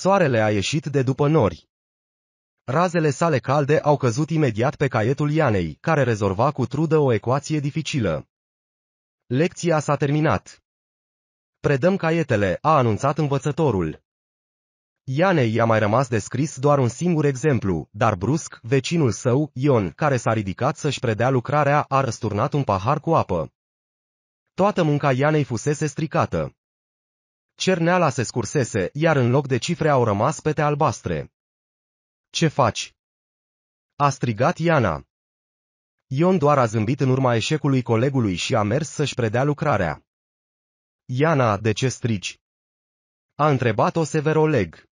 Soarele a ieșit de după nori. Razele sale calde au căzut imediat pe caietul Ianei, care rezolva cu trudă o ecuație dificilă. Lecția s-a terminat. Predăm caietele, a anunțat învățătorul. Ianei i-a mai rămas de scris doar un singur exemplu, dar brusc, vecinul său, Ion, care s-a ridicat să-și predea lucrarea, a răsturnat un pahar cu apă. Toată munca Ianei fusese stricată. Cerneala se scursese, iar în loc de cifre au rămas pete albastre. Ce faci? A strigat Iana. Ion doar a zâmbit în urma eșecului colegului și a mers să-și predea lucrarea. Iana, de ce strici? A întrebat-o sever Oleg.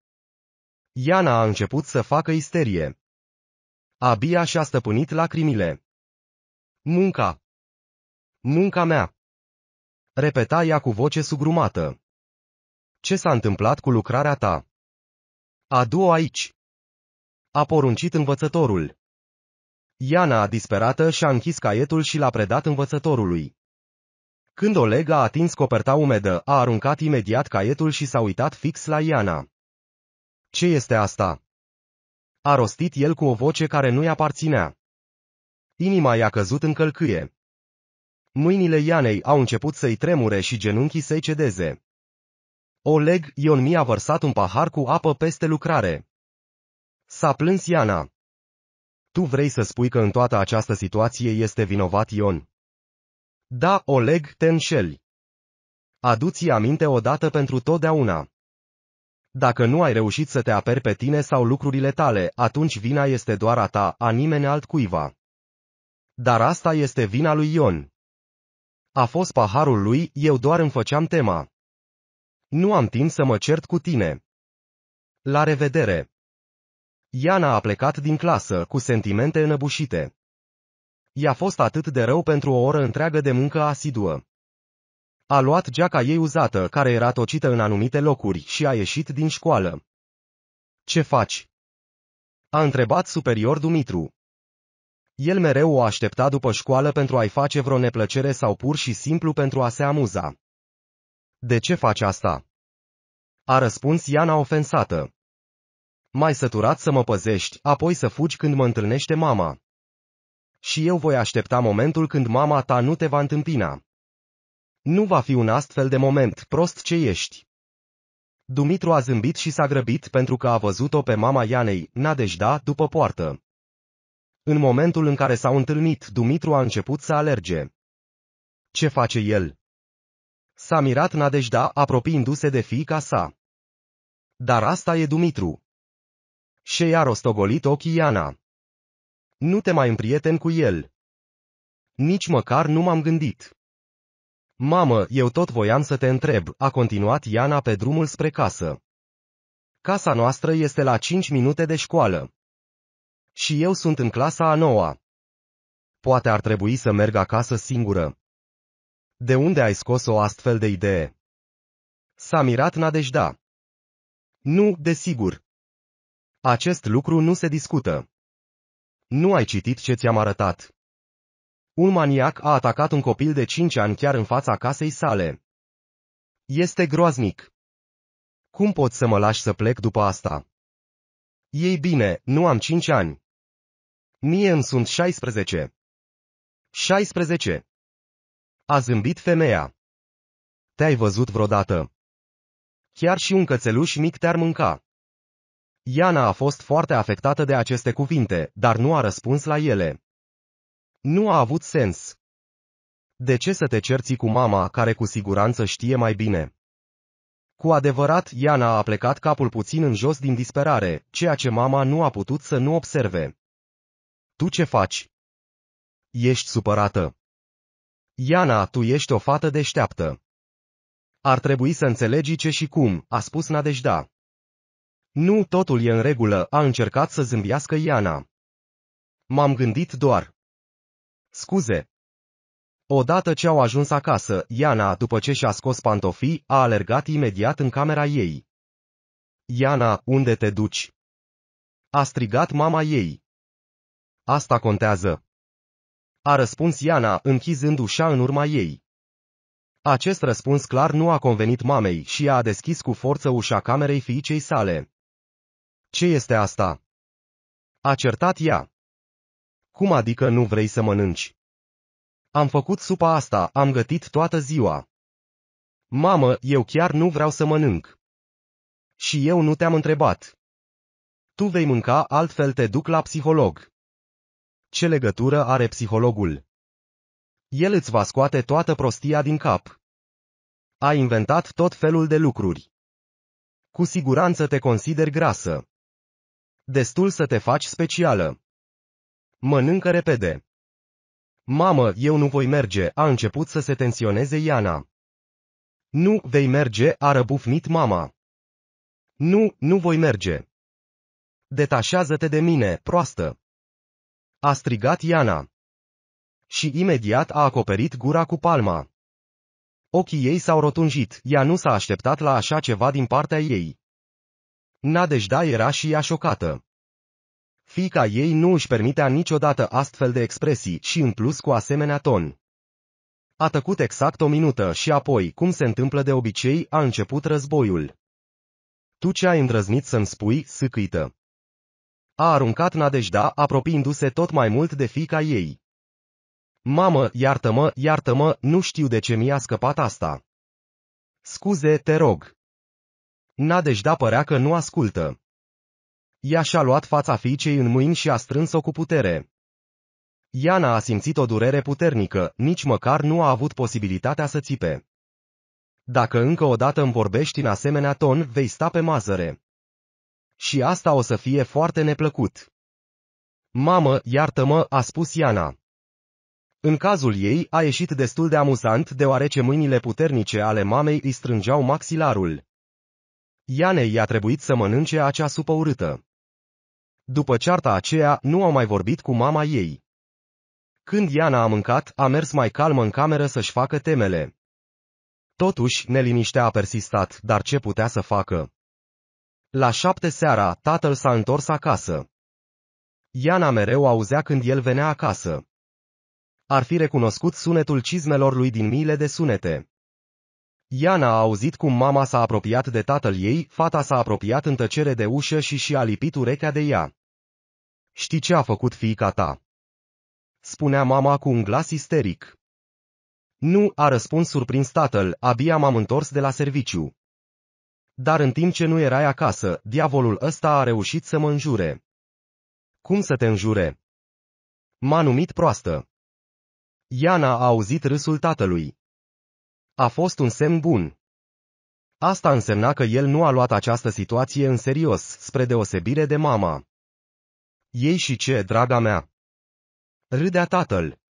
Iana a început să facă isterie. Abia și-a stăpânit lacrimile. Munca. Munca mea. Repeta ea cu voce sugrumată. Ce s-a întâmplat cu lucrarea ta? Adu-o aici! A poruncit învățătorul. Iana, disperată, și-a închis caietul și l-a predat învățătorului. Când Oleg a atins coperta umedă, a aruncat imediat caietul și s-a uitat fix la Iana. Ce este asta? A rostit el cu o voce care nu-i aparținea. Inima i-a căzut în călcâie. Mâinile Ianei au început să-i tremure și genunchii să-i cedeze. Oleg Ion mi-a vărsat un pahar cu apă peste lucrare. S-a plâns Iana. Tu vrei să spui că în toată această situație este vinovat Ion? Da, Oleg, te înșeli. Aduți i aminte odată pentru totdeauna. Dacă nu ai reușit să te aperi pe tine sau lucrurile tale, atunci vina este doar a ta, a nimeni altcuiva. Dar asta este vina lui Ion. A fost paharul lui, eu doar îmi făceam tema. Nu am timp să mă cert cu tine. La revedere! Iana a plecat din clasă, cu sentimente înăbușite. I-a fost atât de rău pentru o oră întreagă de muncă asiduă. A luat geaca ei uzată, care era tocită în anumite locuri, și a ieșit din școală. Ce faci? A întrebat superior Dumitru. El mereu o aștepta după școală pentru a-i face vreo neplăcere sau pur și simplu pentru a se amuza. De ce faci asta? A răspuns Iana ofensată. Mai săturat să mă păzești, apoi să fugi când mă întâlnește mama. Și eu voi aștepta momentul când mama ta nu te va întâmpina. Nu va fi un astfel de moment, prost ce ești. Dumitru a zâmbit și s-a grăbit pentru că a văzut-o pe mama Ianei, Nadejda, deci după poartă. În momentul în care s-au întâlnit, Dumitru a început să alerge. Ce face el? S-a mirat Nadejda apropiindu-se de fiica sa. Dar asta e Dumitru. Și i-a rostogolit ochii Iana. Nu te mai împrieten cu el. Nici măcar nu m-am gândit. Mamă, eu tot voiam să te întreb, a continuat Iana pe drumul spre casă. Casa noastră este la 5 minute de școală. Și eu sunt în clasa a noua. Poate ar trebui să merg acasă singură, de unde ai scos o astfel de idee? S-a mirat Nadejda. Nu, desigur. Acest lucru nu se discută. Nu ai citit ce ți-am arătat. Un maniac a atacat un copil de 5 ani chiar în fața casei sale. Este groaznic. Cum pot să mă lași să plec după asta? Ei bine, nu am 5 ani. Mie îmi sunt 16. 16. A zâmbit femeia. Te-ai văzut vreodată? Chiar și un cățeluș mic te-ar mânca. Iana a fost foarte afectată de aceste cuvinte, dar nu a răspuns la ele. Nu a avut sens. De ce să te cerți cu mama, care cu siguranță știe mai bine? Cu adevărat, Iana a plecat capul puțin în jos din disperare, ceea ce mama nu a putut să nu observe. Tu ce faci? Ești supărată. Iana, tu ești o fată deșteaptă. Ar trebui să înțelegi ce și cum, a spus Nadejda. Nu, totul e în regulă, a încercat să zâmbească Iana. M-am gândit doar. Scuze. Odată ce au ajuns acasă, Iana, după ce și-a scos pantofii, a alergat imediat în camera ei. Iana, unde te duci? A strigat mama ei. Asta contează a răspuns Iana, închizând ușa în urma ei. Acest răspuns clar nu a convenit mamei și a deschis cu forță ușa camerei fiicei sale. Ce este asta? A certat ea. Cum adică nu vrei să mănânci? Am făcut supa asta, am gătit toată ziua. Mamă, eu chiar nu vreau să mănânc. Și eu nu te-am întrebat. Tu vei mânca, altfel te duc la psiholog. Ce legătură are psihologul? El îți va scoate toată prostia din cap. A inventat tot felul de lucruri. Cu siguranță te consideri grasă. Destul să te faci specială. Mănâncă repede. Mamă, eu nu voi merge, a început să se tensioneze Iana. Nu vei merge, a răbufnit mama. Nu, nu voi merge. Detașează-te de mine, proastă a strigat Iana. Și imediat a acoperit gura cu palma. Ochii ei s-au rotunjit, ea nu s-a așteptat la așa ceva din partea ei. Nadejda era și ea șocată. Fica ei nu își permitea niciodată astfel de expresii și în plus cu asemenea ton. A tăcut exact o minută și apoi, cum se întâmplă de obicei, a început războiul. Tu ce ai îndrăznit să-mi spui, sâcâită? a aruncat Nadejda apropiindu-se tot mai mult de fica ei. Mamă, iartă-mă, iartă-mă, nu știu de ce mi-a scăpat asta. Scuze, te rog. Nadejda părea că nu ascultă. Ea și-a luat fața fiicei în mâini și a strâns-o cu putere. Iana a simțit o durere puternică, nici măcar nu a avut posibilitatea să țipe. Dacă încă o dată îmi vorbești în asemenea ton, vei sta pe mazăre. Și asta o să fie foarte neplăcut. Mamă, iartă-mă, a spus Iana. În cazul ei a ieșit destul de amuzant deoarece mâinile puternice ale mamei îi strângeau maxilarul. Iane i-a trebuit să mănânce acea supă urâtă. După cearta aceea, nu au mai vorbit cu mama ei. Când Iana a mâncat, a mers mai calm în cameră să-și facă temele. Totuși, neliniștea a persistat, dar ce putea să facă? La șapte seara, tatăl s-a întors acasă. Iana mereu auzea când el venea acasă. Ar fi recunoscut sunetul cizmelor lui din miile de sunete. Iana a auzit cum mama s-a apropiat de tatăl ei, fata s-a apropiat în tăcere de ușă și și-a lipit urechea de ea. Știi ce a făcut fiica ta? Spunea mama cu un glas isteric. Nu, a răspuns surprins tatăl, abia m-am întors de la serviciu. Dar în timp ce nu erai acasă, diavolul ăsta a reușit să mă înjure. Cum să te înjure? M-a numit proastă. Iana a auzit râsul tatălui. A fost un semn bun. Asta însemna că el nu a luat această situație în serios, spre deosebire de mama. Ei și ce, draga mea? Râdea tatăl.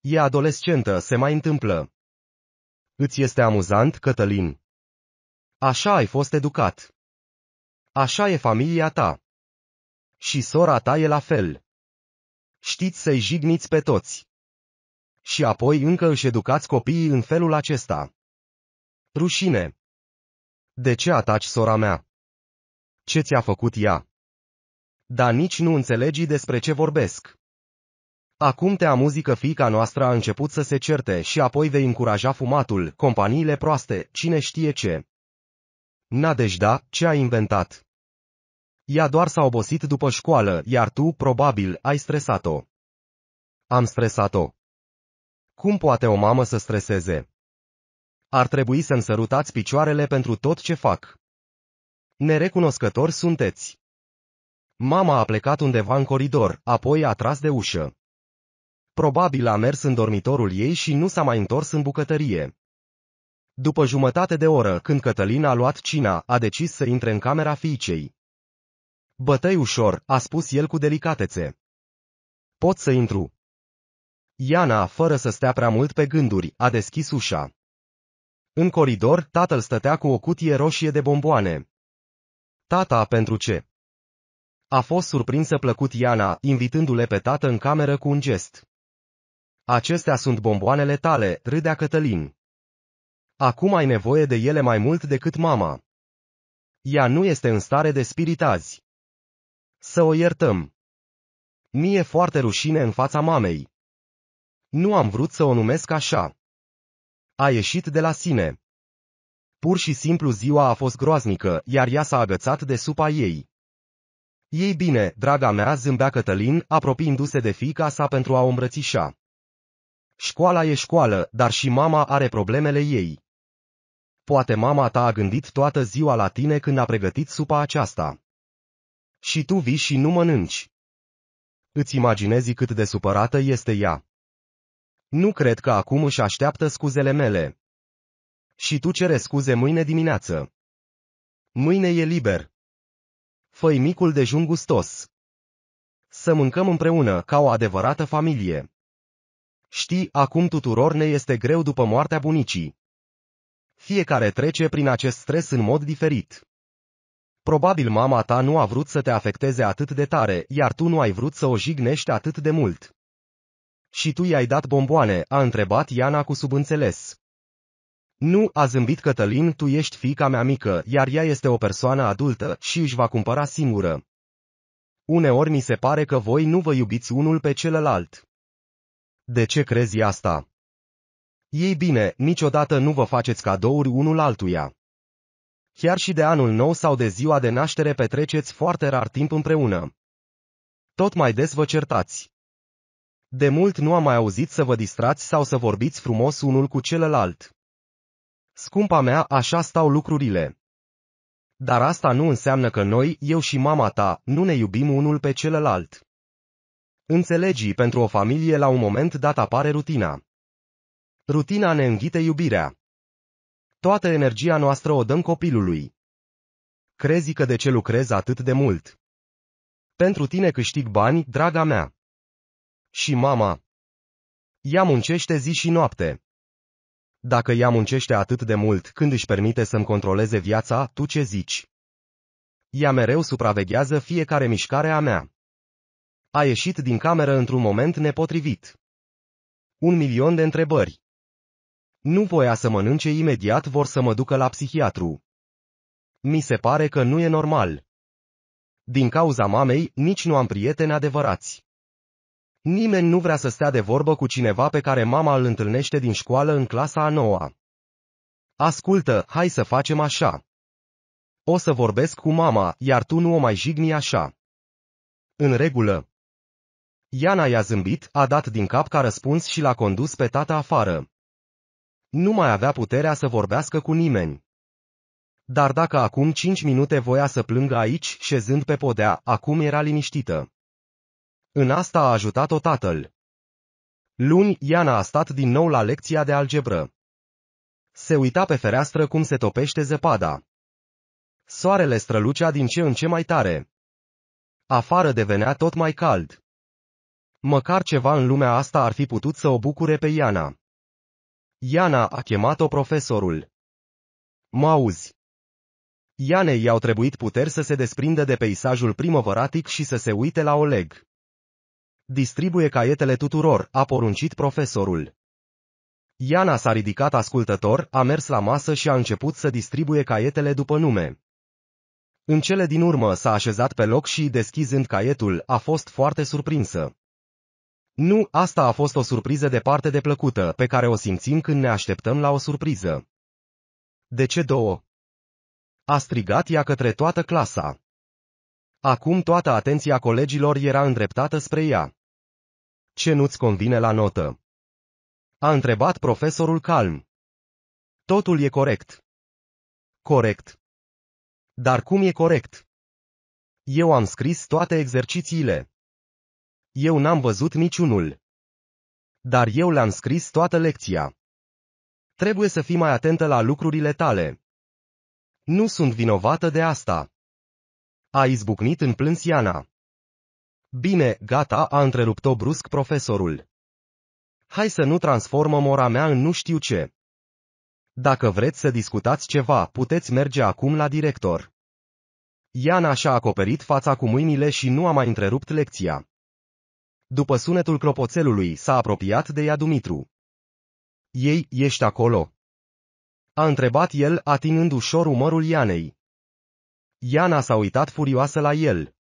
E adolescentă, se mai întâmplă. Îți este amuzant, Cătălin? Așa ai fost educat. Așa e familia ta. Și sora ta e la fel. Știți să-i jigniți pe toți. Și apoi încă își educați copiii în felul acesta. Rușine! De ce ataci sora mea? Ce ți-a făcut ea? Dar nici nu înțelegi despre ce vorbesc. Acum te amuzi că fiica noastră a început să se certe și apoi vei încuraja fumatul, companiile proaste, cine știe ce. Nadejda, deci ce ai inventat? Ea doar s-a obosit după școală, iar tu, probabil, ai stresat-o. Am stresat-o. Cum poate o mamă să streseze? Ar trebui să-mi sărutați picioarele pentru tot ce fac. Nerecunoscători sunteți. Mama a plecat undeva în coridor, apoi a tras de ușă. Probabil a mers în dormitorul ei și nu s-a mai întors în bucătărie. După jumătate de oră, când Cătălin a luat cina, a decis să intre în camera fiicei. Bătăi ușor, a spus el cu delicatețe. Pot să intru. Iana, fără să stea prea mult pe gânduri, a deschis ușa. În coridor, tatăl stătea cu o cutie roșie de bomboane. Tata, pentru ce? A fost surprinsă plăcut Iana, invitându-le pe tată în cameră cu un gest. Acestea sunt bomboanele tale, râdea Cătălin. Acum ai nevoie de ele mai mult decât mama. Ea nu este în stare de spirit azi. Să o iertăm. Mie foarte rușine în fața mamei. Nu am vrut să o numesc așa. A ieșit de la sine. Pur și simplu ziua a fost groaznică, iar ea s-a agățat de supa ei. Ei bine, draga mea, zâmbea Cătălin, apropiindu-se de fica sa pentru a o îmbrățișa. Școala e școală, dar și mama are problemele ei. Poate mama ta a gândit toată ziua la tine când a pregătit supa aceasta. Și tu vii și nu mănânci. Îți imaginezi cât de supărată este ea. Nu cred că acum își așteaptă scuzele mele. Și tu cere scuze mâine dimineață. Mâine e liber. Făi micul dejun gustos. Să mâncăm împreună, ca o adevărată familie. Știi, acum tuturor ne este greu după moartea bunicii. Fiecare trece prin acest stres în mod diferit. Probabil mama ta nu a vrut să te afecteze atât de tare, iar tu nu ai vrut să o jignești atât de mult. Și tu i-ai dat bomboane, a întrebat Iana cu subînțeles. Nu, a zâmbit Cătălin, tu ești fica mea mică, iar ea este o persoană adultă și își va cumpăra singură. Uneori mi se pare că voi nu vă iubiți unul pe celălalt. De ce crezi asta? Ei bine, niciodată nu vă faceți cadouri unul altuia. Chiar și de anul nou sau de ziua de naștere petreceți foarte rar timp împreună. Tot mai des vă certați. De mult nu am mai auzit să vă distrați sau să vorbiți frumos unul cu celălalt. Scumpa mea, așa stau lucrurile. Dar asta nu înseamnă că noi, eu și mama ta, nu ne iubim unul pe celălalt. Înțelegi, pentru o familie la un moment dat apare rutina. Rutina ne înghite iubirea. Toată energia noastră o dăm copilului. Crezi că de ce lucrezi atât de mult? Pentru tine câștig bani, draga mea. Și mama. Ea muncește zi și noapte. Dacă ea muncește atât de mult când își permite să-mi controleze viața, tu ce zici? Ea mereu supraveghează fiecare mișcare a mea. A ieșit din cameră într-un moment nepotrivit. Un milion de întrebări. Nu voia să mănânce imediat vor să mă ducă la psihiatru. Mi se pare că nu e normal. Din cauza mamei, nici nu am prieteni adevărați. Nimeni nu vrea să stea de vorbă cu cineva pe care mama îl întâlnește din școală în clasa a noua. Ascultă, hai să facem așa. O să vorbesc cu mama, iar tu nu o mai jigni așa. În regulă. Iana i-a zâmbit, a dat din cap ca răspuns și l-a condus pe tata afară. Nu mai avea puterea să vorbească cu nimeni. Dar dacă acum cinci minute voia să plângă aici, șezând pe podea, acum era liniștită. În asta a ajutat-o tatăl. Luni, Iana a stat din nou la lecția de algebră. Se uita pe fereastră cum se topește zăpada. Soarele strălucea din ce în ce mai tare. Afară devenea tot mai cald. Măcar ceva în lumea asta ar fi putut să o bucure pe Iana. Iana a chemat-o profesorul. Mă auzi. Ianei i-au trebuit puteri să se desprindă de peisajul primăvăratic și să se uite la Oleg. Distribuie caietele tuturor, a poruncit profesorul. Iana s-a ridicat ascultător, a mers la masă și a început să distribuie caietele după nume. În cele din urmă s-a așezat pe loc și, deschizând caietul, a fost foarte surprinsă. Nu, asta a fost o surpriză departe de plăcută, pe care o simțim când ne așteptăm la o surpriză. De ce două? A strigat ea către toată clasa. Acum toată atenția colegilor era îndreptată spre ea. Ce nu-ți convine la notă? A întrebat profesorul calm. Totul e corect. Corect. Dar cum e corect? Eu am scris toate exercițiile. Eu n-am văzut niciunul. Dar eu le-am scris toată lecția. Trebuie să fii mai atentă la lucrurile tale. Nu sunt vinovată de asta. A izbucnit în plâns Iana. Bine, gata, a întrerupt-o brusc profesorul. Hai să nu transformăm ora mea în nu știu ce. Dacă vreți să discutați ceva, puteți merge acum la director. Iana și-a acoperit fața cu mâinile și nu a mai întrerupt lecția. După sunetul clopoțelului s-a apropiat de ea Dumitru. Ei, ești acolo? A întrebat el, atingând ușor umărul Ianei. Iana s-a uitat furioasă la el.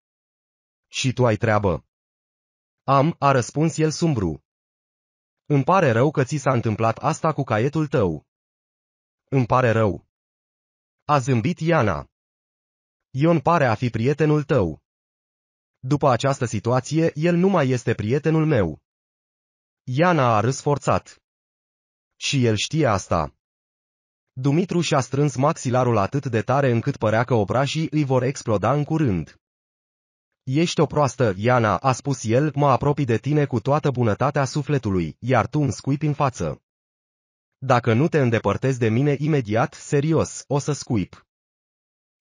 Și tu ai treabă. Am, a răspuns el sumbru. Îmi pare rău că ți s-a întâmplat asta cu caietul tău. Îmi pare rău. A zâmbit Iana. Ion pare a fi prietenul tău. După această situație, el nu mai este prietenul meu. Iana a râs forțat. Și el știe asta. Dumitru și-a strâns maxilarul atât de tare încât părea că obrașii îi vor exploda în curând. Ești o proastă, Iana, a spus el, mă apropii de tine cu toată bunătatea sufletului, iar tu îmi scuipi în față. Dacă nu te îndepărtezi de mine imediat, serios, o să scuip.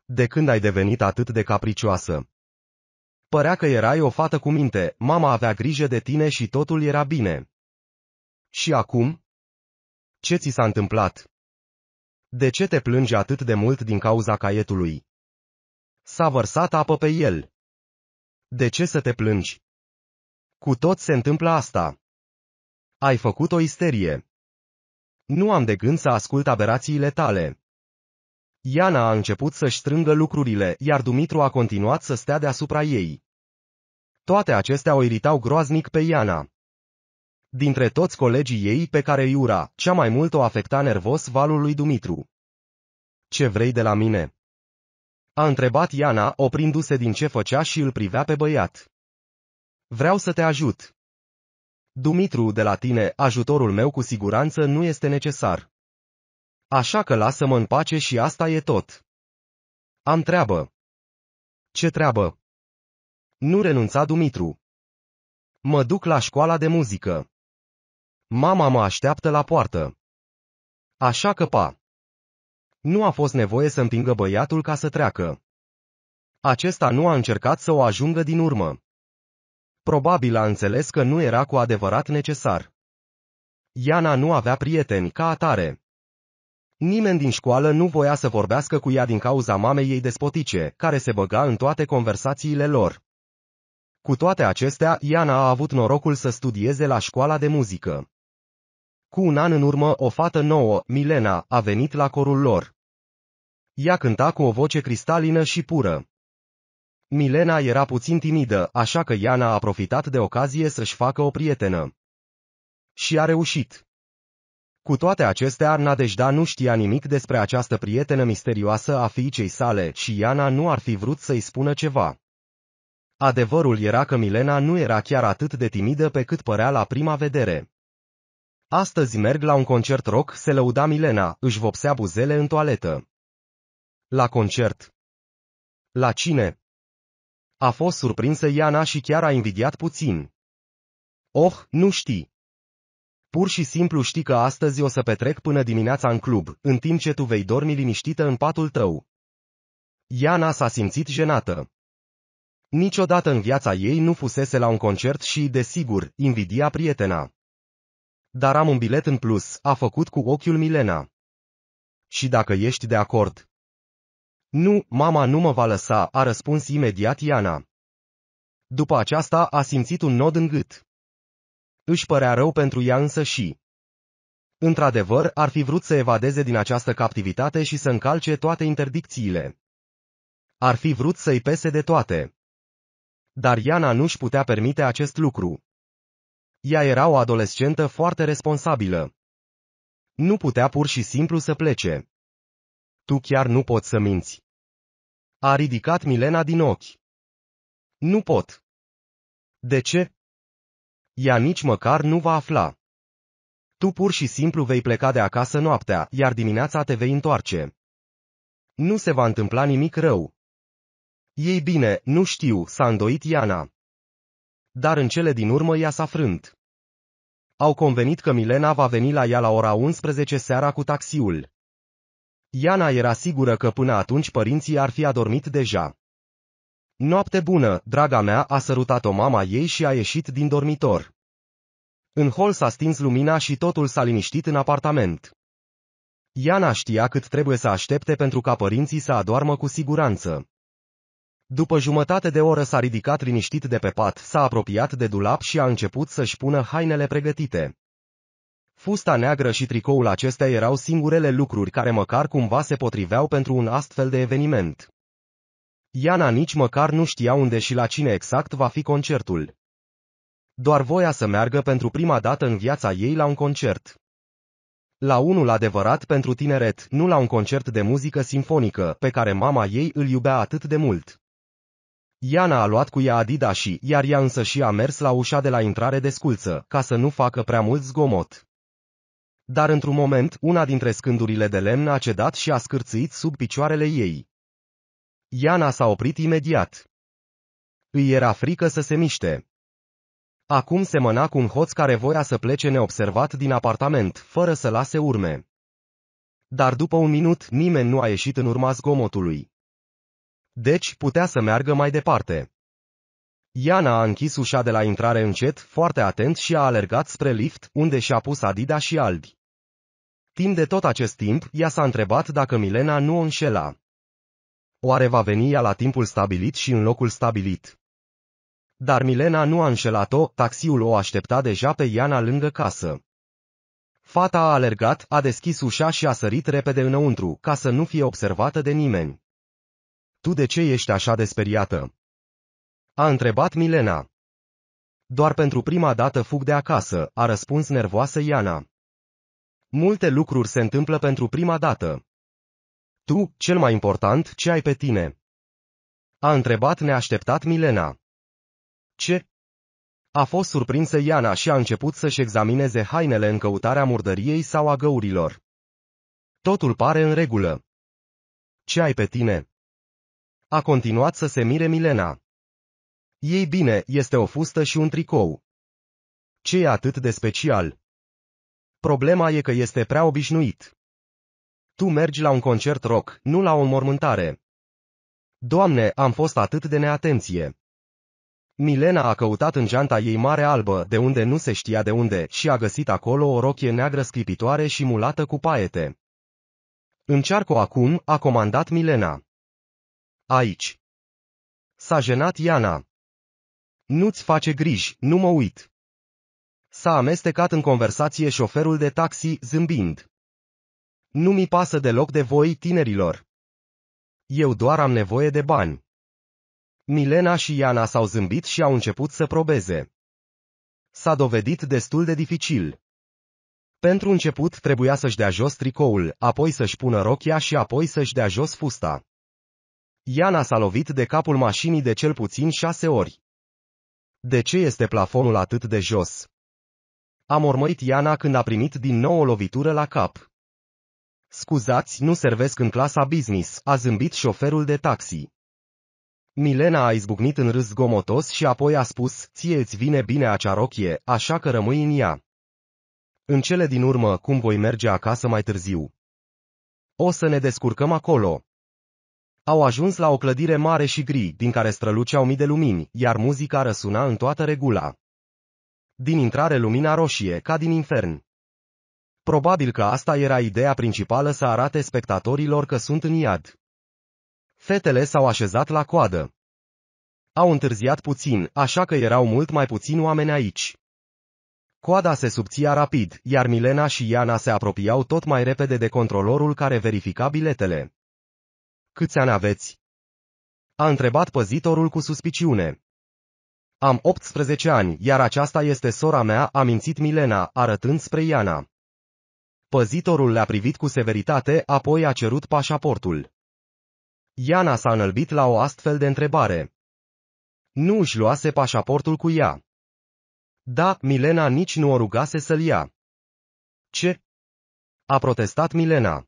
De când ai devenit atât de capricioasă? Părea că erai o fată cu minte, mama avea grijă de tine și totul era bine. Și acum? Ce ți s-a întâmplat? De ce te plângi atât de mult din cauza caietului? S-a vărsat apă pe el. De ce să te plângi? Cu tot se întâmplă asta. Ai făcut o isterie. Nu am de gând să ascult aberațiile tale. Iana a început să-și strângă lucrurile, iar Dumitru a continuat să stea deasupra ei. Toate acestea o iritau groaznic pe Iana. Dintre toți colegii ei pe care îi ura, cea mai mult o afecta nervos valul lui Dumitru. Ce vrei de la mine?" A întrebat Iana, oprindu-se din ce făcea și îl privea pe băiat. Vreau să te ajut. Dumitru, de la tine, ajutorul meu cu siguranță nu este necesar. Așa că lasă-mă în pace și asta e tot. Am treabă. Ce treabă? Nu renunța Dumitru. Mă duc la școala de muzică. Mama mă așteaptă la poartă. Așa că pa. Nu a fost nevoie să împingă băiatul ca să treacă. Acesta nu a încercat să o ajungă din urmă. Probabil a înțeles că nu era cu adevărat necesar. Iana nu avea prieteni ca atare. Nimeni din școală nu voia să vorbească cu ea din cauza mamei ei despotice, care se băga în toate conversațiile lor. Cu toate acestea, Iana a avut norocul să studieze la școala de muzică. Cu un an în urmă, o fată nouă, Milena, a venit la corul lor. Ea cânta cu o voce cristalină și pură. Milena era puțin timidă, așa că Iana a profitat de ocazie să-și facă o prietenă. Și a reușit. Cu toate acestea, Nadejda nu știa nimic despre această prietenă misterioasă a fiicei sale și Iana nu ar fi vrut să-i spună ceva. Adevărul era că Milena nu era chiar atât de timidă pe cât părea la prima vedere. Astăzi merg la un concert rock, se lăuda Milena, își vopsea buzele în toaletă. La concert. La cine? A fost surprinsă Iana și chiar a invidiat puțin. Oh, nu știi. Pur și simplu știi că astăzi o să petrec până dimineața în club, în timp ce tu vei dormi liniștită în patul tău. Iana s-a simțit jenată. Niciodată în viața ei nu fusese la un concert și, desigur, invidia prietena. Dar am un bilet în plus, a făcut cu ochiul Milena. Și dacă ești de acord? Nu, mama nu mă va lăsa, a răspuns imediat Iana. După aceasta a simțit un nod în gât își părea rău pentru ea însă și. Într-adevăr, ar fi vrut să evadeze din această captivitate și să încalce toate interdicțiile. Ar fi vrut să-i pese de toate. Dar Iana nu își putea permite acest lucru. Ea era o adolescentă foarte responsabilă. Nu putea pur și simplu să plece. Tu chiar nu poți să minți. A ridicat Milena din ochi. Nu pot. De ce? Ea nici măcar nu va afla. Tu pur și simplu vei pleca de acasă noaptea, iar dimineața te vei întoarce. Nu se va întâmpla nimic rău. Ei bine, nu știu, s-a îndoit Iana. Dar în cele din urmă ea s-a frânt. Au convenit că Milena va veni la ea la ora 11 seara cu taxiul. Iana era sigură că până atunci părinții ar fi adormit deja. Noapte bună, draga mea, a sărutat-o mama ei și a ieșit din dormitor. În hol s-a stins lumina și totul s-a liniștit în apartament. Iana știa cât trebuie să aștepte pentru ca părinții să adoarmă cu siguranță. După jumătate de oră s-a ridicat liniștit de pe pat, s-a apropiat de dulap și a început să-și pună hainele pregătite. Fusta neagră și tricoul acestea erau singurele lucruri care măcar cumva se potriveau pentru un astfel de eveniment. Iana nici măcar nu știa unde și la cine exact va fi concertul. Doar voia să meargă pentru prima dată în viața ei la un concert. La unul adevărat pentru tineret, nu la un concert de muzică simfonică, pe care mama ei îl iubea atât de mult. Iana a luat cu ea Adida și, iar ea însă și a mers la ușa de la intrare de sculță, ca să nu facă prea mult zgomot. Dar într-un moment, una dintre scândurile de lemn a cedat și a scârțâit sub picioarele ei. Iana s-a oprit imediat. Îi era frică să se miște. Acum semăna cu un hoț care voia să plece neobservat din apartament, fără să lase urme. Dar după un minut nimeni nu a ieșit în urma zgomotului. Deci putea să meargă mai departe. Iana a închis ușa de la intrare încet, foarte atent și a alergat spre lift, unde și-a pus Adida și aldi. Timp de tot acest timp, ea s-a întrebat dacă Milena nu o înșela. Oare va veni ea la timpul stabilit și în locul stabilit? Dar Milena nu a înșelat-o, taxiul o aștepta deja pe Iana lângă casă. Fata a alergat, a deschis ușa și a sărit repede înăuntru, ca să nu fie observată de nimeni. Tu de ce ești așa de speriată? A întrebat Milena. Doar pentru prima dată fug de acasă, a răspuns nervoasă Iana. Multe lucruri se întâmplă pentru prima dată tu, cel mai important, ce ai pe tine? A întrebat neașteptat Milena. Ce? A fost surprinsă Iana și a început să-și examineze hainele în căutarea murdăriei sau a găurilor. Totul pare în regulă. Ce ai pe tine? A continuat să se mire Milena. Ei bine, este o fustă și un tricou. Ce e atât de special? Problema e că este prea obișnuit. Tu mergi la un concert rock, nu la o mormântare. Doamne, am fost atât de neatenție. Milena a căutat în geanta ei mare albă, de unde nu se știa de unde, și a găsit acolo o rochie neagră scripitoare și mulată cu paete. Încearcă-o acum, a comandat Milena. Aici. S-a jenat Iana. Nu-ți face griji, nu mă uit. S-a amestecat în conversație șoferul de taxi, zâmbind. Nu mi pasă deloc de voi, tinerilor. Eu doar am nevoie de bani. Milena și Iana s-au zâmbit și au început să probeze. S-a dovedit destul de dificil. Pentru început trebuia să-și dea jos tricoul, apoi să-și pună rochia și apoi să-și dea jos fusta. Iana s-a lovit de capul mașinii de cel puțin șase ori. De ce este plafonul atât de jos? Am urmărit Iana când a primit din nou o lovitură la cap. Scuzați, nu servesc în clasa business, a zâmbit șoferul de taxi. Milena a izbucnit în râs gomotos și apoi a spus, ție îți vine bine acea rochie, așa că rămâi în ea. În cele din urmă, cum voi merge acasă mai târziu? O să ne descurcăm acolo. Au ajuns la o clădire mare și gri, din care străluceau mii de lumini, iar muzica răsuna în toată regula. Din intrare lumina roșie, ca din infern. Probabil că asta era ideea principală să arate spectatorilor că sunt în iad. Fetele s-au așezat la coadă. Au întârziat puțin, așa că erau mult mai puțini oameni aici. Coada se subția rapid, iar Milena și Iana se apropiau tot mai repede de controlorul care verifica biletele. Câți ani aveți? A întrebat păzitorul cu suspiciune. Am 18 ani, iar aceasta este sora mea, a mințit Milena, arătând spre Iana. Păzitorul le-a privit cu severitate, apoi a cerut pașaportul. Iana s-a înălbit la o astfel de întrebare. Nu își luase pașaportul cu ea. Da, Milena nici nu o rugase să-l ia. Ce? A protestat Milena.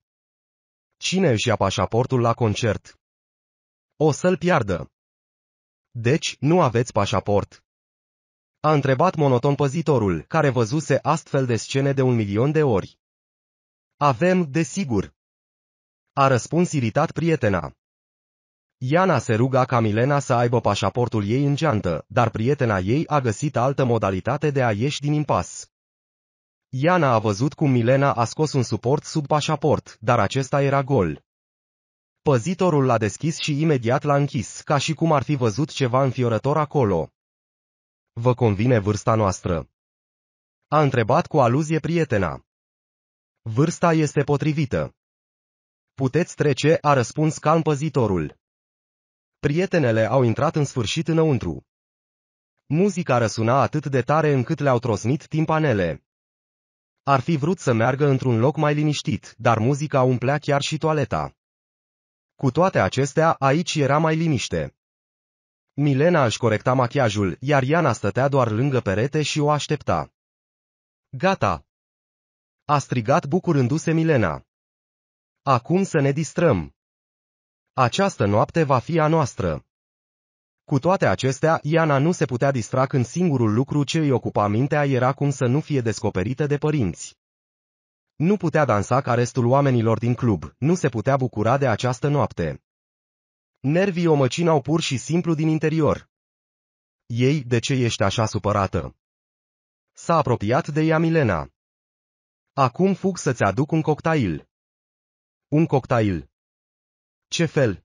Cine își ia pașaportul la concert? O să-l piardă. Deci, nu aveți pașaport. A întrebat monoton păzitorul, care văzuse astfel de scene de un milion de ori. Avem, desigur. A răspuns iritat prietena. Iana se ruga ca Milena să aibă pașaportul ei în geantă, dar prietena ei a găsit altă modalitate de a ieși din impas. Iana a văzut cum Milena a scos un suport sub pașaport, dar acesta era gol. Păzitorul l-a deschis și imediat l-a închis, ca și cum ar fi văzut ceva înfiorător acolo. Vă convine vârsta noastră? A întrebat cu aluzie prietena. Vârsta este potrivită. Puteți trece, a răspuns calm păzitorul. Prietenele au intrat în sfârșit înăuntru. Muzica răsuna atât de tare încât le-au trosnit timpanele. Ar fi vrut să meargă într-un loc mai liniștit, dar muzica umplea chiar și toaleta. Cu toate acestea, aici era mai liniște. Milena își corecta machiajul, iar Iana stătea doar lângă perete și o aștepta. Gata, a strigat bucurându-se Milena. Acum să ne distrăm. Această noapte va fi a noastră. Cu toate acestea, Iana nu se putea distra când singurul lucru ce îi ocupa mintea era cum să nu fie descoperită de părinți. Nu putea dansa ca restul oamenilor din club, nu se putea bucura de această noapte. Nervii o măcinau pur și simplu din interior. Ei, de ce ești așa supărată? S-a apropiat de ea Milena. Acum fug să-ți aduc un cocktail. Un cocktail. Ce fel?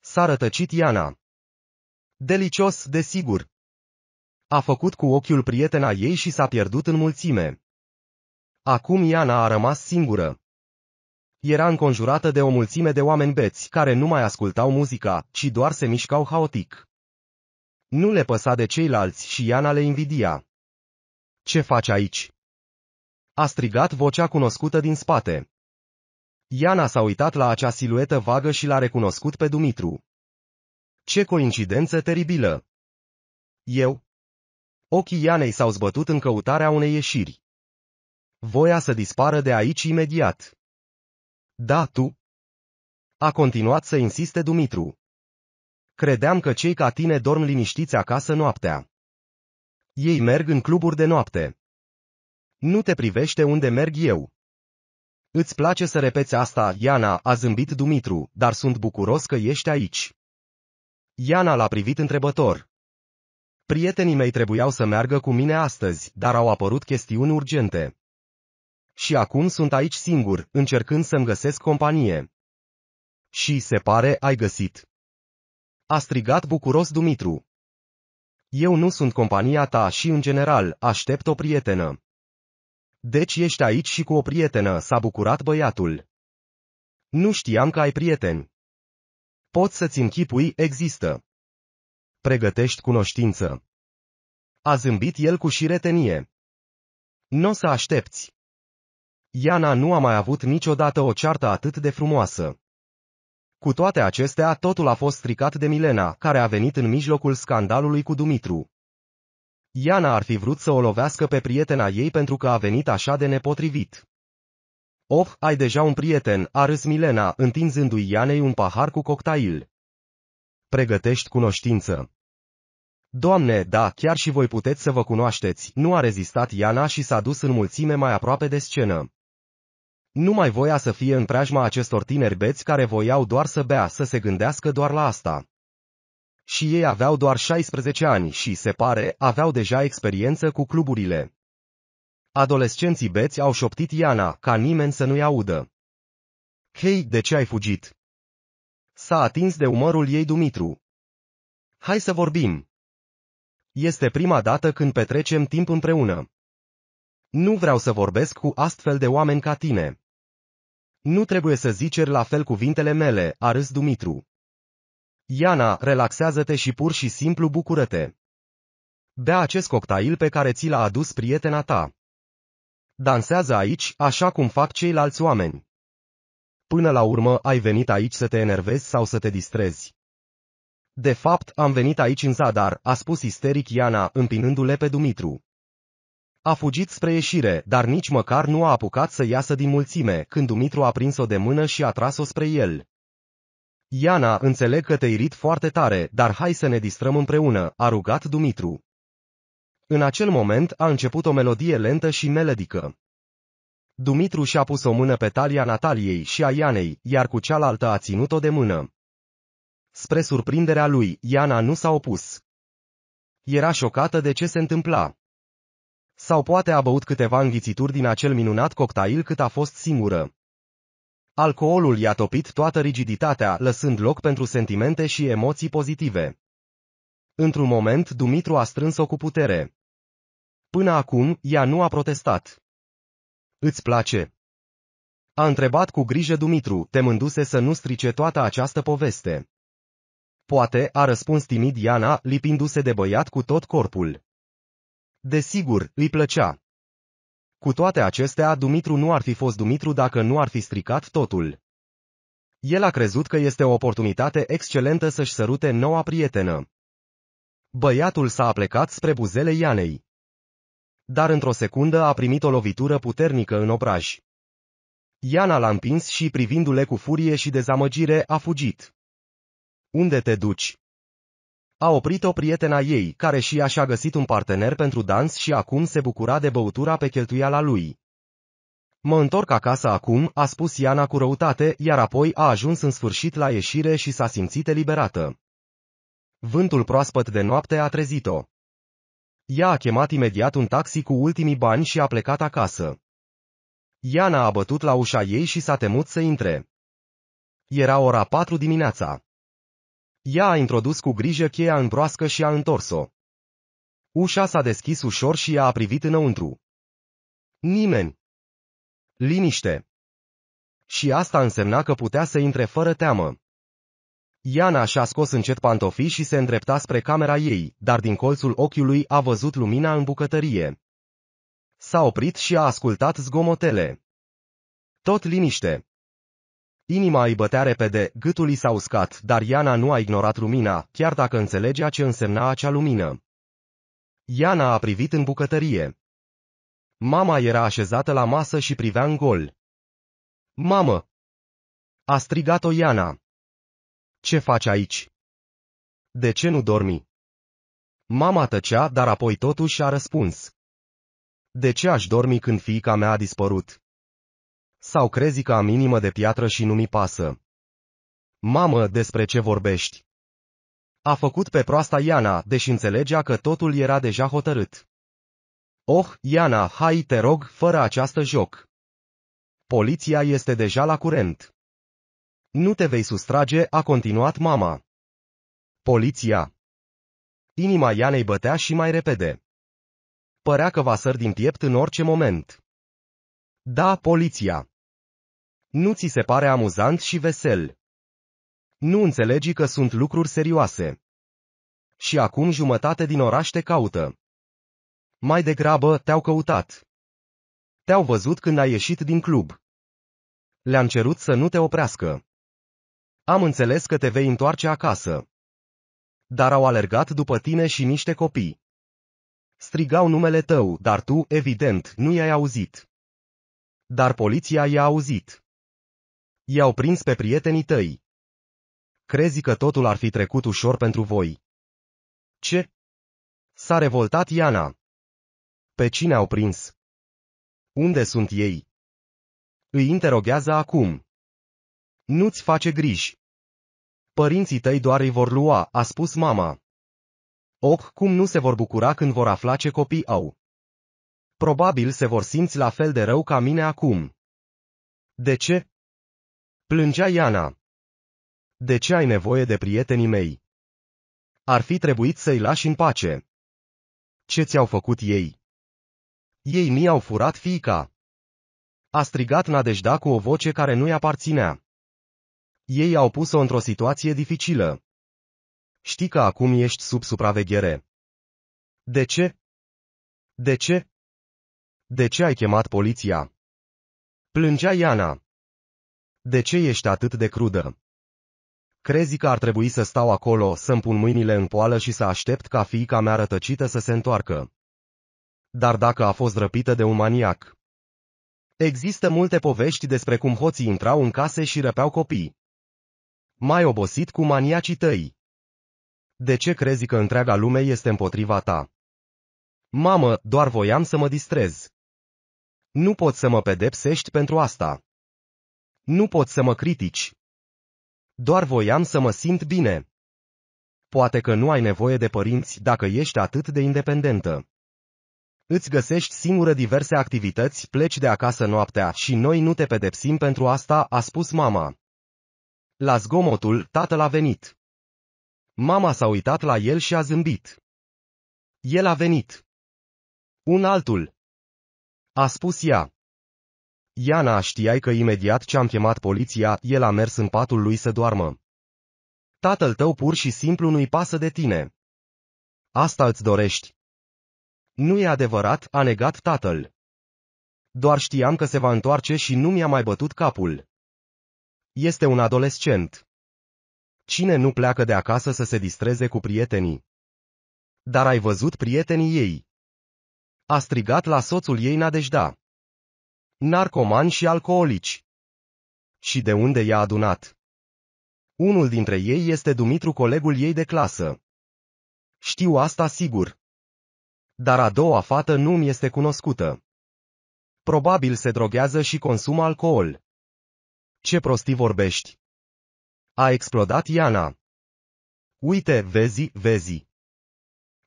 S-a rătăcit Iana. Delicios, desigur. A făcut cu ochiul prietena ei și s-a pierdut în mulțime. Acum Iana a rămas singură. Era înconjurată de o mulțime de oameni beți, care nu mai ascultau muzica, ci doar se mișcau haotic. Nu le păsa de ceilalți și Iana le invidia. Ce faci aici? A strigat vocea cunoscută din spate. Iana s-a uitat la acea siluetă vagă și l-a recunoscut pe Dumitru. Ce coincidență teribilă! Eu? Ochii Ianei s-au zbătut în căutarea unei ieșiri. Voia să dispară de aici imediat. Da, tu? A continuat să insiste Dumitru. Credeam că cei ca tine dorm liniștiți acasă noaptea. Ei merg în cluburi de noapte. Nu te privește unde merg eu. Îți place să repeți asta, Iana, a zâmbit Dumitru, dar sunt bucuros că ești aici. Iana l-a privit întrebător. Prietenii mei trebuiau să meargă cu mine astăzi, dar au apărut chestiuni urgente. Și acum sunt aici singur, încercând să-mi găsesc companie. Și se pare ai găsit. A strigat bucuros Dumitru. Eu nu sunt compania ta și, în general, aștept o prietenă. Deci ești aici și cu o prietenă, s-a bucurat băiatul. Nu știam că ai prieteni. Pot să-ți închipui, există. Pregătești cunoștință. A zâmbit el cu șiretenie. Nu o să aștepți. Iana nu a mai avut niciodată o ceartă atât de frumoasă. Cu toate acestea, totul a fost stricat de Milena, care a venit în mijlocul scandalului cu Dumitru. Iana ar fi vrut să o lovească pe prietena ei pentru că a venit așa de nepotrivit. Oh, ai deja un prieten, a râs Milena, întinzându-i Ianei un pahar cu cocktail. Pregătești cunoștință. Doamne, da, chiar și voi puteți să vă cunoașteți, nu a rezistat Iana și s-a dus în mulțime mai aproape de scenă. Nu mai voia să fie în preajma acestor tineri beți care voiau doar să bea, să se gândească doar la asta și ei aveau doar 16 ani și, se pare, aveau deja experiență cu cluburile. Adolescenții beți au șoptit Iana, ca nimeni să nu-i audă. Hei, de ce ai fugit? S-a atins de umărul ei Dumitru. Hai să vorbim. Este prima dată când petrecem timp împreună. Nu vreau să vorbesc cu astfel de oameni ca tine. Nu trebuie să ziceri la fel cuvintele mele, a râs Dumitru. Iana, relaxează-te și pur și simplu bucură-te. Bea acest cocktail pe care ți l-a adus prietena ta. Dansează aici, așa cum fac ceilalți oameni. Până la urmă, ai venit aici să te enervezi sau să te distrezi. De fapt, am venit aici în zadar, a spus isteric Iana, împinându-le pe Dumitru. A fugit spre ieșire, dar nici măcar nu a apucat să iasă din mulțime, când Dumitru a prins-o de mână și a tras-o spre el. Iana, înțeleg că te-ai rit foarte tare, dar hai să ne distrăm împreună, a rugat Dumitru. În acel moment a început o melodie lentă și melodică. Dumitru și-a pus o mână pe talia Nataliei și a Ianei, iar cu cealaltă a ținut-o de mână. Spre surprinderea lui, Iana nu s-a opus. Era șocată de ce se întâmpla. Sau poate a băut câteva înghițituri din acel minunat cocktail cât a fost singură. Alcoolul i-a topit toată rigiditatea, lăsând loc pentru sentimente și emoții pozitive. Într-un moment, Dumitru a strâns-o cu putere. Până acum, ea nu a protestat. Îți place? A întrebat cu grijă Dumitru, temându-se să nu strice toată această poveste. Poate, a răspuns timid Iana, lipindu-se de băiat cu tot corpul. Desigur, îi plăcea. Cu toate acestea, Dumitru nu ar fi fost Dumitru dacă nu ar fi stricat totul. El a crezut că este o oportunitate excelentă să-și sărute noua prietenă. Băiatul s-a aplecat spre buzele Ianei. Dar într-o secundă a primit o lovitură puternică în obraj. Iana l-a împins și, privindu-le cu furie și dezamăgire, a fugit. Unde te duci? A oprit-o prietena ei, care și așa a găsit un partener pentru dans și acum se bucura de băutura pe cheltuiala lui. Mă întorc acasă acum, a spus Iana cu răutate, iar apoi a ajuns în sfârșit la ieșire și s-a simțit eliberată. Vântul proaspăt de noapte a trezit-o. Ea a chemat imediat un taxi cu ultimii bani și a plecat acasă. Iana a bătut la ușa ei și s-a temut să intre. Era ora patru dimineața. Ea a introdus cu grijă cheia în broască și a întors-o. Ușa s-a deschis ușor și ea a privit înăuntru. Nimeni. Liniște. Și asta însemna că putea să intre fără teamă. Iana și-a scos încet pantofii și se îndrepta spre camera ei, dar din colțul ochiului a văzut lumina în bucătărie. S-a oprit și a ascultat zgomotele. Tot liniște. Inima îi bătea repede, gâtul i s-a uscat, dar Iana nu a ignorat lumina, chiar dacă înțelegea ce însemna acea lumină. Iana a privit în bucătărie. Mama era așezată la masă și privea în gol. Mamă! A strigat-o Iana. Ce faci aici? De ce nu dormi? Mama tăcea, dar apoi totuși a răspuns. De ce aș dormi când fiica mea a dispărut? sau crezi că am inimă de piatră și nu-mi pasă? Mamă, despre ce vorbești? A făcut pe proasta Iana, deși înțelegea că totul era deja hotărât. Oh, Iana, hai, te rog, fără această joc. Poliția este deja la curent. Nu te vei sustrage, a continuat mama. Poliția. Inima Ianei bătea și mai repede. Părea că va săr din piept în orice moment. Da, poliția. Nu ți se pare amuzant și vesel. Nu înțelegi că sunt lucruri serioase. Și acum jumătate din oraș te caută. Mai degrabă te-au căutat. Te-au văzut când ai ieșit din club. Le-am cerut să nu te oprească. Am înțeles că te vei întoarce acasă. Dar au alergat după tine și niște copii. Strigau numele tău, dar tu, evident, nu i-ai auzit. Dar poliția i-a auzit. I-au prins pe prietenii tăi. Crezi că totul ar fi trecut ușor pentru voi? Ce? S-a revoltat Iana. Pe cine au prins? Unde sunt ei? Îi interogează acum. Nu-ți face griji. Părinții tăi doar îi vor lua, a spus mama. Och, cum nu se vor bucura când vor afla ce copii au. Probabil se vor simți la fel de rău ca mine acum. De ce? Plângea Iana. De ce ai nevoie de prietenii mei? Ar fi trebuit să-i lași în pace. Ce ți-au făcut ei? Ei mi-au furat fiica. A strigat Nadejda cu o voce care nu-i aparținea. Ei au pus-o într-o situație dificilă. Știi că acum ești sub supraveghere. De ce? De ce? De ce ai chemat poliția? Plângea Iana. De ce ești atât de crudă? Crezi că ar trebui să stau acolo, să-mi pun mâinile în poală și să aștept ca fiica mea rătăcită să se întoarcă. Dar dacă a fost răpită de un maniac? Există multe povești despre cum hoții intrau în case și răpeau copii. Mai obosit cu maniacii tăi. De ce crezi că întreaga lume este împotriva ta? Mamă, doar voiam să mă distrez. Nu pot să mă pedepsești pentru asta. Nu pot să mă critici. Doar voiam să mă simt bine. Poate că nu ai nevoie de părinți dacă ești atât de independentă. Îți găsești singură diverse activități, pleci de acasă noaptea și noi nu te pedepsim pentru asta, a spus mama. La zgomotul, tatăl a venit. Mama s-a uitat la el și a zâmbit. El a venit. Un altul. A spus ea. Iana, știai că imediat ce am chemat poliția, el a mers în patul lui să doarmă. Tatăl tău pur și simplu nu-i pasă de tine. Asta îți dorești. Nu e adevărat, a negat tatăl. Doar știam că se va întoarce și nu mi-a mai bătut capul. Este un adolescent. Cine nu pleacă de acasă să se distreze cu prietenii? Dar ai văzut prietenii ei. A strigat la soțul ei Nadejda narcomani și alcoolici. Și de unde i-a adunat? Unul dintre ei este Dumitru, colegul ei de clasă. Știu asta sigur. Dar a doua fată nu-mi este cunoscută. Probabil se droghează și consumă alcool. Ce prostii vorbești! A explodat Iana. Uite, vezi, vezi.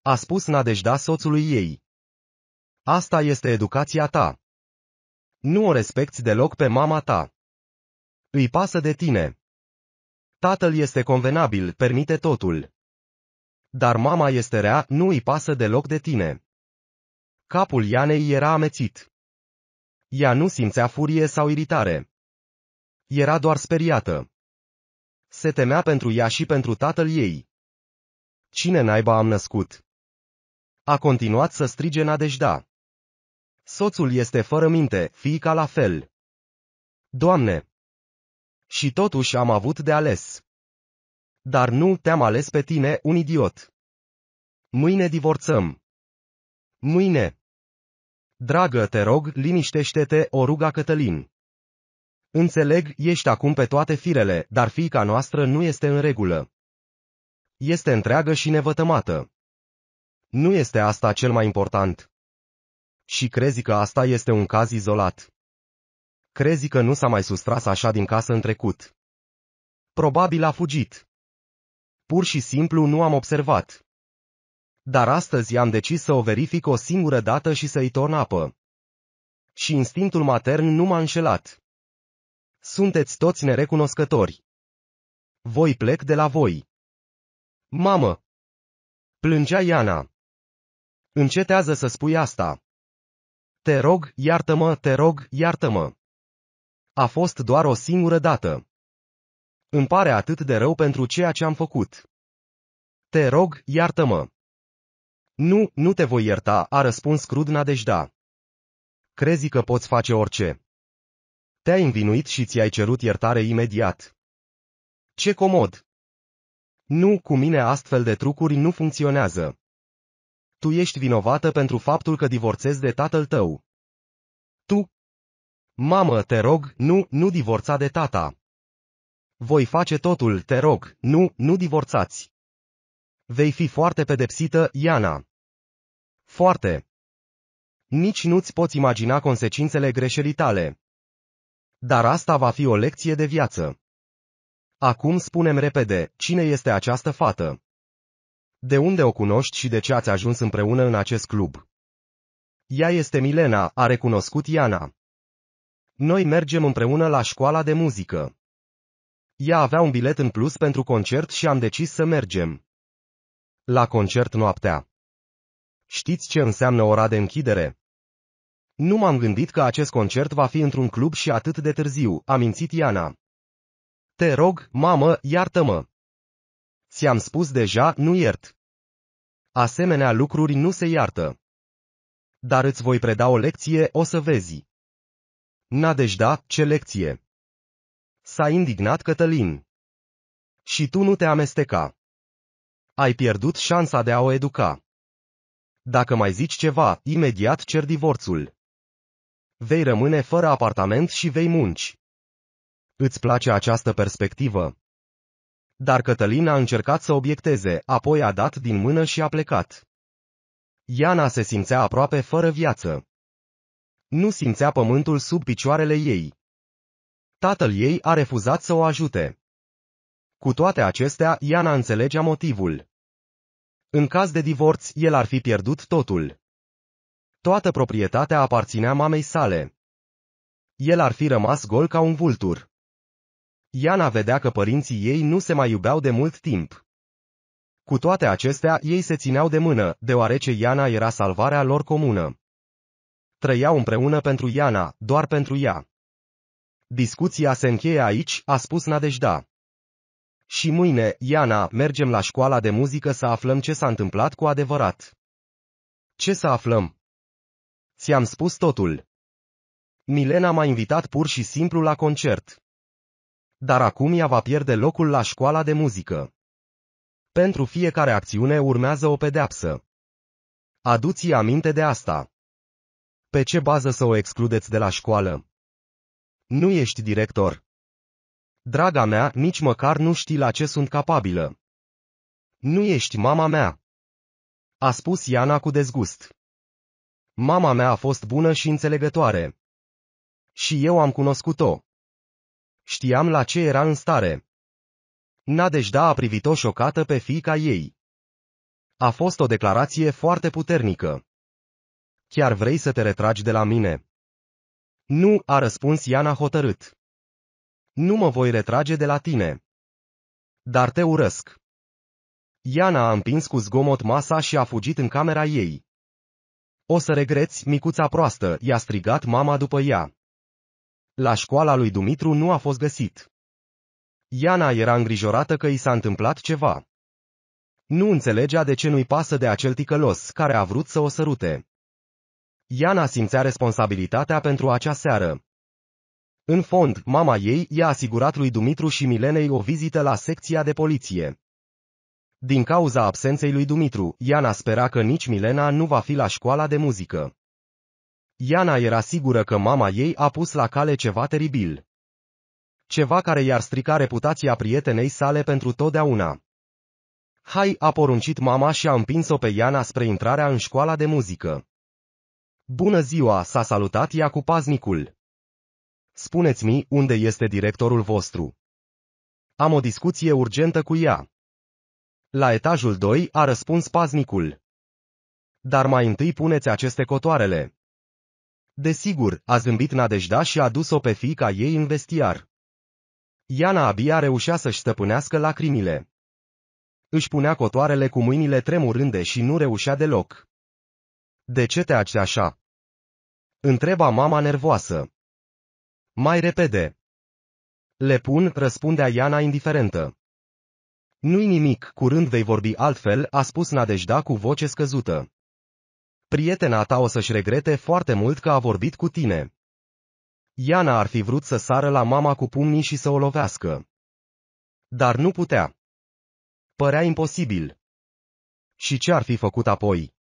A spus Nadejda soțului ei. Asta este educația ta. Nu o respecti deloc pe mama ta. Îi pasă de tine. Tatăl este convenabil, permite totul. Dar mama este rea, nu îi pasă deloc de tine. Capul Ianei era amețit. Ea nu simțea furie sau iritare. Era doar speriată. Se temea pentru ea și pentru tatăl ei. Cine naiba am născut? A continuat să strige Nadejda. Soțul este fără minte, fiica la fel. Doamne! Și totuși am avut de ales. Dar nu te-am ales pe tine, un idiot. Mâine divorțăm. Mâine. Dragă, te rog, liniștește-te, o ruga Cătălin. Înțeleg, ești acum pe toate firele, dar fiica noastră nu este în regulă. Este întreagă și nevătămată. Nu este asta cel mai important. Și crezi că asta este un caz izolat. Crezi că nu s-a mai sustras așa din casă în trecut. Probabil a fugit. Pur și simplu nu am observat. Dar astăzi am decis să o verific o singură dată și să-i torn apă. Și instinctul matern nu m-a înșelat. Sunteți toți nerecunoscători. Voi plec de la voi. Mamă! Plângea Iana. Încetează să spui asta te rog, iartă-mă, te rog, iartă-mă. A fost doar o singură dată. Îmi pare atât de rău pentru ceea ce am făcut. Te rog, iartă-mă. Nu, nu te voi ierta, a răspuns crud Nadejda. Crezi că poți face orice. Te-ai învinuit și ți-ai cerut iertare imediat. Ce comod! Nu, cu mine astfel de trucuri nu funcționează tu ești vinovată pentru faptul că divorțezi de tatăl tău. Tu? Mamă, te rog, nu, nu divorța de tata. Voi face totul, te rog, nu, nu divorțați. Vei fi foarte pedepsită, Iana. Foarte. Nici nu-ți poți imagina consecințele greșelii tale. Dar asta va fi o lecție de viață. Acum spunem repede, cine este această fată? De unde o cunoști și de ce ați ajuns împreună în acest club? Ea este Milena, a recunoscut Iana. Noi mergem împreună la școala de muzică. Ea avea un bilet în plus pentru concert și am decis să mergem. La concert noaptea. Știți ce înseamnă ora de închidere? Nu m-am gândit că acest concert va fi într-un club și atât de târziu, a mințit Iana. Te rog, mamă, iartă-mă. Ți-am spus deja, nu iert. Asemenea lucruri nu se iartă. Dar îți voi preda o lecție, o să vezi. Nadejda, deci ce lecție! S-a indignat Cătălin. Și tu nu te amesteca. Ai pierdut șansa de a o educa. Dacă mai zici ceva, imediat cer divorțul. Vei rămâne fără apartament și vei munci. Îți place această perspectivă? Dar Cătălin a încercat să obiecteze, apoi a dat din mână și a plecat. Iana se simțea aproape fără viață. Nu simțea pământul sub picioarele ei. Tatăl ei a refuzat să o ajute. Cu toate acestea, Iana înțelegea motivul. În caz de divorț, el ar fi pierdut totul. Toată proprietatea aparținea mamei sale. El ar fi rămas gol ca un vultur. Iana vedea că părinții ei nu se mai iubeau de mult timp. Cu toate acestea, ei se țineau de mână, deoarece Iana era salvarea lor comună. Trăiau împreună pentru Iana, doar pentru ea. Discuția se încheie aici, a spus Nadejda. Și mâine, Iana, mergem la școala de muzică să aflăm ce s-a întâmplat cu adevărat. Ce să aflăm? Ți-am spus totul. Milena m-a invitat pur și simplu la concert dar acum ea va pierde locul la școala de muzică. Pentru fiecare acțiune urmează o pedeapsă. Aduți aminte de asta. Pe ce bază să o excludeți de la școală? Nu ești director. Draga mea, nici măcar nu știi la ce sunt capabilă. Nu ești mama mea. A spus Iana cu dezgust. Mama mea a fost bună și înțelegătoare. Și eu am cunoscut-o. Știam la ce era în stare. Nadejda deci a privit-o șocată pe fiica ei. A fost o declarație foarte puternică. Chiar vrei să te retragi de la mine? Nu, a răspuns Iana hotărât. Nu mă voi retrage de la tine. Dar te urăsc. Iana a împins cu zgomot masa și a fugit în camera ei. O să regreți, micuța proastă, i-a strigat mama după ea. La școala lui Dumitru nu a fost găsit. Iana era îngrijorată că i s-a întâmplat ceva. Nu înțelegea de ce nu-i pasă de acel ticălos care a vrut să o sărute. Iana simțea responsabilitatea pentru acea seară. În fond, mama ei i-a asigurat lui Dumitru și Milenei o vizită la secția de poliție. Din cauza absenței lui Dumitru, Iana spera că nici Milena nu va fi la școala de muzică. Iana era sigură că mama ei a pus la cale ceva teribil. Ceva care i-ar strica reputația prietenei sale pentru totdeauna. Hai a poruncit mama și a împins-o pe Iana spre intrarea în școala de muzică. Bună ziua, s-a salutat ea cu paznicul. Spuneți-mi unde este directorul vostru. Am o discuție urgentă cu ea. La etajul 2 a răspuns paznicul. Dar mai întâi puneți aceste cotoarele. Desigur, a zâmbit Nadejda și a dus-o pe fiica ei în vestiar. Iana abia reușea să-și stăpânească lacrimile. Își punea cotoarele cu mâinile tremurânde și nu reușea deloc. De ce te aci așa? Întreba mama nervoasă. Mai repede. Le pun, răspundea Iana indiferentă. Nu-i nimic, curând vei vorbi altfel, a spus Nadejda cu voce scăzută prietena ta o să-și regrete foarte mult că a vorbit cu tine. Iana ar fi vrut să sară la mama cu pumnii și să o lovească. Dar nu putea. Părea imposibil. Și ce ar fi făcut apoi?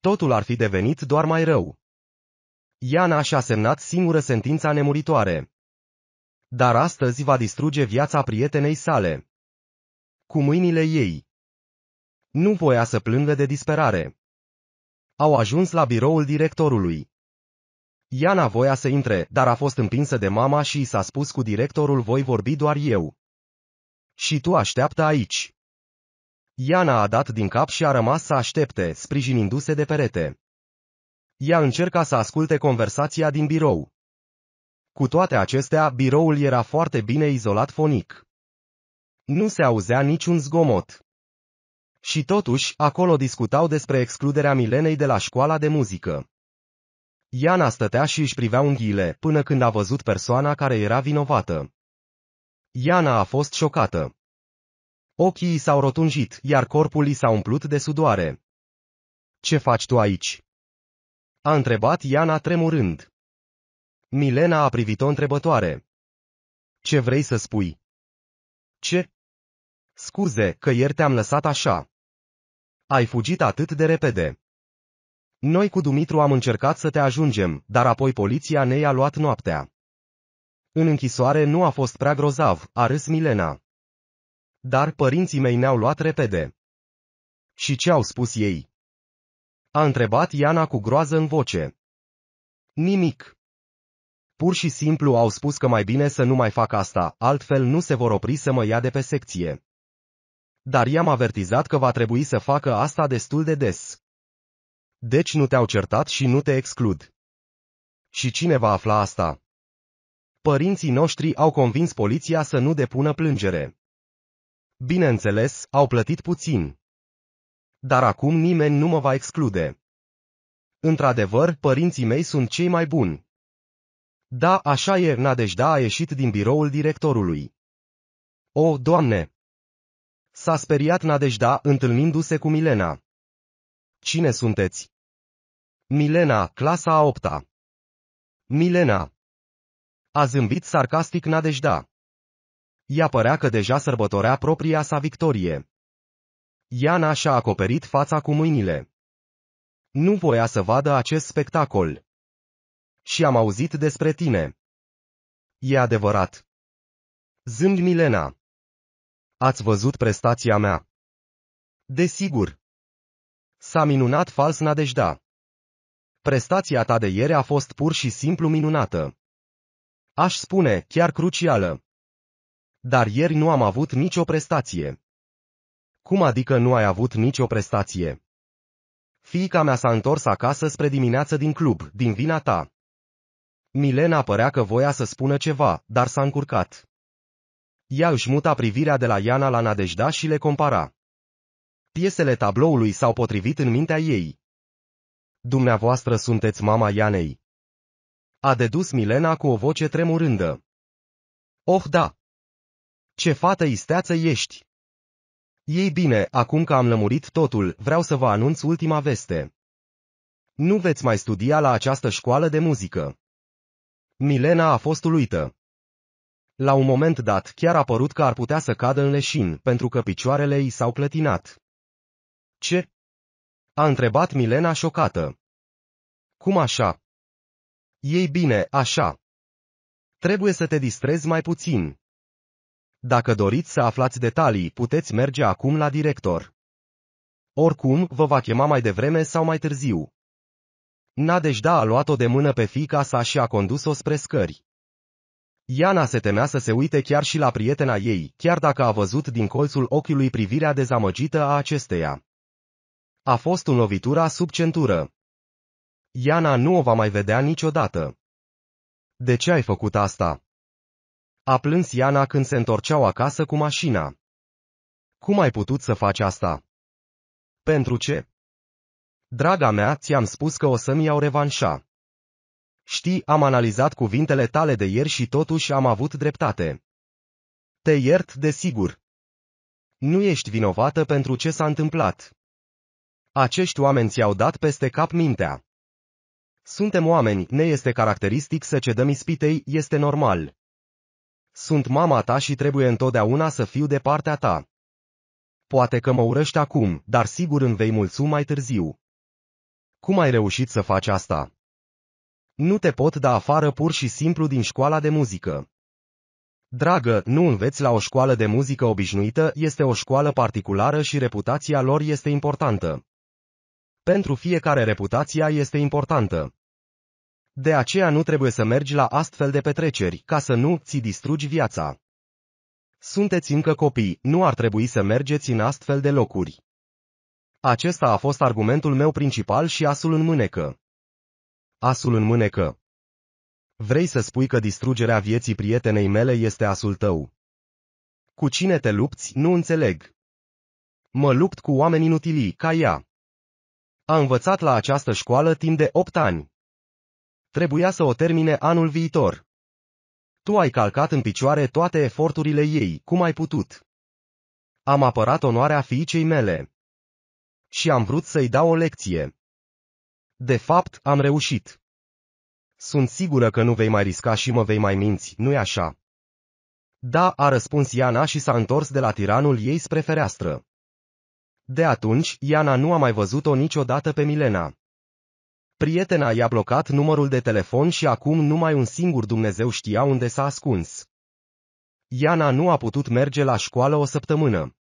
Totul ar fi devenit doar mai rău. Iana și-a semnat singură sentința nemuritoare. Dar astăzi va distruge viața prietenei sale. Cu mâinile ei. Nu voia să plângă de disperare. Au ajuns la biroul directorului. Iana voia să intre, dar a fost împinsă de mama și i s-a spus cu directorul voi vorbi doar eu. Și tu așteaptă aici. Iana a dat din cap și a rămas să aștepte, sprijinindu-se de perete. Ea încerca să asculte conversația din birou. Cu toate acestea, biroul era foarte bine izolat fonic. Nu se auzea niciun zgomot. Și totuși, acolo discutau despre excluderea Milenei de la școala de muzică. Iana stătea și își privea unghiile, până când a văzut persoana care era vinovată. Iana a fost șocată. Ochii s-au rotunjit, iar corpul i s-a umplut de sudoare. Ce faci tu aici? A întrebat Iana tremurând. Milena a privit-o întrebătoare. Ce vrei să spui? Ce? Scuze, că ieri te-am lăsat așa. Ai fugit atât de repede. Noi cu Dumitru am încercat să te ajungem, dar apoi poliția ne-a luat noaptea. În închisoare nu a fost prea grozav, a râs Milena. Dar părinții mei ne-au luat repede. Și ce au spus ei? A întrebat Iana cu groază în voce. Nimic. Pur și simplu au spus că mai bine să nu mai fac asta, altfel nu se vor opri să mă ia de pe secție dar i-am avertizat că va trebui să facă asta destul de des. Deci nu te-au certat și nu te exclud. Și cine va afla asta? Părinții noștri au convins poliția să nu depună plângere. Bineînțeles, au plătit puțin. Dar acum nimeni nu mă va exclude. Într-adevăr, părinții mei sunt cei mai buni. Da, așa e, Nadejda a ieșit din biroul directorului. O, Doamne! S-a speriat Nadejda întâlnindu-se cu Milena. Cine sunteți? Milena, clasa a opta. Milena. A zâmbit sarcastic Nadejda. Ea părea că deja sărbătorea propria sa victorie. Iana și-a acoperit fața cu mâinile. Nu voia să vadă acest spectacol. Și am auzit despre tine. E adevărat. Zâmbi Milena. Ați văzut prestația mea. Desigur. S-a minunat fals nadejda. Prestația ta de ieri a fost pur și simplu minunată. Aș spune, chiar crucială. Dar ieri nu am avut nicio prestație. Cum adică nu ai avut nicio prestație? Fiica mea s-a întors acasă spre dimineață din club, din vina ta. Milena părea că voia să spună ceva, dar s-a încurcat. Ea își muta privirea de la Iana la Nadejda și le compara. Piesele tabloului s-au potrivit în mintea ei. Dumneavoastră sunteți mama Ianei. A dedus Milena cu o voce tremurândă. Oh da! Ce fată isteață ești! Ei bine, acum că am lămurit totul, vreau să vă anunț ultima veste. Nu veți mai studia la această școală de muzică. Milena a fost uluită. La un moment dat chiar a părut că ar putea să cadă în leșin, pentru că picioarele i s-au clătinat. Ce? A întrebat Milena șocată. Cum așa? Ei bine, așa. Trebuie să te distrezi mai puțin. Dacă doriți să aflați detalii, puteți merge acum la director. Oricum, vă va chema mai devreme sau mai târziu. Nadejda a luat-o de mână pe fica sa și a condus-o spre scări. Iana se temea să se uite chiar și la prietena ei, chiar dacă a văzut din colțul ochiului privirea dezamăgită a acesteia. A fost o lovitura sub centură. Iana nu o va mai vedea niciodată. De ce ai făcut asta? A plâns Iana când se întorceau acasă cu mașina. Cum ai putut să faci asta? Pentru ce? Draga mea, ți-am spus că o să-mi iau revanșa. Știi, am analizat cuvintele tale de ieri și totuși am avut dreptate. Te iert, desigur. Nu ești vinovată pentru ce s-a întâmplat. Acești oameni ți-au dat peste cap mintea. Suntem oameni, ne este caracteristic să cedăm ispitei, este normal. Sunt mama ta și trebuie întotdeauna să fiu de partea ta. Poate că mă urăști acum, dar sigur îmi vei mulțu mai târziu. Cum ai reușit să faci asta? Nu te pot da afară pur și simplu din școala de muzică. Dragă, nu înveți la o școală de muzică obișnuită, este o școală particulară și reputația lor este importantă. Pentru fiecare reputația este importantă. De aceea nu trebuie să mergi la astfel de petreceri, ca să nu ți distrugi viața. Sunteți încă copii, nu ar trebui să mergeți în astfel de locuri. Acesta a fost argumentul meu principal și asul în mânecă asul în mânecă. Vrei să spui că distrugerea vieții prietenei mele este asul tău. Cu cine te lupți, nu înțeleg. Mă lupt cu oameni inutilii, ca ea. A învățat la această școală timp de opt ani. Trebuia să o termine anul viitor. Tu ai calcat în picioare toate eforturile ei, cum ai putut. Am apărat onoarea fiicei mele. Și am vrut să-i dau o lecție. De fapt, am reușit. Sunt sigură că nu vei mai risca și mă vei mai minți, nu-i așa? Da, a răspuns Iana și s-a întors de la tiranul ei spre fereastră. De atunci, Iana nu a mai văzut-o niciodată pe Milena. Prietena i-a blocat numărul de telefon și acum numai un singur Dumnezeu știa unde s-a ascuns. Iana nu a putut merge la școală o săptămână.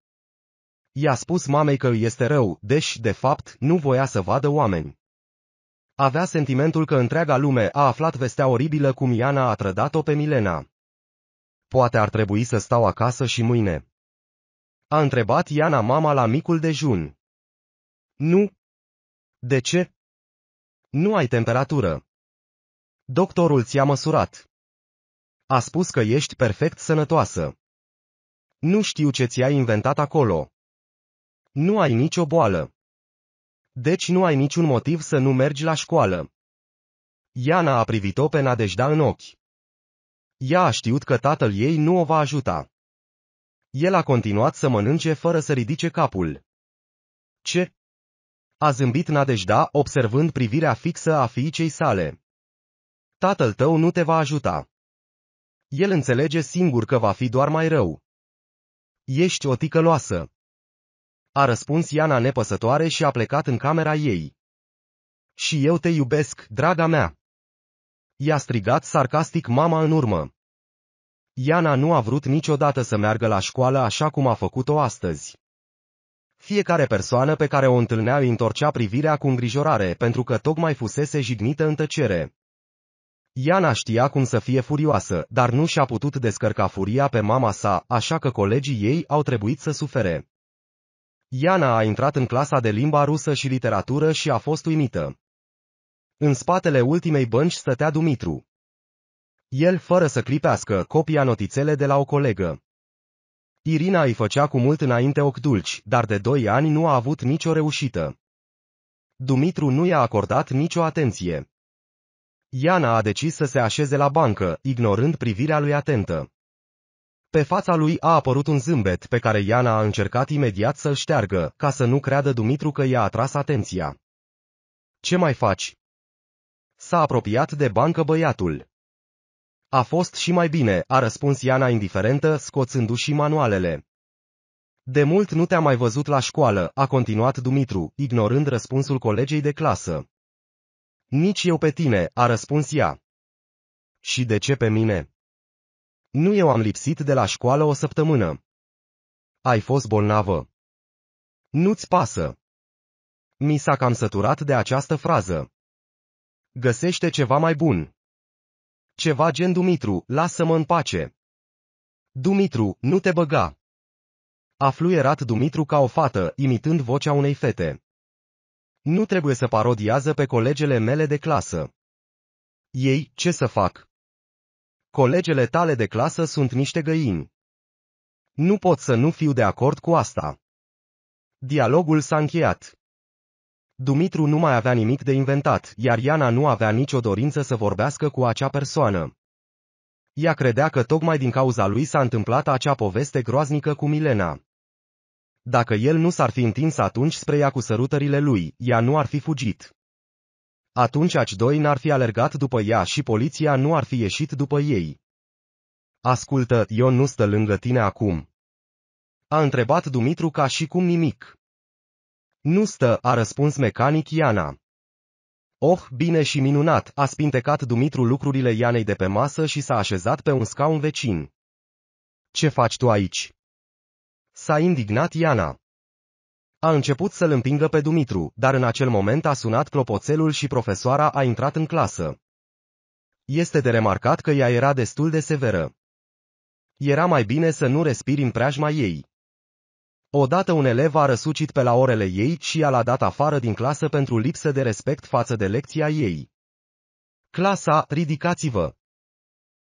I-a spus mamei că îi este rău, deși, de fapt, nu voia să vadă oameni. Avea sentimentul că întreaga lume a aflat vestea oribilă cum Iana a trădat-o pe Milena. Poate ar trebui să stau acasă și mâine. A întrebat Iana mama la micul dejun. Nu. De ce? Nu ai temperatură. Doctorul ți-a măsurat. A spus că ești perfect sănătoasă. Nu știu ce ți-ai inventat acolo. Nu ai nicio boală. Deci nu ai niciun motiv să nu mergi la școală. Iana a privit-o pe Nadejda în ochi. Ea a știut că tatăl ei nu o va ajuta. El a continuat să mănânce fără să ridice capul. Ce? A zâmbit Nadejda, observând privirea fixă a fiicei sale. Tatăl tău nu te va ajuta. El înțelege singur că va fi doar mai rău. Ești o ticăloasă. A răspuns Iana nepăsătoare și a plecat în camera ei. Și eu te iubesc, draga mea! I-a strigat sarcastic mama în urmă. Iana nu a vrut niciodată să meargă la școală așa cum a făcut-o astăzi. Fiecare persoană pe care o întâlnea îi întorcea privirea cu îngrijorare pentru că tocmai fusese jignită în tăcere. Iana știa cum să fie furioasă, dar nu și-a putut descărca furia pe mama sa, așa că colegii ei au trebuit să sufere. Iana a intrat în clasa de limba rusă și literatură și a fost uimită. În spatele ultimei bănci stătea Dumitru. El, fără să clipească, copia notițele de la o colegă. Irina îi făcea cu mult înainte ochi dulci, dar de doi ani nu a avut nicio reușită. Dumitru nu i-a acordat nicio atenție. Iana a decis să se așeze la bancă, ignorând privirea lui atentă. Pe fața lui a apărut un zâmbet pe care Iana a încercat imediat să-l șteargă, ca să nu creadă Dumitru că i-a atras atenția. Ce mai faci? S-a apropiat de bancă băiatul. A fost și mai bine, a răspuns Iana indiferentă, scoțându-și manualele. De mult nu te-am mai văzut la școală, a continuat Dumitru, ignorând răspunsul colegei de clasă. Nici eu pe tine, a răspuns ea. Și de ce pe mine? Nu eu am lipsit de la școală o săptămână. Ai fost bolnavă. Nu-ți pasă. Mi s-a cam săturat de această frază. Găsește ceva mai bun. Ceva gen Dumitru, lasă-mă în pace. Dumitru, nu te băga. A fluierat Dumitru ca o fată, imitând vocea unei fete. Nu trebuie să parodiază pe colegele mele de clasă. Ei, ce să fac? Colegele tale de clasă sunt niște găini. Nu pot să nu fiu de acord cu asta. Dialogul s-a încheiat. Dumitru nu mai avea nimic de inventat, iar Iana nu avea nicio dorință să vorbească cu acea persoană. Ea credea că tocmai din cauza lui s-a întâmplat acea poveste groaznică cu Milena. Dacă el nu s-ar fi întins atunci spre ea cu sărutările lui, ea nu ar fi fugit. Atunci aci doi n-ar fi alergat după ea și poliția nu ar fi ieșit după ei. Ascultă, Ion nu stă lângă tine acum. A întrebat Dumitru ca și cum nimic. Nu stă, a răspuns mecanic Iana. Oh, bine și minunat, a spintecat Dumitru lucrurile Ianei de pe masă și s-a așezat pe un scaun vecin. Ce faci tu aici? S-a indignat Iana. A început să-l împingă pe Dumitru, dar în acel moment a sunat clopoțelul și profesoara a intrat în clasă. Este de remarcat că ea era destul de severă. Era mai bine să nu respiri în preajma ei. Odată un elev a răsucit pe la orele ei și ea l-a dat afară din clasă pentru lipsă de respect față de lecția ei. Clasa, ridicați-vă!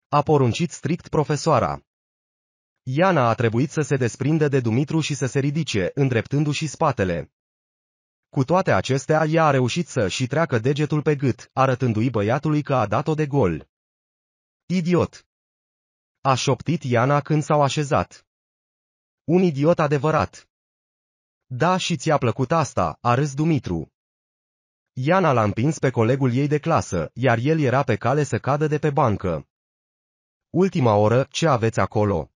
A poruncit strict profesoara. Iana a trebuit să se desprindă de Dumitru și să se ridice, îndreptându-și spatele. Cu toate acestea, ea a reușit să și treacă degetul pe gât, arătându-i băiatului că a dat-o de gol. Idiot! A șoptit Iana când s-au așezat. Un idiot adevărat. Da și ți-a plăcut asta, a râs Dumitru. Iana l-a împins pe colegul ei de clasă, iar el era pe cale să cadă de pe bancă. Ultima oră, ce aveți acolo?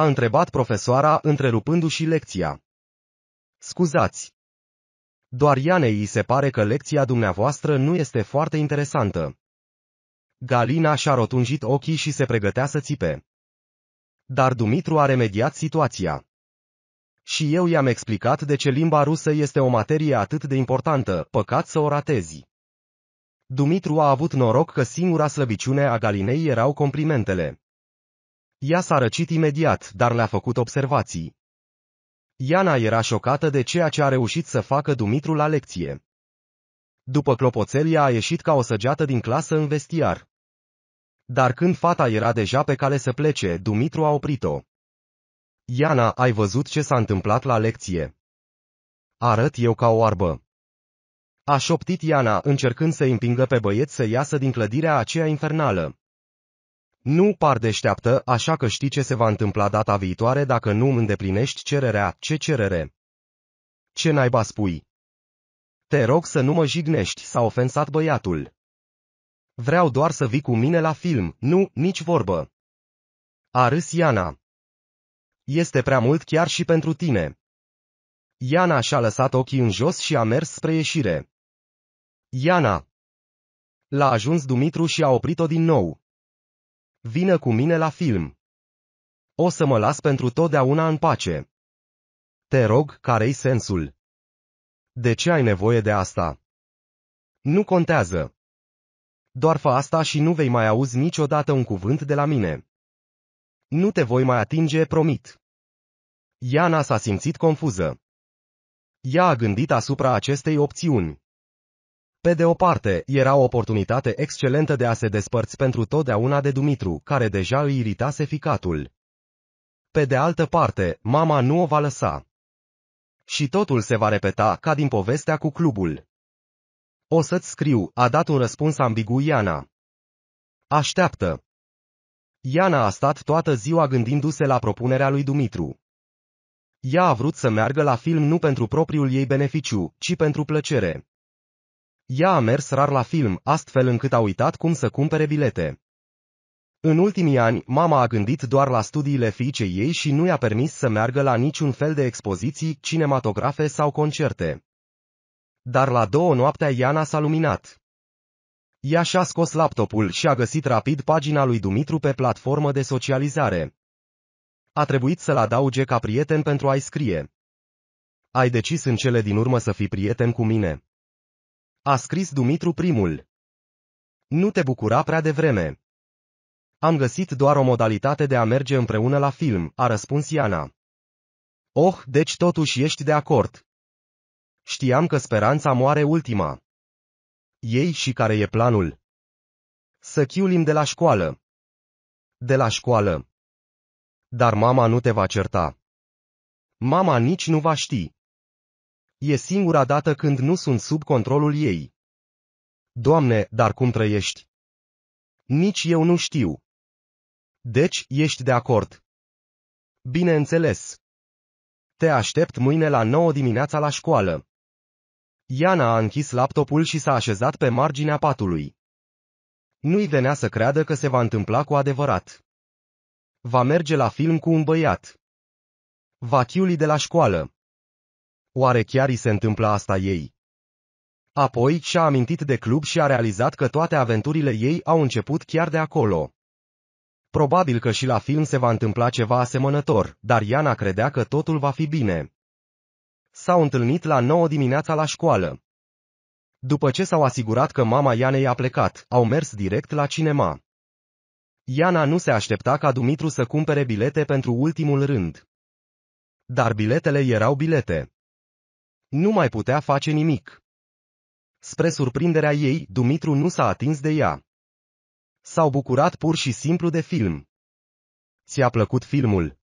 A întrebat profesoara, întrerupându-și lecția. Scuzați! Doar Ianei îi se pare că lecția dumneavoastră nu este foarte interesantă. Galina și-a rotunjit ochii și se pregătea să țipe. Dar Dumitru a remediat situația. Și eu i-am explicat de ce limba rusă este o materie atât de importantă, păcat să o ratezi. Dumitru a avut noroc că singura slăbiciune a Galinei erau complimentele. Ea s-a răcit imediat, dar le-a făcut observații. Iana era șocată de ceea ce a reușit să facă Dumitru la lecție. După clopoțel ea a ieșit ca o săgeată din clasă în vestiar. Dar când fata era deja pe cale să plece, Dumitru a oprit-o. Iana, ai văzut ce s-a întâmplat la lecție? Arăt eu ca o arbă. A șoptit Iana, încercând să împingă pe băieți să iasă din clădirea aceea infernală. Nu par deșteaptă, așa că știi ce se va întâmpla data viitoare dacă nu îndeplinești cererea, ce cerere. Ce naiba spui? Te rog să nu mă jignești, s-a ofensat băiatul. Vreau doar să vii cu mine la film, nu, nici vorbă. A râs Iana. Este prea mult chiar și pentru tine. Iana și-a lăsat ochii în jos și a mers spre ieșire. Iana! L-a ajuns Dumitru și a oprit-o din nou vină cu mine la film. O să mă las pentru totdeauna în pace. Te rog, care-i sensul? De ce ai nevoie de asta? Nu contează. Doar fă asta și nu vei mai auzi niciodată un cuvânt de la mine. Nu te voi mai atinge, promit. Iana s-a simțit confuză. Ea a gândit asupra acestei opțiuni. Pe de o parte, era o oportunitate excelentă de a se despărți pentru totdeauna de Dumitru, care deja îi iritase ficatul. Pe de altă parte, mama nu o va lăsa. Și totul se va repeta ca din povestea cu clubul. O să-ți scriu, a dat un răspuns ambigu Iana. Așteaptă. Iana a stat toată ziua gândindu-se la propunerea lui Dumitru. Ea a vrut să meargă la film nu pentru propriul ei beneficiu, ci pentru plăcere. Ea a mers rar la film, astfel încât a uitat cum să cumpere bilete. În ultimii ani, mama a gândit doar la studiile fiicei ei și nu i-a permis să meargă la niciun fel de expoziții, cinematografe sau concerte. Dar la două noaptea Iana s-a luminat. Ea și-a scos laptopul și a găsit rapid pagina lui Dumitru pe platformă de socializare. A trebuit să-l adauge ca prieten pentru a-i scrie. Ai decis în cele din urmă să fii prieten cu mine. A scris Dumitru primul. Nu te bucura prea devreme. Am găsit doar o modalitate de a merge împreună la film, a răspuns Iana. Oh, deci totuși ești de acord. Știam că speranța moare ultima. Ei și care e planul? Să chiulim de la școală. De la școală. Dar mama nu te va certa. Mama nici nu va ști. E singura dată când nu sunt sub controlul ei. Doamne, dar cum trăiești? Nici eu nu știu. Deci, ești de acord. Bineînțeles. Te aștept mâine la 9 dimineața la școală. Iana a închis laptopul și s-a așezat pe marginea patului. Nu-i venea să creadă că se va întâmpla cu adevărat. Va merge la film cu un băiat. Va de la școală. Oare chiar îi se întâmplă asta ei? Apoi și-a amintit de club și a realizat că toate aventurile ei au început chiar de acolo. Probabil că și la film se va întâmpla ceva asemănător, dar Iana credea că totul va fi bine. S-au întâlnit la 9 dimineața la școală. După ce s-au asigurat că mama Ianei a plecat, au mers direct la cinema. Iana nu se aștepta ca Dumitru să cumpere bilete pentru ultimul rând. Dar biletele erau bilete. Nu mai putea face nimic. Spre surprinderea ei, Dumitru nu s-a atins de ea. S-au bucurat pur și simplu de film. Ți-a plăcut filmul?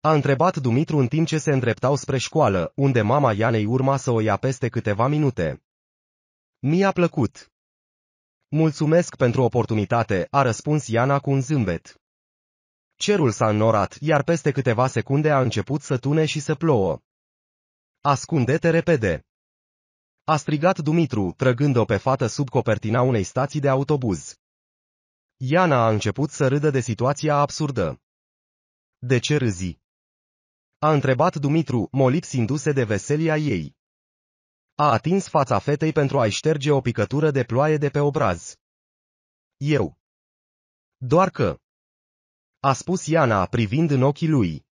A întrebat Dumitru în timp ce se îndreptau spre școală, unde mama Ianei urma să o ia peste câteva minute. Mi-a plăcut. Mulțumesc pentru oportunitate, a răspuns Iana cu un zâmbet. Cerul s-a înnorat, iar peste câteva secunde a început să tune și să plouă. Ascunde-te repede! A strigat Dumitru, trăgând-o pe fată sub copertina unei stații de autobuz. Iana a început să râdă de situația absurdă. De ce râzi? A întrebat Dumitru, molipsindu-se de veselia ei. A atins fața fetei pentru a-i șterge o picătură de ploaie de pe obraz. Eu. Doar că. A spus Iana, privind în ochii lui.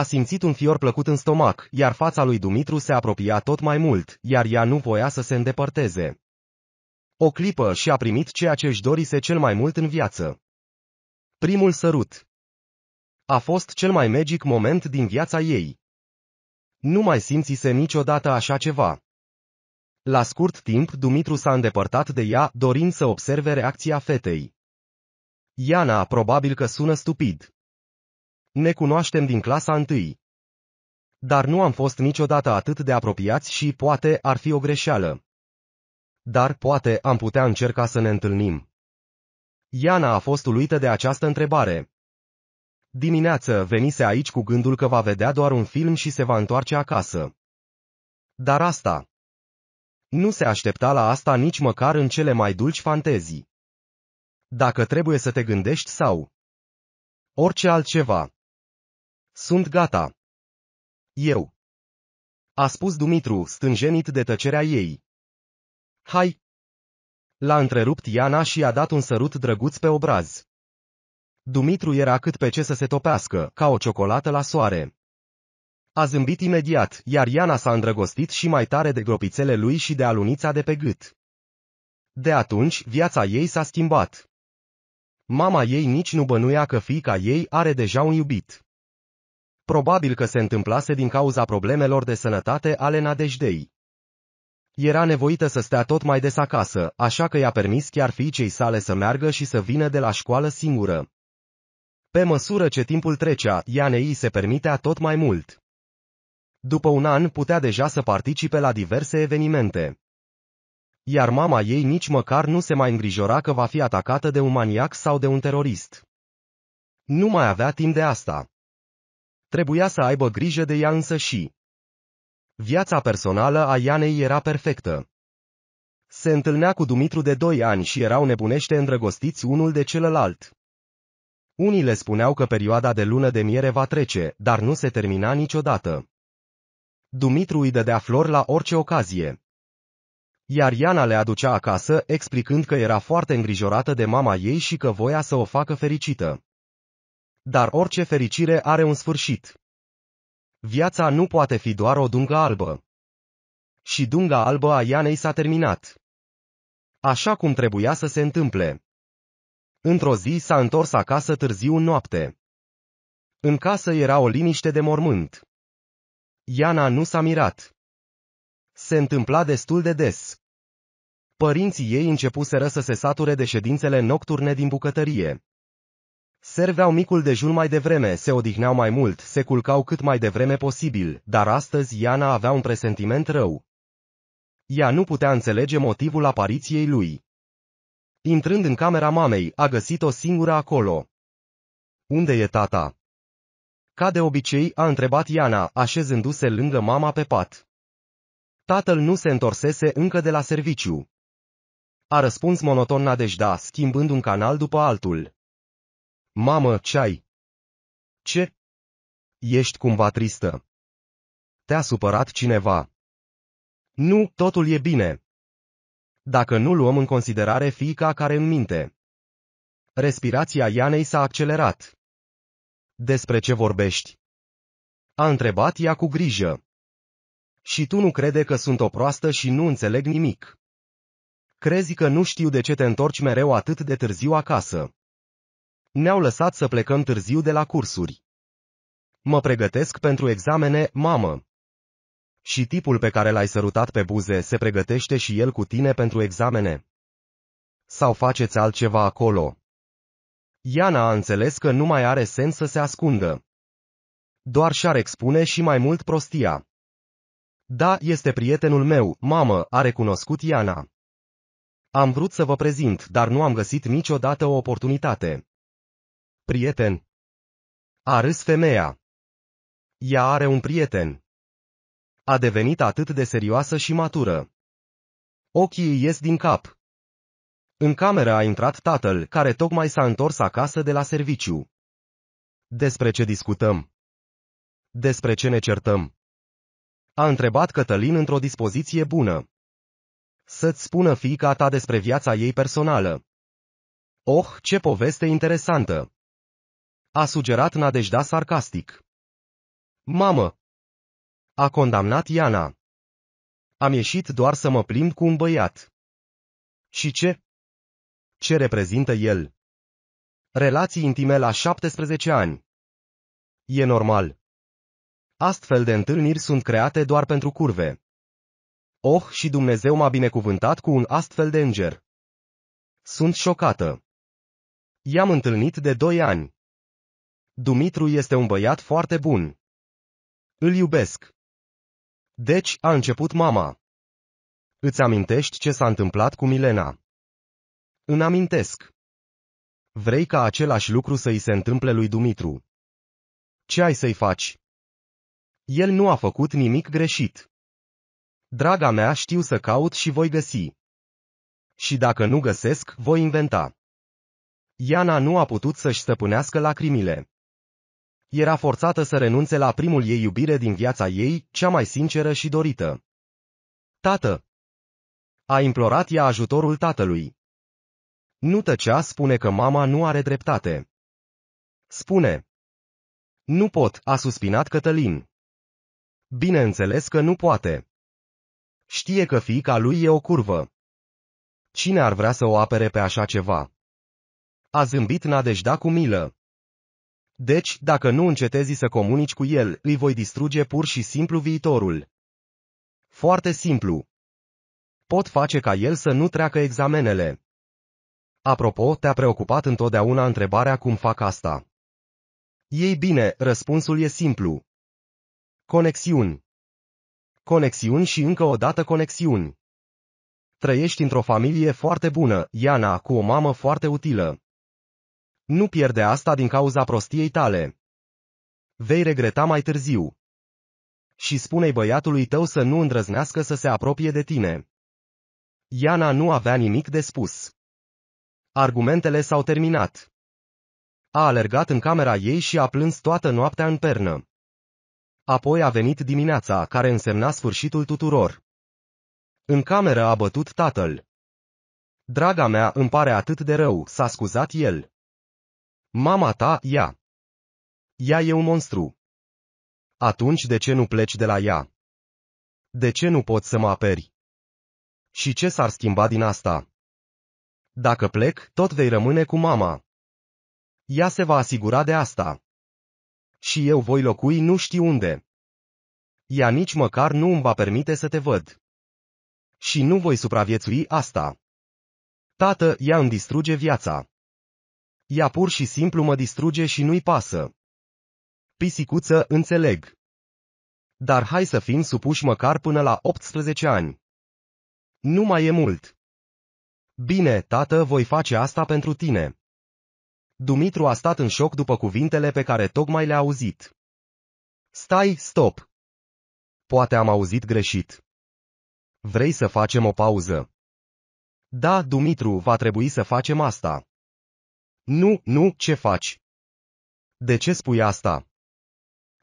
A simțit un fior plăcut în stomac, iar fața lui Dumitru se apropia tot mai mult, iar ea nu voia să se îndepărteze. O clipă și a primit ceea ce își dorise cel mai mult în viață. Primul sărut. A fost cel mai magic moment din viața ei. Nu mai simțise niciodată așa ceva. La scurt timp, Dumitru s-a îndepărtat de ea, dorind să observe reacția fetei. Iana, probabil că sună stupid, ne cunoaștem din clasa întâi. Dar nu am fost niciodată atât de apropiați și poate ar fi o greșeală. Dar poate am putea încerca să ne întâlnim. Iana a fost uluită de această întrebare. Dimineață venise aici cu gândul că va vedea doar un film și se va întoarce acasă. Dar asta. Nu se aștepta la asta nici măcar în cele mai dulci fantezii. Dacă trebuie să te gândești sau orice altceva. Sunt gata. Eu. A spus Dumitru, stânjenit de tăcerea ei. Hai. L-a întrerupt Iana și a dat un sărut drăguț pe obraz. Dumitru era cât pe ce să se topească, ca o ciocolată la soare. A zâmbit imediat, iar Iana s-a îndrăgostit și mai tare de gropițele lui și de alunița de pe gât. De atunci, viața ei s-a schimbat. Mama ei nici nu bănuia că fiica ei are deja un iubit. Probabil că se întâmplase din cauza problemelor de sănătate ale nădejdei. Era nevoită să stea tot mai des acasă, așa că i-a permis chiar fiicei sale să meargă și să vină de la școală singură. Pe măsură ce timpul trecea, Ianei se permitea tot mai mult. După un an putea deja să participe la diverse evenimente. Iar mama ei nici măcar nu se mai îngrijora că va fi atacată de un maniac sau de un terorist. Nu mai avea timp de asta. Trebuia să aibă grijă de ea însă și. Viața personală a Ianei era perfectă. Se întâlnea cu Dumitru de doi ani și erau nebunește îndrăgostiți unul de celălalt. Unii le spuneau că perioada de lună de miere va trece, dar nu se termina niciodată. Dumitru îi dădea flori la orice ocazie. Iar Iana le aducea acasă, explicând că era foarte îngrijorată de mama ei și că voia să o facă fericită dar orice fericire are un sfârșit. Viața nu poate fi doar o dungă albă. Și dunga albă a Ianei s-a terminat. Așa cum trebuia să se întâmple. Într-o zi s-a întors acasă târziu în noapte. În casă era o liniște de mormânt. Iana nu s-a mirat. Se întâmpla destul de des. Părinții ei începuseră să se sature de ședințele nocturne din bucătărie serveau micul dejun mai devreme, se odihneau mai mult, se culcau cât mai devreme posibil, dar astăzi Iana avea un presentiment rău. Ea nu putea înțelege motivul apariției lui. Intrând în camera mamei, a găsit-o singură acolo. Unde e tata? Ca de obicei, a întrebat Iana, așezându-se lângă mama pe pat. Tatăl nu se întorsese încă de la serviciu. A răspuns monoton Nadejda, schimbând un canal după altul. Mamă, ce ai? Ce? Ești cumva tristă. Te-a supărat cineva. Nu, totul e bine. Dacă nu luăm în considerare fiica care îmi minte. Respirația Ianei s-a accelerat. Despre ce vorbești? A întrebat ea cu grijă. Și tu nu crede că sunt o proastă și nu înțeleg nimic. Crezi că nu știu de ce te întorci mereu atât de târziu acasă. Ne-au lăsat să plecăm târziu de la cursuri. Mă pregătesc pentru examene, mamă. Și tipul pe care l-ai sărutat pe buze se pregătește și el cu tine pentru examene. Sau faceți altceva acolo. Iana a înțeles că nu mai are sens să se ascundă. Doar și-ar expune și mai mult prostia. Da, este prietenul meu, mamă, a recunoscut Iana. Am vrut să vă prezint, dar nu am găsit niciodată o oportunitate. Prieten. A râs femeia. Ea are un prieten. A devenit atât de serioasă și matură. Ochii îi ies din cap. În cameră a intrat tatăl, care tocmai s-a întors acasă de la serviciu. Despre ce discutăm? Despre ce ne certăm? A întrebat Cătălin într-o dispoziție bună. Să-ți spună fiica ta despre viața ei personală. Oh, ce poveste interesantă! a sugerat Nadejda sarcastic. Mamă! A condamnat Iana. Am ieșit doar să mă plimb cu un băiat. Și ce? Ce reprezintă el? Relații intime la 17 ani. E normal. Astfel de întâlniri sunt create doar pentru curve. Oh, și Dumnezeu m-a binecuvântat cu un astfel de înger. Sunt șocată. I-am întâlnit de doi ani. Dumitru este un băiat foarte bun. Îl iubesc. Deci, a început mama. Îți amintești ce s-a întâmplat cu Milena? Îmi amintesc. Vrei ca același lucru să-i se întâmple lui Dumitru. Ce ai să-i faci? El nu a făcut nimic greșit. Draga mea, știu să caut și voi găsi. Și dacă nu găsesc, voi inventa. Iana nu a putut să-și stăpânească lacrimile era forțată să renunțe la primul ei iubire din viața ei, cea mai sinceră și dorită. Tată! A implorat ea ajutorul tatălui. Nu tăcea spune că mama nu are dreptate. Spune. Nu pot, a suspinat Cătălin. Bineînțeles că nu poate. Știe că fiica lui e o curvă. Cine ar vrea să o apere pe așa ceva? A zâmbit Nadejda cu milă. Deci, dacă nu încetezi să comunici cu el, îi voi distruge pur și simplu viitorul. Foarte simplu. Pot face ca el să nu treacă examenele. Apropo, te-a preocupat întotdeauna întrebarea cum fac asta. Ei bine, răspunsul e simplu. Conexiuni. Conexiuni și încă o dată conexiuni. Trăiești într-o familie foarte bună, Iana, cu o mamă foarte utilă. Nu pierde asta din cauza prostiei tale. Vei regreta mai târziu. Și spune-i băiatului tău să nu îndrăznească să se apropie de tine. Iana nu avea nimic de spus. Argumentele s-au terminat. A alergat în camera ei și a plâns toată noaptea în pernă. Apoi a venit dimineața, care însemna sfârșitul tuturor. În cameră a bătut tatăl. Draga mea, îmi pare atât de rău, s-a scuzat el. Mama ta, ea. Ea e un monstru. Atunci de ce nu pleci de la ea? De ce nu pot să mă aperi? Și ce s-ar schimba din asta? Dacă plec, tot vei rămâne cu mama. Ea se va asigura de asta. Și eu voi locui nu știu unde. Ea nici măcar nu îmi va permite să te văd. Și nu voi supraviețui asta. Tată, ea îmi distruge viața. Ea pur și simplu mă distruge și nu-i pasă. Pisicuță, înțeleg. Dar hai să fim supuși măcar până la 18 ani. Nu mai e mult. Bine, tată, voi face asta pentru tine. Dumitru a stat în șoc după cuvintele pe care tocmai le-a auzit. Stai, stop. Poate am auzit greșit. Vrei să facem o pauză? Da, Dumitru, va trebui să facem asta. Nu, nu, ce faci? De ce spui asta?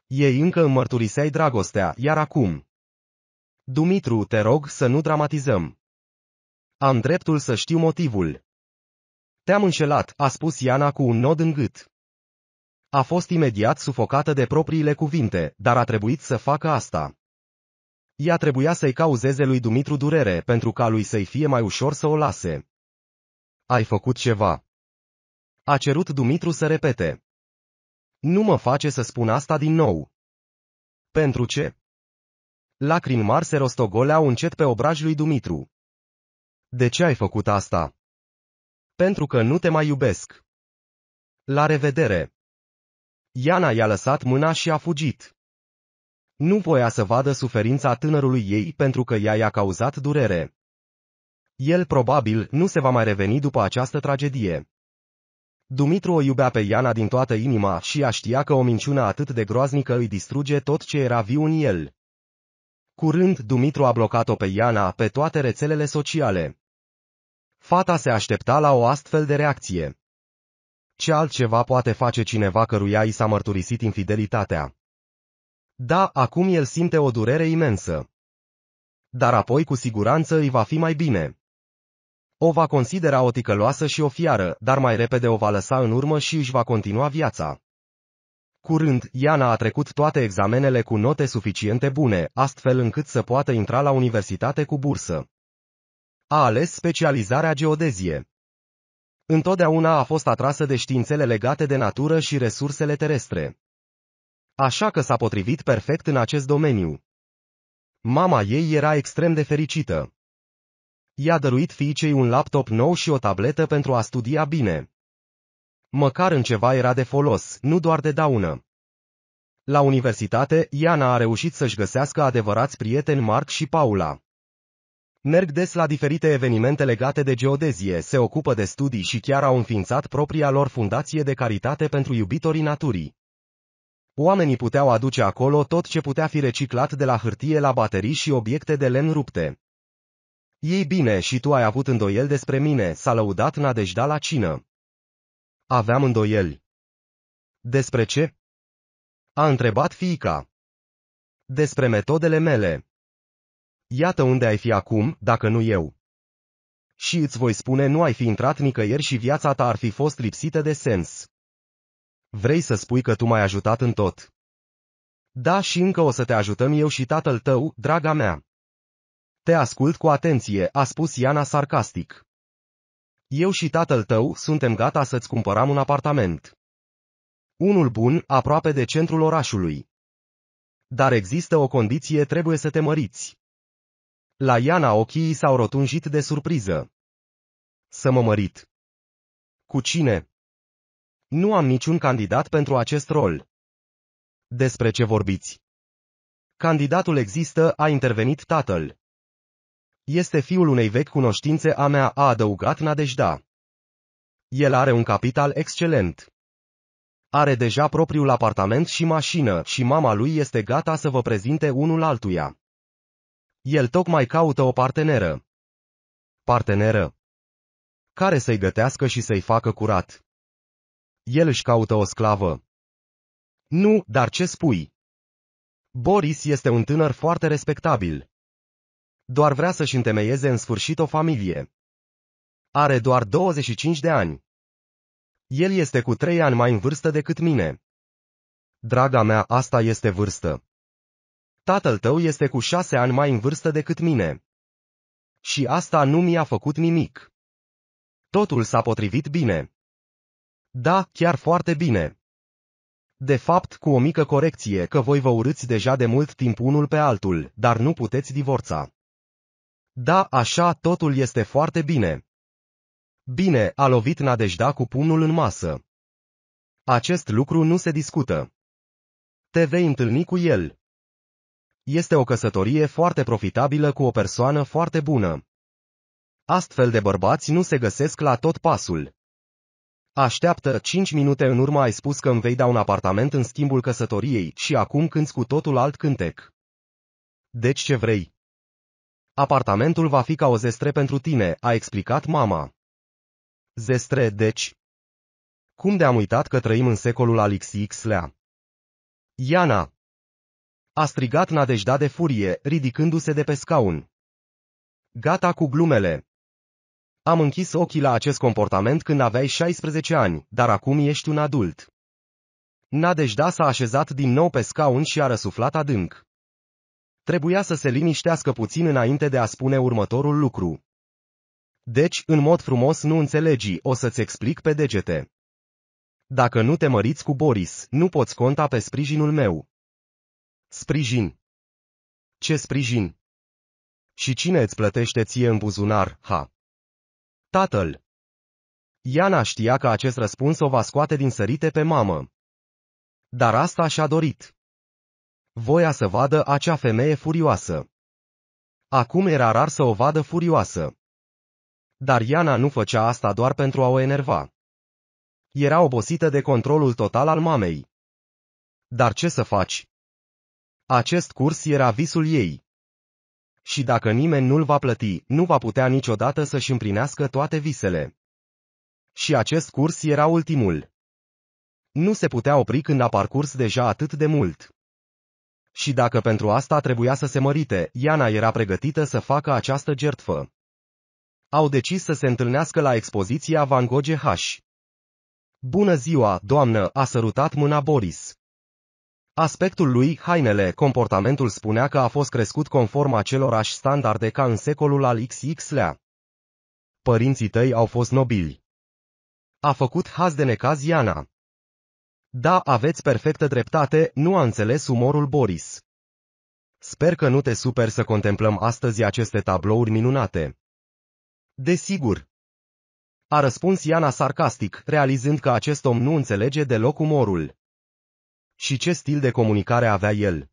Ei încă îmi mărturiseai dragostea, iar acum. Dumitru, te rog să nu dramatizăm. Am dreptul să știu motivul. Te-am înșelat, a spus Iana cu un nod în gât. A fost imediat sufocată de propriile cuvinte, dar a trebuit să facă asta. Ea trebuia să-i cauzeze lui Dumitru durere pentru ca lui să-i fie mai ușor să o lase. Ai făcut ceva. A cerut Dumitru să repete. Nu mă face să spun asta din nou. Pentru ce? Lacrimi mari se rostogoleau încet pe obraj lui Dumitru. De ce ai făcut asta? Pentru că nu te mai iubesc. La revedere! Iana i-a lăsat mâna și a fugit. Nu voia să vadă suferința tânărului ei pentru că ea i-a cauzat durere. El probabil nu se va mai reveni după această tragedie. Dumitru o iubea pe Iana din toată inima și a știa că o minciună atât de groaznică îi distruge tot ce era viu în el. Curând, Dumitru a blocat-o pe Iana pe toate rețelele sociale. Fata se aștepta la o astfel de reacție. Ce altceva poate face cineva căruia i s-a mărturisit infidelitatea? Da, acum el simte o durere imensă. Dar apoi cu siguranță îi va fi mai bine. O va considera o ticăloasă și o fiară, dar mai repede o va lăsa în urmă și își va continua viața. Curând, Iana a trecut toate examenele cu note suficiente bune, astfel încât să poată intra la universitate cu bursă. A ales specializarea geodezie. Întotdeauna a fost atrasă de științele legate de natură și resursele terestre. Așa că s-a potrivit perfect în acest domeniu. Mama ei era extrem de fericită. I-a dăruit fiicei un laptop nou și o tabletă pentru a studia bine. Măcar în ceva era de folos, nu doar de daună. La universitate, Iana a reușit să-și găsească adevărați prieteni Mark și Paula. Merg des la diferite evenimente legate de geodezie, se ocupă de studii și chiar au înființat propria lor fundație de caritate pentru iubitorii naturii. Oamenii puteau aduce acolo tot ce putea fi reciclat de la hârtie la baterii și obiecte de lemn rupte. Ei bine și tu ai avut îndoiel despre mine, s-a lăudat Nadejda la cină. Aveam îndoiel. Despre ce? A întrebat fiica. Despre metodele mele. Iată unde ai fi acum, dacă nu eu. Și îți voi spune nu ai fi intrat nicăieri și viața ta ar fi fost lipsită de sens. Vrei să spui că tu m-ai ajutat în tot. Da și încă o să te ajutăm eu și tatăl tău, draga mea. Te ascult cu atenție, a spus Iana sarcastic. Eu și tatăl tău suntem gata să-ți cumpărăm un apartament. Unul bun, aproape de centrul orașului. Dar există o condiție, trebuie să te măriți. La Iana ochii s-au rotunjit de surpriză. Să mă mărit. Cu cine? Nu am niciun candidat pentru acest rol. Despre ce vorbiți? Candidatul există, a intervenit tatăl. Este fiul unei vechi cunoștințe a mea, a adăugat Nadejda. El are un capital excelent. Are deja propriul apartament și mașină și mama lui este gata să vă prezinte unul altuia. El tocmai caută o parteneră. Parteneră. Care să-i gătească și să-i facă curat. El își caută o sclavă. Nu, dar ce spui? Boris este un tânăr foarte respectabil. Doar vrea să-și întemeieze în sfârșit o familie. Are doar 25 de ani. El este cu trei ani mai în vârstă decât mine. Draga mea, asta este vârstă. Tatăl tău este cu șase ani mai în vârstă decât mine. Și asta nu mi-a făcut nimic. Totul s-a potrivit bine. Da, chiar foarte bine. De fapt, cu o mică corecție că voi vă urâți deja de mult timp unul pe altul, dar nu puteți divorța. Da, așa, totul este foarte bine. Bine, a lovit Nadejda cu pumnul în masă. Acest lucru nu se discută. Te vei întâlni cu el. Este o căsătorie foarte profitabilă cu o persoană foarte bună. Astfel de bărbați nu se găsesc la tot pasul. Așteaptă, cinci minute în urmă ai spus că îmi vei da un apartament în schimbul căsătoriei și acum cânți cu totul alt cântec. Deci ce vrei? Apartamentul va fi ca o zestre pentru tine, a explicat mama. Zestre, deci? Cum de-am uitat că trăim în secolul al xx lea Iana! A strigat Nadejda de furie, ridicându-se de pe scaun. Gata cu glumele! Am închis ochii la acest comportament când aveai 16 ani, dar acum ești un adult. Nadejda s-a așezat din nou pe scaun și a răsuflat adânc. Trebuia să se liniștească puțin înainte de a spune următorul lucru. Deci, în mod frumos nu înțelegi, o să-ți explic pe degete. Dacă nu te măriți cu Boris, nu poți conta pe sprijinul meu. Sprijin. Ce sprijin? Și cine îți plătește ție în buzunar, ha? Tatăl. Iana știa că acest răspuns o va scoate din sărite pe mamă. Dar asta și-a dorit voia să vadă acea femeie furioasă. Acum era rar să o vadă furioasă. Dar Iana nu făcea asta doar pentru a o enerva. Era obosită de controlul total al mamei. Dar ce să faci? Acest curs era visul ei. Și dacă nimeni nu-l va plăti, nu va putea niciodată să-și împlinească toate visele. Și acest curs era ultimul. Nu se putea opri când a parcurs deja atât de mult. Și dacă pentru asta trebuia să se mărite, Iana era pregătită să facă această jertfă. Au decis să se întâlnească la expoziția Van Gogh H. Bună ziua, doamnă, a sărutat mâna Boris. Aspectul lui, hainele, comportamentul spunea că a fost crescut conform acelorași standarde ca în secolul al XX-lea. Părinții tăi au fost nobili. A făcut haz de necaz Iana. Da, aveți perfectă dreptate, nu a înțeles umorul Boris. Sper că nu te super să contemplăm astăzi aceste tablouri minunate. Desigur. A răspuns Iana sarcastic, realizând că acest om nu înțelege deloc umorul. Și ce stil de comunicare avea el?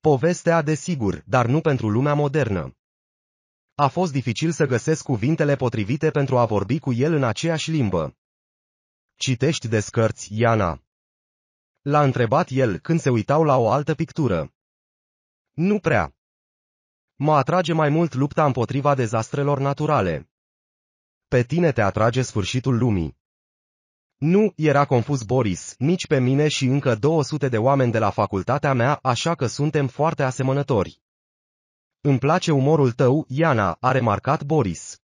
Povestea desigur, dar nu pentru lumea modernă. A fost dificil să găsesc cuvintele potrivite pentru a vorbi cu el în aceeași limbă. Citești descărți, Iana? L-a întrebat el când se uitau la o altă pictură. Nu prea. Mă atrage mai mult lupta împotriva dezastrelor naturale. Pe tine te atrage sfârșitul lumii. Nu, era confuz Boris, nici pe mine și încă 200 de oameni de la facultatea mea, așa că suntem foarte asemănători. Îmi place umorul tău, Iana, a remarcat Boris.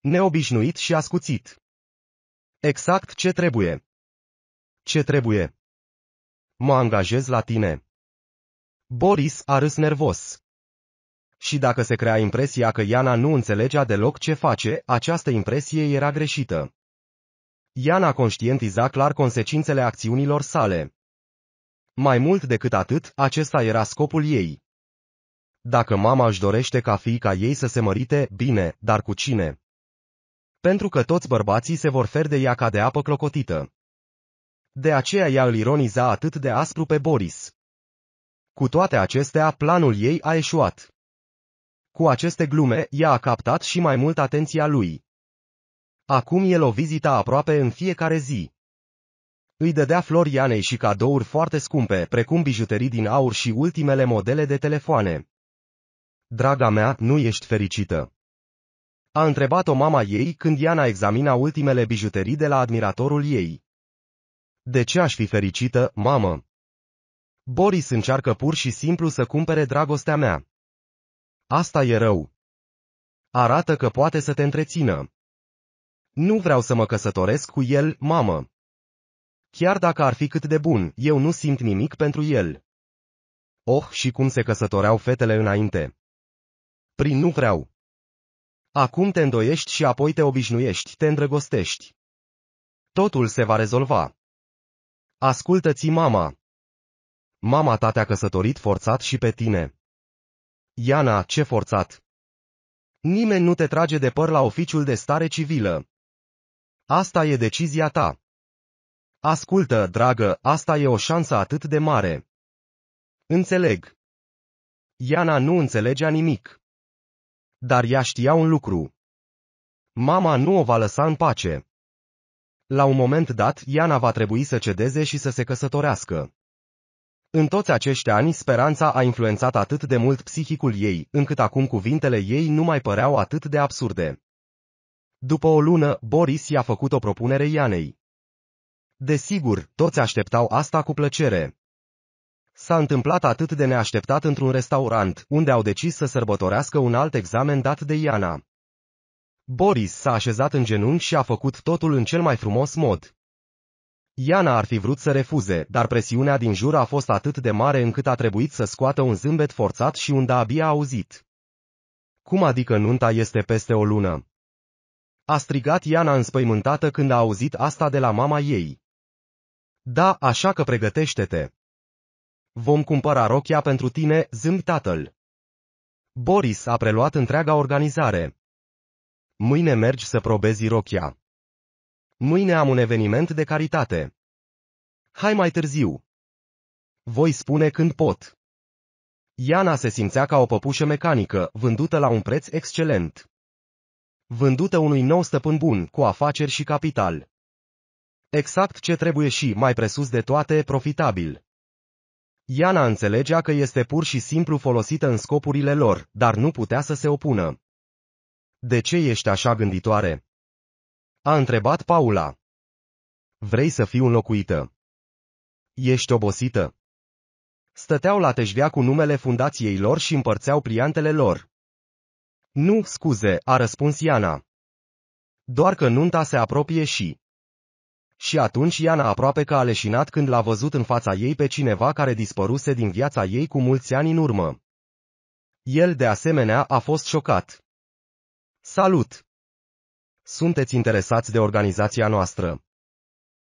Neobișnuit și ascuțit. Exact ce trebuie. Ce trebuie? Mă angajez la tine. Boris a râs nervos. Și dacă se crea impresia că Iana nu înțelegea deloc ce face, această impresie era greșită. Iana conștientiza clar consecințele acțiunilor sale. Mai mult decât atât, acesta era scopul ei. Dacă mama își dorește ca fiica ei să se mărite, bine, dar cu cine? pentru că toți bărbații se vor ferde ea ca de apă clocotită. De aceea ea îl ironiza atât de aspru pe Boris. Cu toate acestea, planul ei a eșuat. Cu aceste glume, ea a captat și mai mult atenția lui. Acum el o vizita aproape în fiecare zi. Îi dădea Florianei și cadouri foarte scumpe, precum bijuterii din aur și ultimele modele de telefoane. Draga mea, nu ești fericită a întrebat-o mama ei când Iana examina ultimele bijuterii de la admiratorul ei. De ce aș fi fericită, mamă? Boris încearcă pur și simplu să cumpere dragostea mea. Asta e rău. Arată că poate să te întrețină. Nu vreau să mă căsătoresc cu el, mamă. Chiar dacă ar fi cât de bun, eu nu simt nimic pentru el. Oh, și cum se căsătoreau fetele înainte. Prin nu vreau. Acum te îndoiești și apoi te obișnuiești, te îndrăgostești. Totul se va rezolva. Ascultă-ți mama. Mama ta te-a căsătorit forțat și pe tine. Iana, ce forțat! Nimeni nu te trage de păr la oficiul de stare civilă. Asta e decizia ta. Ascultă, dragă, asta e o șansă atât de mare. Înțeleg. Iana nu înțelegea nimic. Dar ea știa un lucru. Mama nu o va lăsa în pace. La un moment dat, Iana va trebui să cedeze și să se căsătorească. În toți acești ani, speranța a influențat atât de mult psihicul ei, încât acum cuvintele ei nu mai păreau atât de absurde. După o lună, Boris i-a făcut o propunere Ianei. Desigur, toți așteptau asta cu plăcere s-a întâmplat atât de neașteptat într-un restaurant, unde au decis să sărbătorească un alt examen dat de Iana. Boris s-a așezat în genunchi și a făcut totul în cel mai frumos mod. Iana ar fi vrut să refuze, dar presiunea din jur a fost atât de mare încât a trebuit să scoată un zâmbet forțat și unda abia a auzit. Cum adică nunta este peste o lună? A strigat Iana înspăimântată când a auzit asta de la mama ei. Da, așa că pregătește-te. Vom cumpăra rochia pentru tine, zâmb tatăl. Boris a preluat întreaga organizare. Mâine mergi să probezi rochia. Mâine am un eveniment de caritate. Hai mai târziu. Voi spune când pot. Iana se simțea ca o păpușă mecanică, vândută la un preț excelent. Vândută unui nou stăpân bun, cu afaceri și capital. Exact ce trebuie și, mai presus de toate, profitabil. Iana înțelegea că este pur și simplu folosită în scopurile lor, dar nu putea să se opună. De ce ești așa gânditoare? A întrebat Paula. Vrei să fii înlocuită. Ești obosită. Stăteau la teșvea cu numele fundației lor și împărțeau pliantele lor. Nu, scuze, a răspuns Iana. Doar că nunta se apropie și... Și atunci Iana aproape că a leșinat când l-a văzut în fața ei pe cineva care dispăruse din viața ei cu mulți ani în urmă. El de asemenea a fost șocat. Salut! Sunteți interesați de organizația noastră?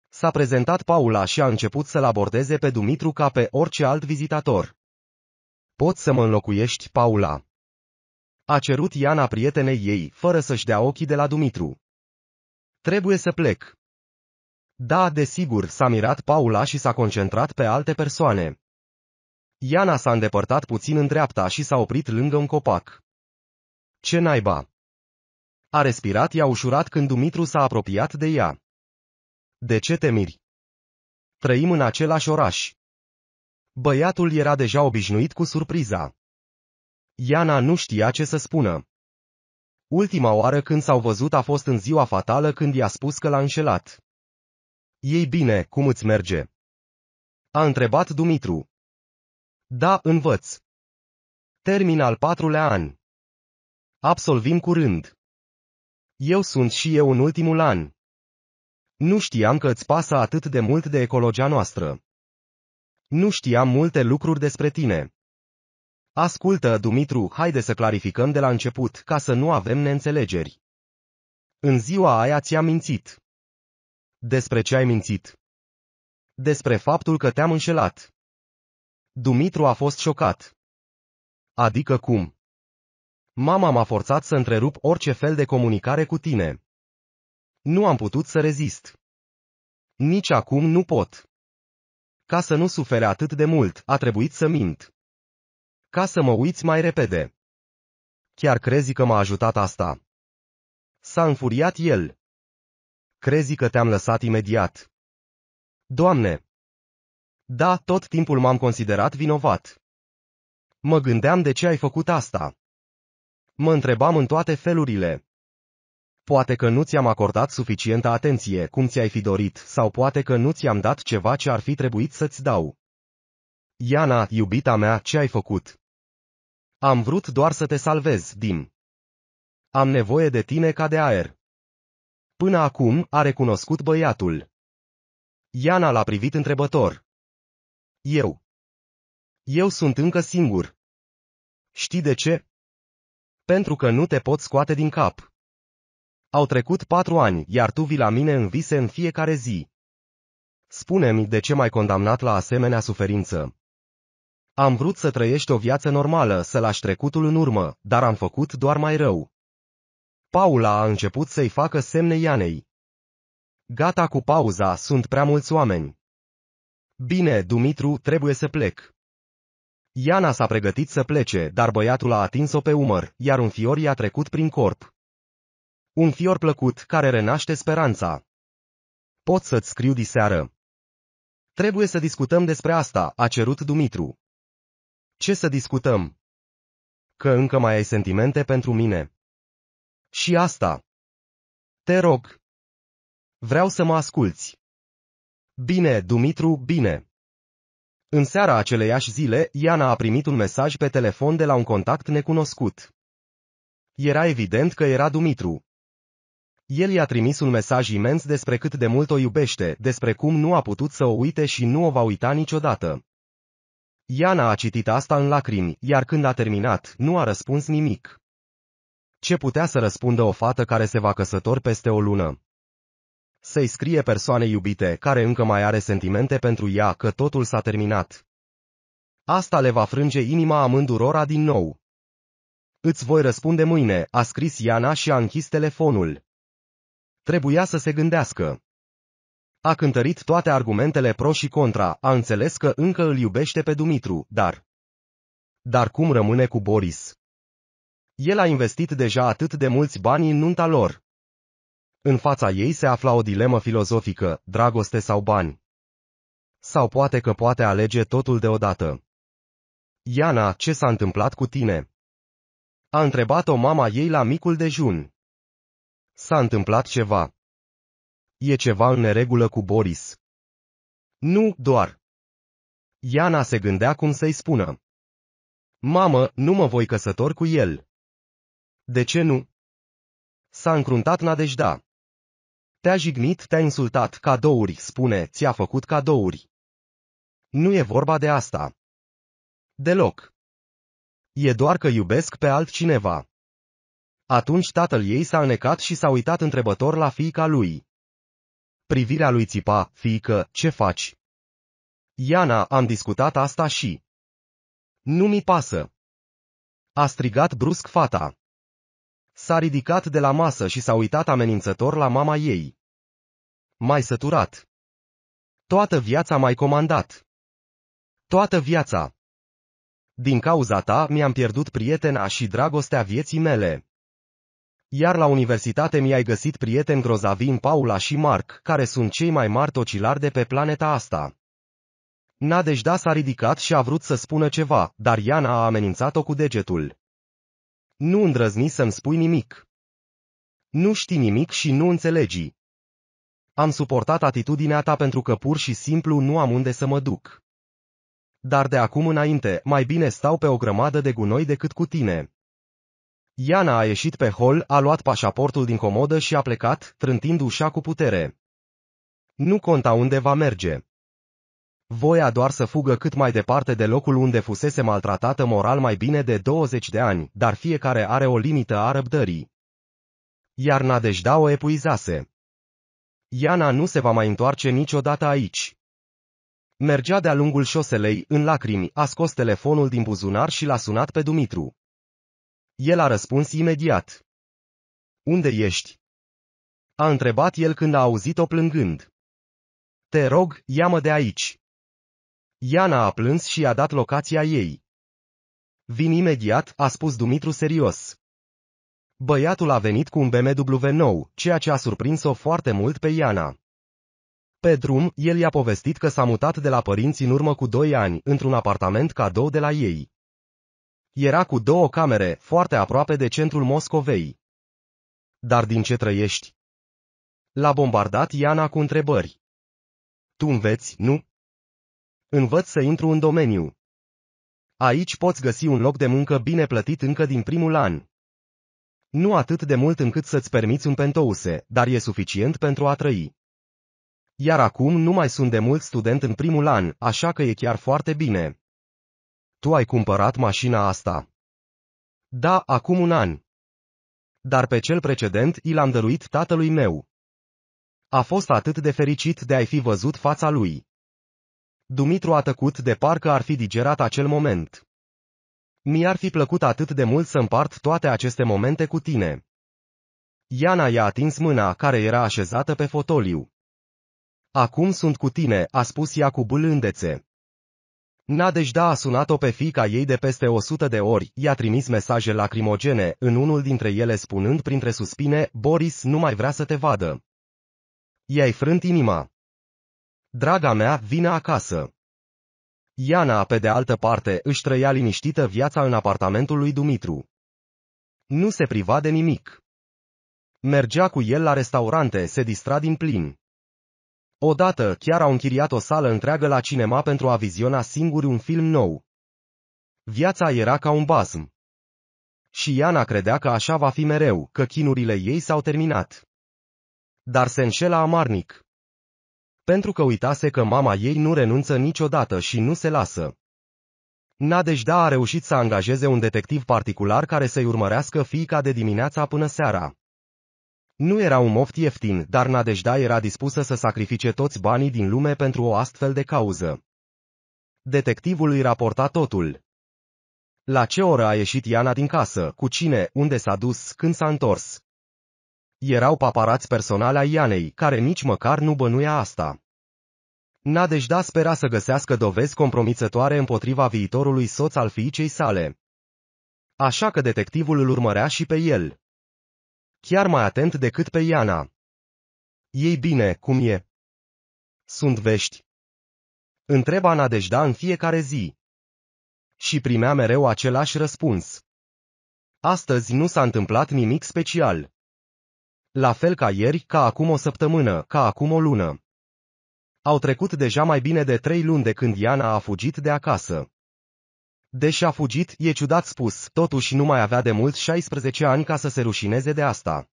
S-a prezentat Paula și a început să-l abordeze pe Dumitru ca pe orice alt vizitator. Poți să mă înlocuiești, Paula? A cerut Iana prietenei ei, fără să-și dea ochii de la Dumitru. Trebuie să plec. Da, desigur, s-a mirat Paula și s-a concentrat pe alte persoane. Iana s-a îndepărtat puțin în dreapta și s-a oprit lângă un copac. Ce naiba! A respirat i-a ușurat când Dumitru s-a apropiat de ea. De ce te miri? Trăim în același oraș. Băiatul era deja obișnuit cu surpriza. Iana nu știa ce să spună. Ultima oară când s-au văzut a fost în ziua fatală când i-a spus că l-a înșelat. Ei bine, cum îți merge? A întrebat Dumitru. Da, învăț. Termin al patrulea an. Absolvim curând. Eu sunt și eu în ultimul an. Nu știam că îți pasă atât de mult de ecologia noastră. Nu știam multe lucruri despre tine. Ascultă, Dumitru, haide să clarificăm de la început, ca să nu avem neînțelegeri. În ziua aia ți-am mințit. Despre ce ai mințit? Despre faptul că te-am înșelat. Dumitru a fost șocat. Adică cum? Mama m-a forțat să întrerup orice fel de comunicare cu tine. Nu am putut să rezist. Nici acum nu pot. Ca să nu sufere atât de mult, a trebuit să mint. Ca să mă uiți mai repede. Chiar crezi că m-a ajutat asta? S-a înfuriat el. Crezi că te-am lăsat imediat. Doamne! Da, tot timpul m-am considerat vinovat. Mă gândeam de ce ai făcut asta. Mă întrebam în toate felurile. Poate că nu ți-am acordat suficientă atenție cum ți-ai fi dorit, sau poate că nu ți-am dat ceva ce ar fi trebuit să-ți dau. Iana, iubita mea, ce ai făcut? Am vrut doar să te salvez, Dim. Am nevoie de tine ca de aer. Până acum, a recunoscut băiatul. Iana l-a privit întrebător. Eu. Eu sunt încă singur. Știi de ce? Pentru că nu te pot scoate din cap. Au trecut patru ani, iar tu vii la mine în vise în fiecare zi. Spune-mi de ce m-ai condamnat la asemenea suferință. Am vrut să trăiești o viață normală, să lași trecutul în urmă, dar am făcut doar mai rău. Paula a început să-i facă semne Ianei. Gata cu pauza, sunt prea mulți oameni. Bine, Dumitru, trebuie să plec. Iana s-a pregătit să plece, dar băiatul a atins-o pe umăr, iar un fior i-a trecut prin corp. Un fior plăcut, care renaște speranța. Pot să-ți scriu diseară. Trebuie să discutăm despre asta, a cerut Dumitru. Ce să discutăm? Că încă mai ai sentimente pentru mine. Și asta. Te rog. Vreau să mă asculți. Bine, Dumitru, bine. În seara aceleiași zile, Iana a primit un mesaj pe telefon de la un contact necunoscut. Era evident că era Dumitru. El i-a trimis un mesaj imens despre cât de mult o iubește, despre cum nu a putut să o uite și nu o va uita niciodată. Iana a citit asta în lacrimi, iar când a terminat, nu a răspuns nimic. Ce putea să răspundă o fată care se va căsători peste o lună? Să-i scrie persoane iubite care încă mai are sentimente pentru ea că totul s-a terminat. Asta le va frânge inima amândurora din nou. Îți voi răspunde mâine, a scris Iana și a închis telefonul. Trebuia să se gândească. A cântărit toate argumentele pro și contra, a înțeles că încă îl iubește pe Dumitru, dar... Dar cum rămâne cu Boris? El a investit deja atât de mulți bani în nunta lor. În fața ei se afla o dilemă filozofică, dragoste sau bani. Sau poate că poate alege totul deodată. Iana, ce s-a întâmplat cu tine? A întrebat-o mama ei la micul dejun. S-a întâmplat ceva. E ceva în neregulă cu Boris. Nu, doar. Iana se gândea cum să-i spună. Mamă, nu mă voi căsător cu el. De ce nu? S-a încruntat Nadejda. Te-a jignit, te-a insultat, cadouri, spune, ți-a făcut cadouri. Nu e vorba de asta. Deloc. E doar că iubesc pe altcineva. Atunci tatăl ei s-a înecat și s-a uitat întrebător la fiica lui. Privirea lui țipa, fiică, ce faci? Iana, am discutat asta și... Nu mi pasă. A strigat brusc fata. S-a ridicat de la masă și s-a uitat amenințător la mama ei. Mai săturat. Toată viața mai comandat. Toată viața. Din cauza ta mi-am pierdut prietena și dragostea vieții mele. Iar la universitate mi-ai găsit prieteni grozavin Paula și Mark, care sunt cei mai mari tocilari de pe planeta asta. Nadejda s-a ridicat și a vrut să spună ceva, dar Iana a amenințat-o cu degetul. Nu îndrăzni să-mi spui nimic. Nu știi nimic și nu înțelegi. Am suportat atitudinea ta pentru că pur și simplu nu am unde să mă duc. Dar de acum înainte, mai bine stau pe o grămadă de gunoi decât cu tine. Iana a ieșit pe hol, a luat pașaportul din comodă și a plecat, trântind ușa cu putere. Nu conta unde va merge. Voia doar să fugă cât mai departe de locul unde fusese maltratată moral mai bine de 20 de ani, dar fiecare are o limită a răbdării. Iar Nadejda deci o epuizase. Iana nu se va mai întoarce niciodată aici. Mergea de-a lungul șoselei, în lacrimi, a scos telefonul din buzunar și l-a sunat pe Dumitru. El a răspuns imediat. Unde ești? A întrebat el când a auzit-o plângând. Te rog, ia-mă de aici. Iana a plâns și a dat locația ei. Vin imediat, a spus Dumitru serios. Băiatul a venit cu un BMW nou, ceea ce a surprins-o foarte mult pe Iana. Pe drum, el i-a povestit că s-a mutat de la părinți în urmă cu doi ani, într-un apartament cadou de la ei. Era cu două camere, foarte aproape de centrul Moscovei. Dar din ce trăiești? L-a bombardat Iana cu întrebări. Tu înveți, nu? Învăț să intru în domeniu. Aici poți găsi un loc de muncă bine plătit încă din primul an. Nu atât de mult încât să-ți permiți un pentouse, dar e suficient pentru a trăi. Iar acum nu mai sunt de mult student în primul an, așa că e chiar foarte bine. Tu ai cumpărat mașina asta. Da, acum un an. Dar pe cel precedent i l-am dăruit tatălui meu. A fost atât de fericit de a-i fi văzut fața lui. Dumitru a tăcut de parcă ar fi digerat acel moment. Mi-ar fi plăcut atât de mult să împart toate aceste momente cu tine. Iana i-a atins mâna care era așezată pe fotoliu. Acum sunt cu tine, a spus ea cu bâlândețe. Nadejda a sunat-o pe fica ei de peste o sută de ori, i-a trimis mesaje lacrimogene, în unul dintre ele spunând printre suspine, Boris nu mai vrea să te vadă. I-ai frânt inima. Draga mea, vine acasă. Iana, pe de altă parte, își trăia liniștită viața în apartamentul lui Dumitru. Nu se priva de nimic. Mergea cu el la restaurante, se distra din plin. Odată, chiar au închiriat o sală întreagă la cinema pentru a viziona singuri un film nou. Viața era ca un basm. Și Iana credea că așa va fi mereu, că chinurile ei s-au terminat. Dar se înșela amarnic pentru că uitase că mama ei nu renunță niciodată și nu se lasă. Nadejda a reușit să angajeze un detectiv particular care să-i urmărească fiica de dimineața până seara. Nu era un moft ieftin, dar Nadejda era dispusă să sacrifice toți banii din lume pentru o astfel de cauză. Detectivul îi raporta totul. La ce oră a ieșit Iana din casă, cu cine, unde s-a dus, când s-a întors, erau paparați personale a Ianei, care nici măcar nu bănuia asta. Nadejda deci spera să găsească dovezi compromițătoare împotriva viitorului soț al fiicei sale. Așa că detectivul îl urmărea și pe el. Chiar mai atent decât pe Iana. Ei bine, cum e? Sunt vești. Întreba Nadejda deci în fiecare zi. Și primea mereu același răspuns. Astăzi nu s-a întâmplat nimic special. La fel ca ieri, ca acum o săptămână, ca acum o lună. Au trecut deja mai bine de trei luni de când Iana a fugit de acasă. Deși a fugit, e ciudat spus, totuși nu mai avea de mult 16 ani ca să se rușineze de asta.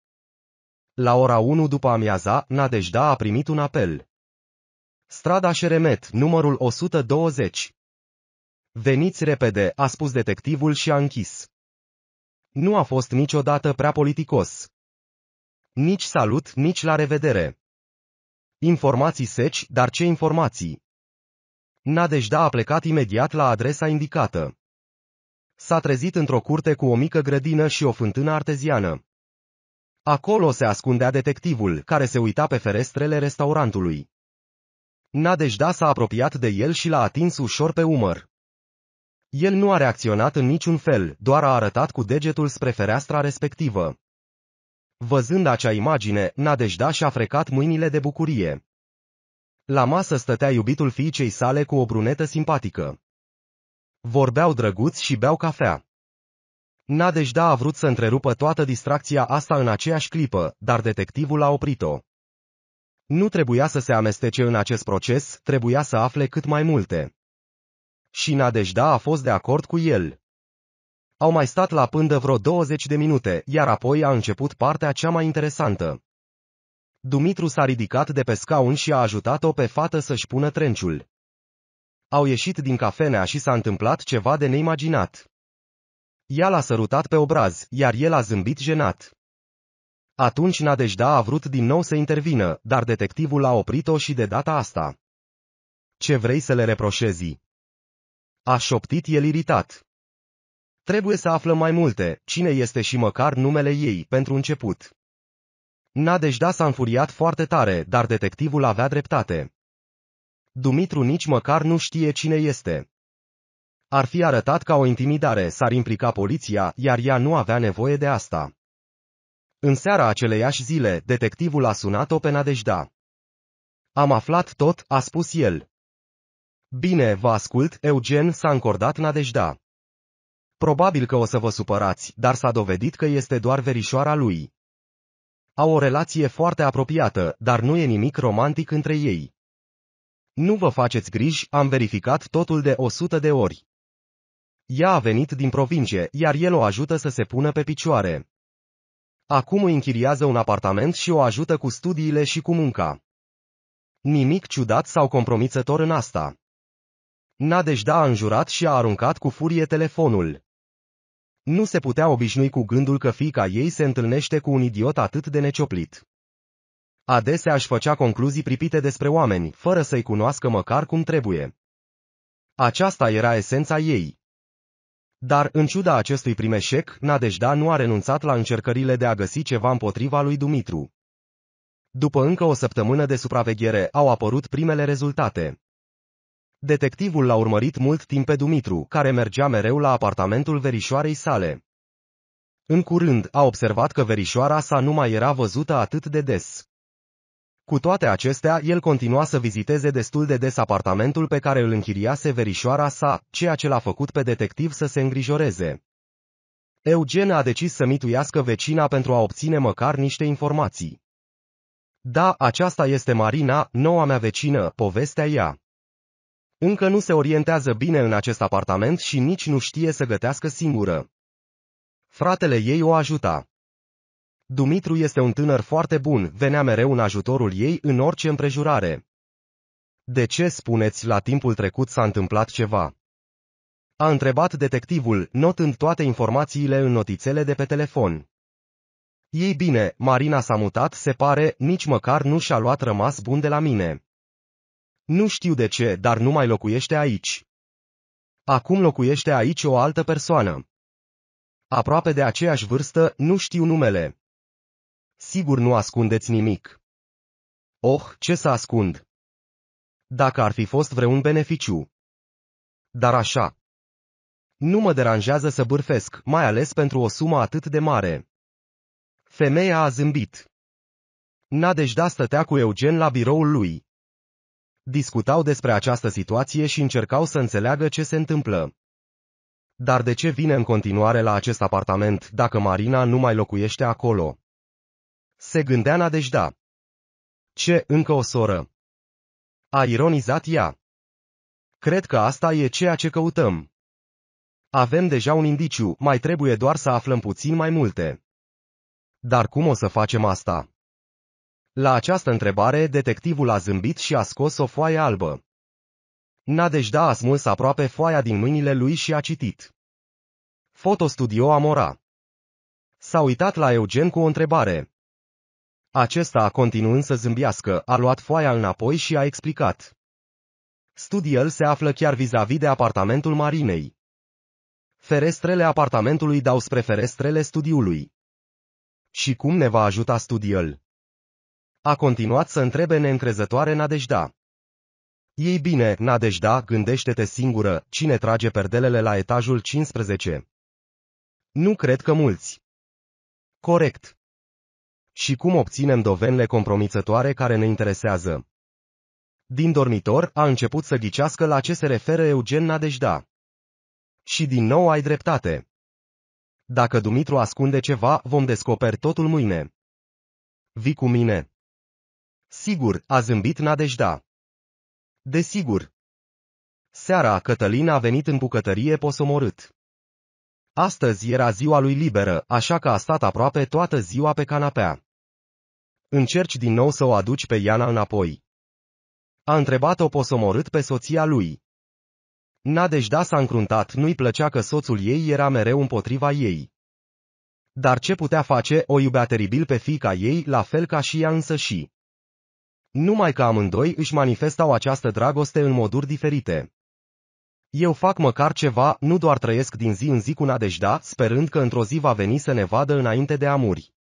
La ora 1 după amiaza, Nadejda a primit un apel. Strada Șeremet, numărul 120. Veniți repede, a spus detectivul și a închis. Nu a fost niciodată prea politicos. Nici salut, nici la revedere. Informații seci, dar ce informații? Nadejda a plecat imediat la adresa indicată. S-a trezit într-o curte cu o mică grădină și o fântână arteziană. Acolo se ascundea detectivul, care se uita pe ferestrele restaurantului. Nadejda s-a apropiat de el și l-a atins ușor pe umăr. El nu a reacționat în niciun fel, doar a arătat cu degetul spre fereastra respectivă. Văzând acea imagine, Nadejda și-a frecat mâinile de bucurie. La masă stătea iubitul fiicei sale cu o brunetă simpatică. Vorbeau drăguți și beau cafea. Nadejda a vrut să întrerupă toată distracția asta în aceeași clipă, dar detectivul a oprit-o. Nu trebuia să se amestece în acest proces, trebuia să afle cât mai multe. Și Nadejda a fost de acord cu el. Au mai stat la pândă vreo 20 de minute, iar apoi a început partea cea mai interesantă. Dumitru s-a ridicat de pe scaun și a ajutat-o pe fată să-și pună trenciul. Au ieșit din cafenea și s-a întâmplat ceva de neimaginat. Ea l-a sărutat pe obraz, iar el a zâmbit jenat. Atunci Nadejda a vrut din nou să intervină, dar detectivul a oprit-o și de data asta. Ce vrei să le reproșezi? A șoptit el iritat. Trebuie să aflăm mai multe, cine este și măcar numele ei, pentru început. Nadejda s-a înfuriat foarte tare, dar detectivul avea dreptate. Dumitru nici măcar nu știe cine este. Ar fi arătat ca o intimidare, s-ar implica poliția, iar ea nu avea nevoie de asta. În seara aceleiași zile, detectivul a sunat-o pe Nadejda. Am aflat tot, a spus el. Bine, vă ascult, Eugen s-a încordat Nadejda. Probabil că o să vă supărați, dar s-a dovedit că este doar verișoara lui. Au o relație foarte apropiată, dar nu e nimic romantic între ei. Nu vă faceți griji, am verificat totul de 100 de ori. Ea a venit din provincie, iar el o ajută să se pună pe picioare. Acum îi închiriază un apartament și o ajută cu studiile și cu munca. Nimic ciudat sau compromițător în asta. Nadejda a înjurat și a aruncat cu furie telefonul. Nu se putea obișnui cu gândul că fiica ei se întâlnește cu un idiot atât de necioplit. Adesea își făcea concluzii pripite despre oameni, fără să-i cunoască măcar cum trebuie. Aceasta era esența ei. Dar, în ciuda acestui primeșec, Nadejda nu a renunțat la încercările de a găsi ceva împotriva lui Dumitru. După încă o săptămână de supraveghere, au apărut primele rezultate. Detectivul l-a urmărit mult timp pe Dumitru, care mergea mereu la apartamentul verișoarei sale. În curând, a observat că verișoara sa nu mai era văzută atât de des. Cu toate acestea, el continua să viziteze destul de des apartamentul pe care îl închiriase verișoara sa, ceea ce l-a făcut pe detectiv să se îngrijoreze. Eugen a decis să mituiască vecina pentru a obține măcar niște informații. Da, aceasta este Marina, noua mea vecină, povestea ea. Încă nu se orientează bine în acest apartament și nici nu știe să gătească singură. Fratele ei o ajuta. Dumitru este un tânăr foarte bun, venea mereu în ajutorul ei în orice împrejurare. De ce spuneți la timpul trecut s-a întâmplat ceva? A întrebat detectivul, notând toate informațiile în notițele de pe telefon. Ei bine, Marina s-a mutat, se pare, nici măcar nu și-a luat rămas bun de la mine. Nu știu de ce, dar nu mai locuiește aici. Acum locuiește aici o altă persoană. Aproape de aceeași vârstă, nu știu numele. Sigur nu ascundeți nimic. Oh, ce să ascund! Dacă ar fi fost vreun beneficiu. Dar așa. Nu mă deranjează să bârfesc, mai ales pentru o sumă atât de mare. Femeia a zâmbit. Nadejda stătea cu Eugen la biroul lui. Discutau despre această situație și încercau să înțeleagă ce se întâmplă. Dar de ce vine în continuare la acest apartament dacă Marina nu mai locuiește acolo? Se gândea Nadejda. Ce, încă o soră? A ironizat ea. Cred că asta e ceea ce căutăm. Avem deja un indiciu, mai trebuie doar să aflăm puțin mai multe. Dar cum o să facem asta? La această întrebare, detectivul a zâmbit și a scos o foaie albă. Nadejda deci a smuls aproape foaia din mâinile lui și a citit. Fotostudio Amora. S-a uitat la Eugen cu o întrebare. Acesta, continuând să zâmbiască, a luat foaia înapoi și a explicat. Studiul se află chiar vis-a-vis -vis de apartamentul Marinei. Ferestrele apartamentului dau spre ferestrele studiului. Și cum ne va ajuta studiul? A continuat să întrebe neîncrezătoare Nadejda. Ei bine, Nadejda, gândește-te singură, cine trage perdelele la etajul 15? Nu cred că mulți. Corect. Și cum obținem dovenile compromițătoare care ne interesează? Din dormitor a început să ghicească la ce se referă Eugen Nadejda. Și din nou ai dreptate. Dacă Dumitru ascunde ceva, vom descoperi totul mâine. Vii cu mine. Sigur, a zâmbit Nadejda. Desigur. Seara, Cătălin a venit în bucătărie posomorât. Astăzi era ziua lui liberă, așa că a stat aproape toată ziua pe canapea. Încerci din nou să o aduci pe Iana înapoi. A întrebat-o posomorât pe soția lui. Nadejda s-a încruntat, nu-i plăcea că soțul ei era mereu împotriva ei. Dar ce putea face, o iubea teribil pe fica ei, la fel ca și ea însă și numai că amândoi își manifestau această dragoste în moduri diferite. Eu fac măcar ceva, nu doar trăiesc din zi în zi cu nadejda, sperând că într-o zi va veni să ne vadă înainte de a muri.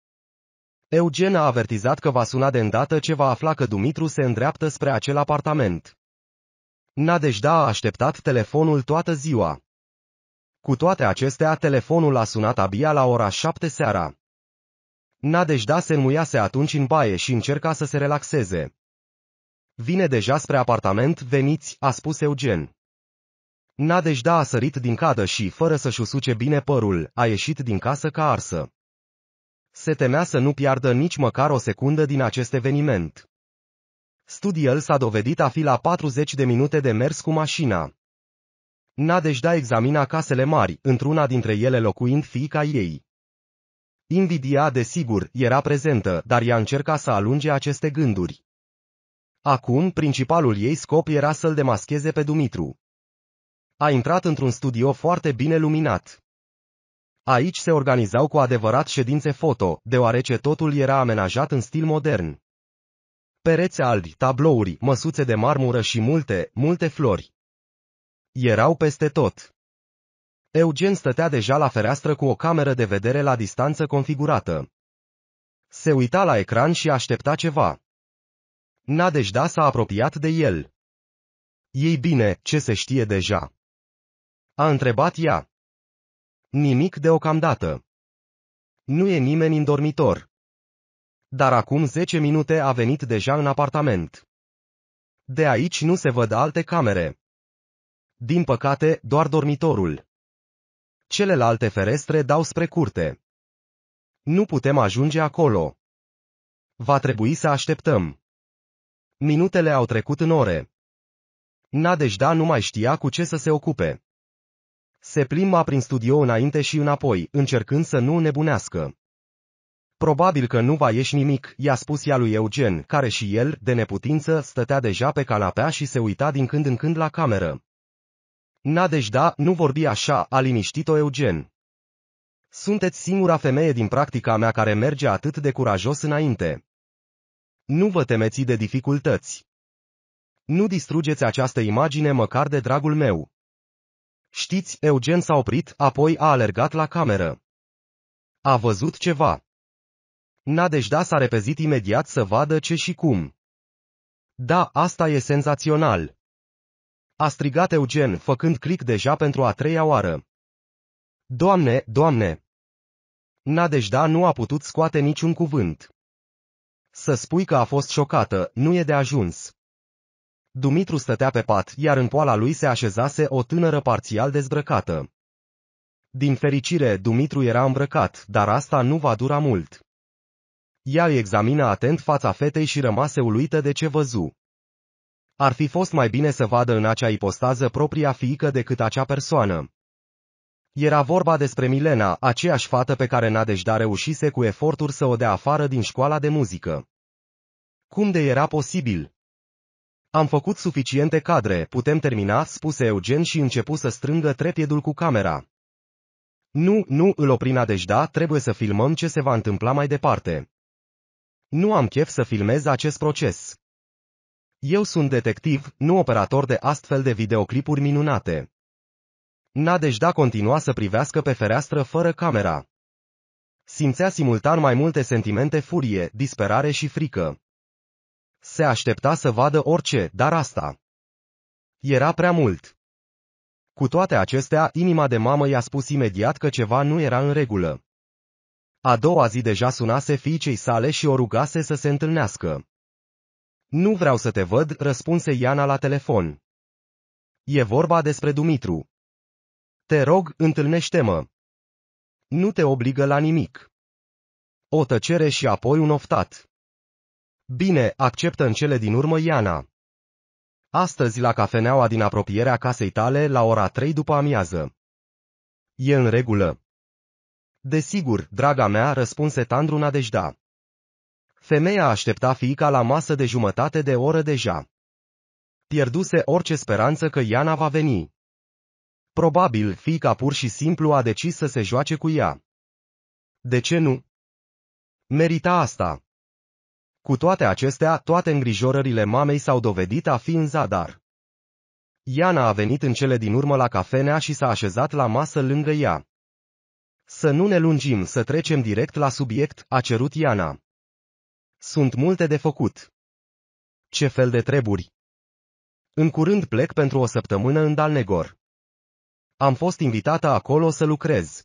Eugen a avertizat că va suna de îndată ce va afla că Dumitru se îndreaptă spre acel apartament. Nadejda a așteptat telefonul toată ziua. Cu toate acestea, telefonul a sunat abia la ora șapte seara. Nadejda se înmuiase atunci în baie și încerca să se relaxeze. Vine deja spre apartament, veniți, a spus Eugen. Nadejda deci a sărit din cadă și, fără să-și usuce bine părul, a ieșit din casă ca arsă. Se temea să nu piardă nici măcar o secundă din acest eveniment. Studiul s-a dovedit a fi la 40 de minute de mers cu mașina. Nadejda deci examina casele mari, într-una dintre ele locuind fiica ei. Invidia, desigur, era prezentă, dar ea încerca să alunge aceste gânduri. Acum, principalul ei scop era să-l demascheze pe Dumitru. A intrat într-un studio foarte bine luminat. Aici se organizau cu adevărat ședințe foto, deoarece totul era amenajat în stil modern. Pereți albi, tablouri, măsuțe de marmură și multe, multe flori. Erau peste tot. Eugen stătea deja la fereastră cu o cameră de vedere la distanță configurată. Se uita la ecran și aștepta ceva. Nadejda deci s-a apropiat de el. Ei bine, ce se știe deja? A întrebat ea. Nimic deocamdată. Nu e nimeni în dormitor. Dar acum zece minute a venit deja în apartament. De aici nu se văd alte camere. Din păcate, doar dormitorul. Celelalte ferestre dau spre curte. Nu putem ajunge acolo. Va trebui să așteptăm. Minutele au trecut în ore. Nadejda nu mai știa cu ce să se ocupe. Se plimba prin studio înainte și înapoi, încercând să nu nebunească. Probabil că nu va ieși nimic, i-a spus ea lui Eugen, care și el, de neputință, stătea deja pe canapea și se uita din când în când la cameră. Nadejda nu vorbi așa, a liniștit-o Eugen. Sunteți singura femeie din practica mea care merge atât de curajos înainte. Nu vă temeți de dificultăți. Nu distrugeți această imagine măcar de dragul meu. Știți, Eugen s-a oprit, apoi a alergat la cameră. A văzut ceva. Nadejda deci s-a repezit imediat să vadă ce și cum. Da, asta e senzațional. A strigat Eugen, făcând clic deja pentru a treia oară. Doamne, doamne! Nadejda deci nu a putut scoate niciun cuvânt. Să spui că a fost șocată, nu e de ajuns. Dumitru stătea pe pat, iar în poala lui se așezase o tânără parțial dezbrăcată. Din fericire, Dumitru era îmbrăcat, dar asta nu va dura mult. Ea îi examină atent fața fetei și rămase uluită de ce văzu. Ar fi fost mai bine să vadă în acea ipostază propria fiică decât acea persoană. Era vorba despre Milena, aceeași fată pe care Nadejda reușise cu eforturi să o dea afară din școala de muzică. Cum de era posibil? Am făcut suficiente cadre, putem termina, spuse Eugen și începu să strângă trepiedul cu camera. Nu, nu, îl opri Nadejda, trebuie să filmăm ce se va întâmpla mai departe. Nu am chef să filmez acest proces. Eu sunt detectiv, nu operator de astfel de videoclipuri minunate. Nadejda continua să privească pe fereastră fără camera. Simțea simultan mai multe sentimente furie, disperare și frică. Se aștepta să vadă orice, dar asta. Era prea mult. Cu toate acestea, inima de mamă i-a spus imediat că ceva nu era în regulă. A doua zi deja sunase fiicei sale și o rugase să se întâlnească. Nu vreau să te văd, răspunse Iana la telefon. E vorba despre Dumitru. Te rog, întâlnește-mă. Nu te obligă la nimic. O tăcere și apoi un oftat. Bine, acceptă în cele din urmă Iana. Astăzi la cafeneaua din apropierea casei tale la ora 3 după amiază. E în regulă. Desigur, draga mea, răspunse Tandru Nadejda. Femeia aștepta fiica la masă de jumătate de oră deja. Pierduse orice speranță că Iana va veni. Probabil, fiica pur și simplu a decis să se joace cu ea. De ce nu? Merita asta. Cu toate acestea, toate îngrijorările mamei s-au dovedit a fi în zadar. Iana a venit în cele din urmă la cafenea și s-a așezat la masă lângă ea. Să nu ne lungim, să trecem direct la subiect, a cerut Iana. Sunt multe de făcut. Ce fel de treburi? În curând plec pentru o săptămână în Dalnegor. Am fost invitată acolo să lucrez.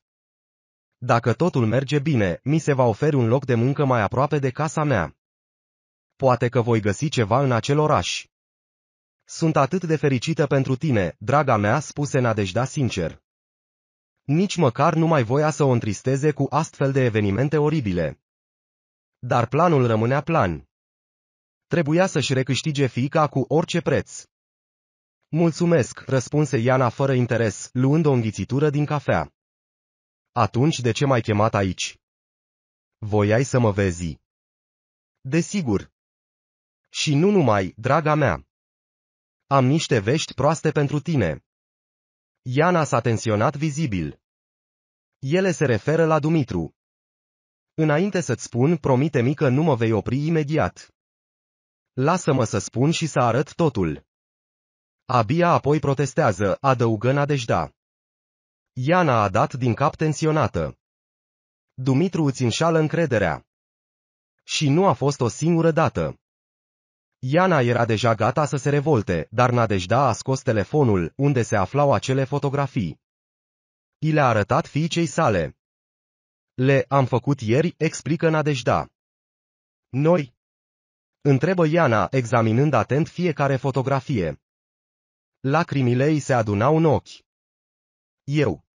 Dacă totul merge bine, mi se va oferi un loc de muncă mai aproape de casa mea poate că voi găsi ceva în acel oraș. Sunt atât de fericită pentru tine, draga mea, spuse Nadejda sincer. Nici măcar nu mai voia să o întristeze cu astfel de evenimente oribile. Dar planul rămânea plan. Trebuia să-și recâștige fica cu orice preț. Mulțumesc, răspunse Iana fără interes, luând o înghițitură din cafea. Atunci de ce m-ai chemat aici? Voiai să mă vezi? Desigur. Și nu numai, draga mea. Am niște vești proaste pentru tine. Iana s-a tensionat vizibil. Ele se referă la Dumitru. Înainte să-ți spun, promite-mi că nu mă vei opri imediat. Lasă-mă să spun și să arăt totul. Abia apoi protestează, adăugă Nadejda. Iana a dat din cap tensionată. Dumitru îți înșală încrederea. Și nu a fost o singură dată. Iana era deja gata să se revolte, dar Nadejda deci a scos telefonul, unde se aflau acele fotografii. I le-a arătat fiicei sale. Le am făcut ieri, explică Nadejda. Deci Noi? Întrebă Iana, examinând atent fiecare fotografie. Lacrimile îi se adunau în ochi. Eu.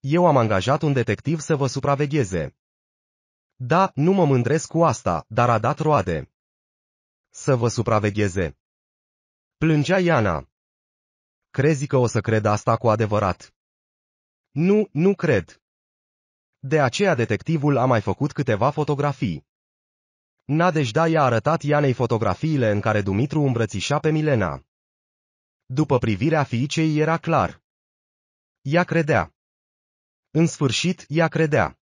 Eu am angajat un detectiv să vă supravegheze. Da, nu mă mândresc cu asta, dar a dat roade să vă supravegheze. Plângea Iana. Crezi că o să cred asta cu adevărat? Nu, nu cred. De aceea detectivul a mai făcut câteva fotografii. Nadejda deci i-a arătat Ianei fotografiile în care Dumitru îmbrățișa pe Milena. După privirea fiicei era clar. Ea credea. În sfârșit, ea credea.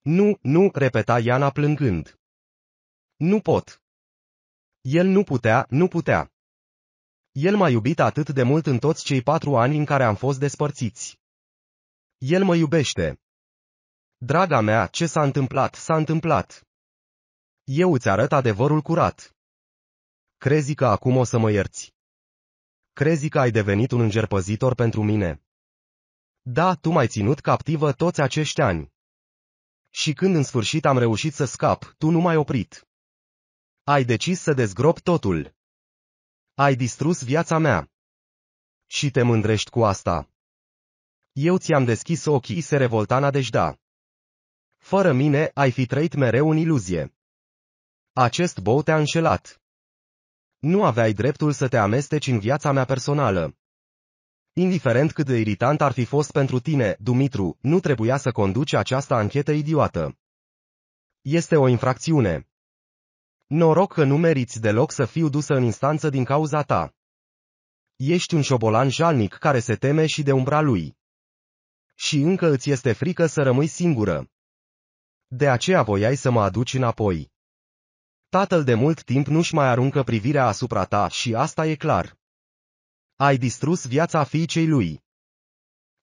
Nu, nu, repeta Iana plângând. Nu pot. El nu putea, nu putea. El m-a iubit atât de mult în toți cei patru ani în care am fost despărțiți. El mă iubește. Draga mea, ce s-a întâmplat, s-a întâmplat. Eu îți arăt adevărul curat. Crezi că acum o să mă ierți? Crezi că ai devenit un înger păzitor pentru mine? Da, tu m-ai ținut captivă toți acești ani. Și când în sfârșit am reușit să scap, tu nu m-ai oprit. Ai decis să dezgrop totul. Ai distrus viața mea. Și te mândrești cu asta. Eu ți-am deschis ochii, se revolta Nadejda. Fără mine ai fi trăit mereu în iluzie. Acest bou te-a înșelat. Nu aveai dreptul să te amesteci în viața mea personală. Indiferent cât de iritant ar fi fost pentru tine, Dumitru, nu trebuia să conduci această anchetă idiotă. Este o infracțiune. Noroc că nu meriți deloc să fiu dusă în instanță din cauza ta. Ești un șobolan jalnic care se teme și de umbra lui. Și încă îți este frică să rămâi singură. De aceea voiai să mă aduci înapoi. Tatăl de mult timp nu-și mai aruncă privirea asupra ta și asta e clar. Ai distrus viața fiicei lui.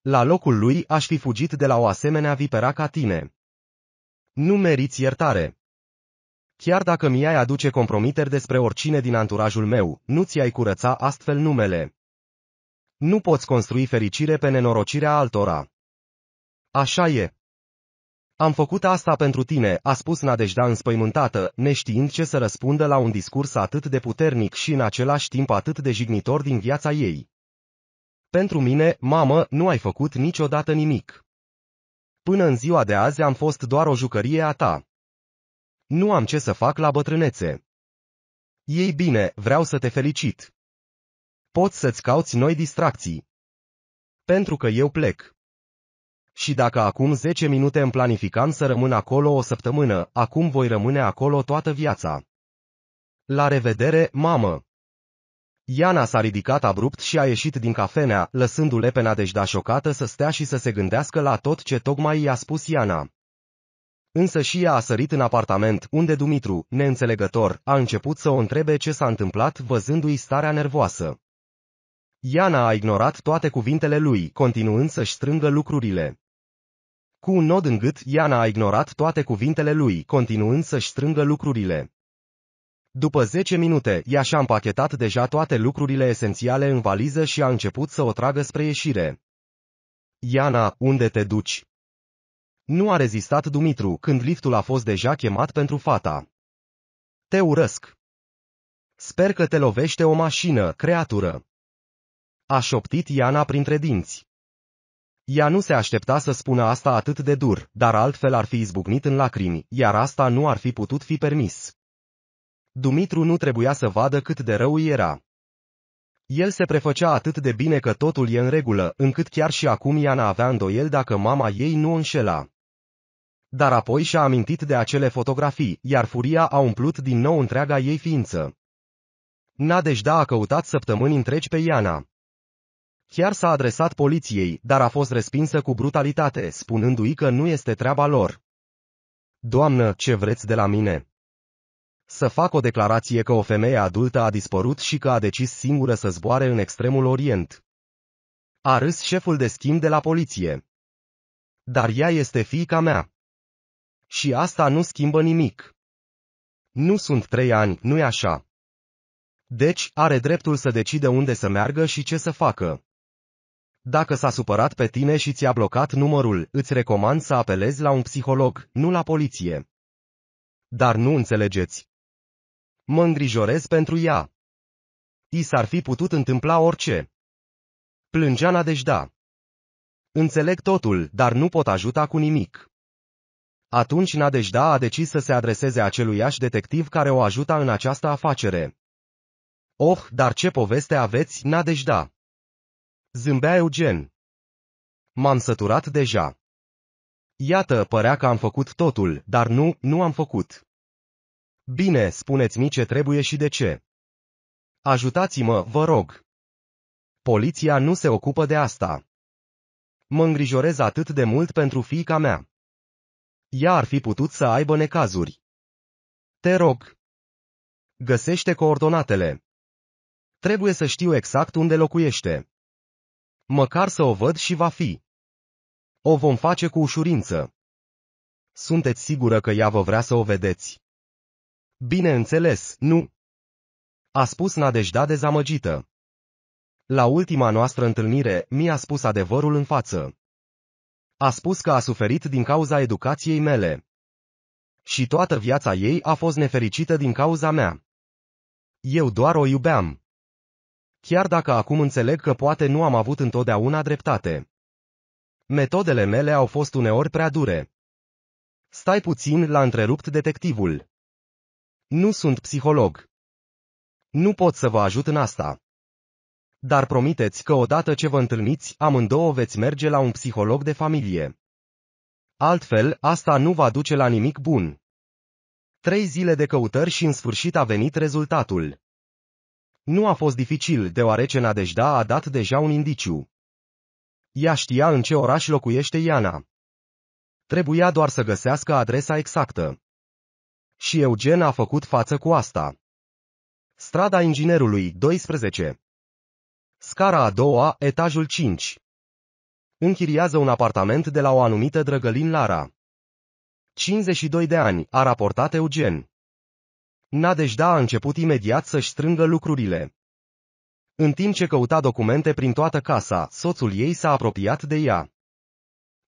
La locul lui aș fi fugit de la o asemenea vipera ca tine. Nu meriți iertare. Chiar dacă mi-ai aduce compromiteri despre oricine din anturajul meu, nu ți-ai curăța astfel numele. Nu poți construi fericire pe nenorocirea altora. Așa e. Am făcut asta pentru tine, a spus Nadejda înspăimântată, neștiind ce să răspundă la un discurs atât de puternic și în același timp atât de jignitor din viața ei. Pentru mine, mamă, nu ai făcut niciodată nimic. Până în ziua de azi am fost doar o jucărie a ta. Nu am ce să fac la bătrânețe. Ei bine, vreau să te felicit. Poți să-ți cauți noi distracții. Pentru că eu plec. Și dacă acum 10 minute îmi planificam să rămân acolo o săptămână, acum voi rămâne acolo toată viața. La revedere, mamă! Iana s-a ridicat abrupt și a ieșit din cafenea, lăsându-le pe Nadejda șocată să stea și să se gândească la tot ce tocmai i-a spus Iana. Însă și ea a sărit în apartament, unde Dumitru, neînțelegător, a început să o întrebe ce s-a întâmplat văzându-i starea nervoasă. Iana a ignorat toate cuvintele lui, continuând să-și strângă lucrurile. Cu un nod în gât, Iana a ignorat toate cuvintele lui, continuând să-și strângă lucrurile. După 10 minute, ea și-a împachetat deja toate lucrurile esențiale în valiză și a început să o tragă spre ieșire. Iana, unde te duci? Nu a rezistat Dumitru când liftul a fost deja chemat pentru fata. Te urăsc. Sper că te lovește o mașină, creatură. A șoptit Iana printre dinți. Ea nu se aștepta să spună asta atât de dur, dar altfel ar fi izbucnit în lacrimi, iar asta nu ar fi putut fi permis. Dumitru nu trebuia să vadă cât de rău era. El se prefăcea atât de bine că totul e în regulă, încât chiar și acum Iana avea îndoiel dacă mama ei nu înșela. Dar apoi și-a amintit de acele fotografii, iar furia a umplut din nou întreaga ei ființă. Nadejda deci a căutat săptămâni întregi pe Iana. Chiar s-a adresat poliției, dar a fost respinsă cu brutalitate, spunându-i că nu este treaba lor. Doamnă, ce vreți de la mine? Să fac o declarație că o femeie adultă a dispărut și că a decis singură să zboare în extremul orient. A râs șeful de schimb de la poliție. Dar ea este fiica mea. Și asta nu schimbă nimic. Nu sunt trei ani, nu-i așa? Deci, are dreptul să decide unde să meargă și ce să facă. Dacă s-a supărat pe tine și ți-a blocat numărul, îți recomand să apelezi la un psiholog, nu la poliție. Dar nu înțelegeți. Mă îngrijorez pentru ea. I s-ar fi putut întâmpla orice. Plângea Nadejda. Înțeleg totul, dar nu pot ajuta cu nimic. Atunci Nadejda a decis să se adreseze acelui aș detectiv care o ajuta în această afacere. Oh, dar ce poveste aveți, Nadejda! Zâmbea Eugen. M-am săturat deja. Iată, părea că am făcut totul, dar nu, nu am făcut. Bine, spuneți-mi ce trebuie și de ce. Ajutați-mă, vă rog. Poliția nu se ocupă de asta. Mă îngrijorez atât de mult pentru fiica mea. Ea ar fi putut să aibă necazuri. Te rog. Găsește coordonatele. Trebuie să știu exact unde locuiește. Măcar să o văd și va fi. O vom face cu ușurință. Sunteți sigură că ea vă vrea să o vedeți? Bineînțeles, nu. A spus Nadejda dezamăgită. La ultima noastră întâlnire, mi-a spus adevărul în față. A spus că a suferit din cauza educației mele. Și toată viața ei a fost nefericită din cauza mea. Eu doar o iubeam. Chiar dacă acum înțeleg că poate nu am avut întotdeauna dreptate. Metodele mele au fost uneori prea dure. Stai puțin, l-a întrerupt detectivul. Nu sunt psiholog. Nu pot să vă ajut în asta dar promiteți că odată ce vă întâlniți, amândouă veți merge la un psiholog de familie. Altfel, asta nu va duce la nimic bun. Trei zile de căutări și în sfârșit a venit rezultatul. Nu a fost dificil, deoarece Nadejda a dat deja un indiciu. Ea știa în ce oraș locuiește Iana. Trebuia doar să găsească adresa exactă. Și Eugen a făcut față cu asta. Strada Inginerului 12 scara a doua, etajul 5. Închiriază un apartament de la o anumită Drăgălin Lara. 52 de ani, a raportat Eugen. Nadejda a început imediat să-și strângă lucrurile. În timp ce căuta documente prin toată casa, soțul ei s-a apropiat de ea.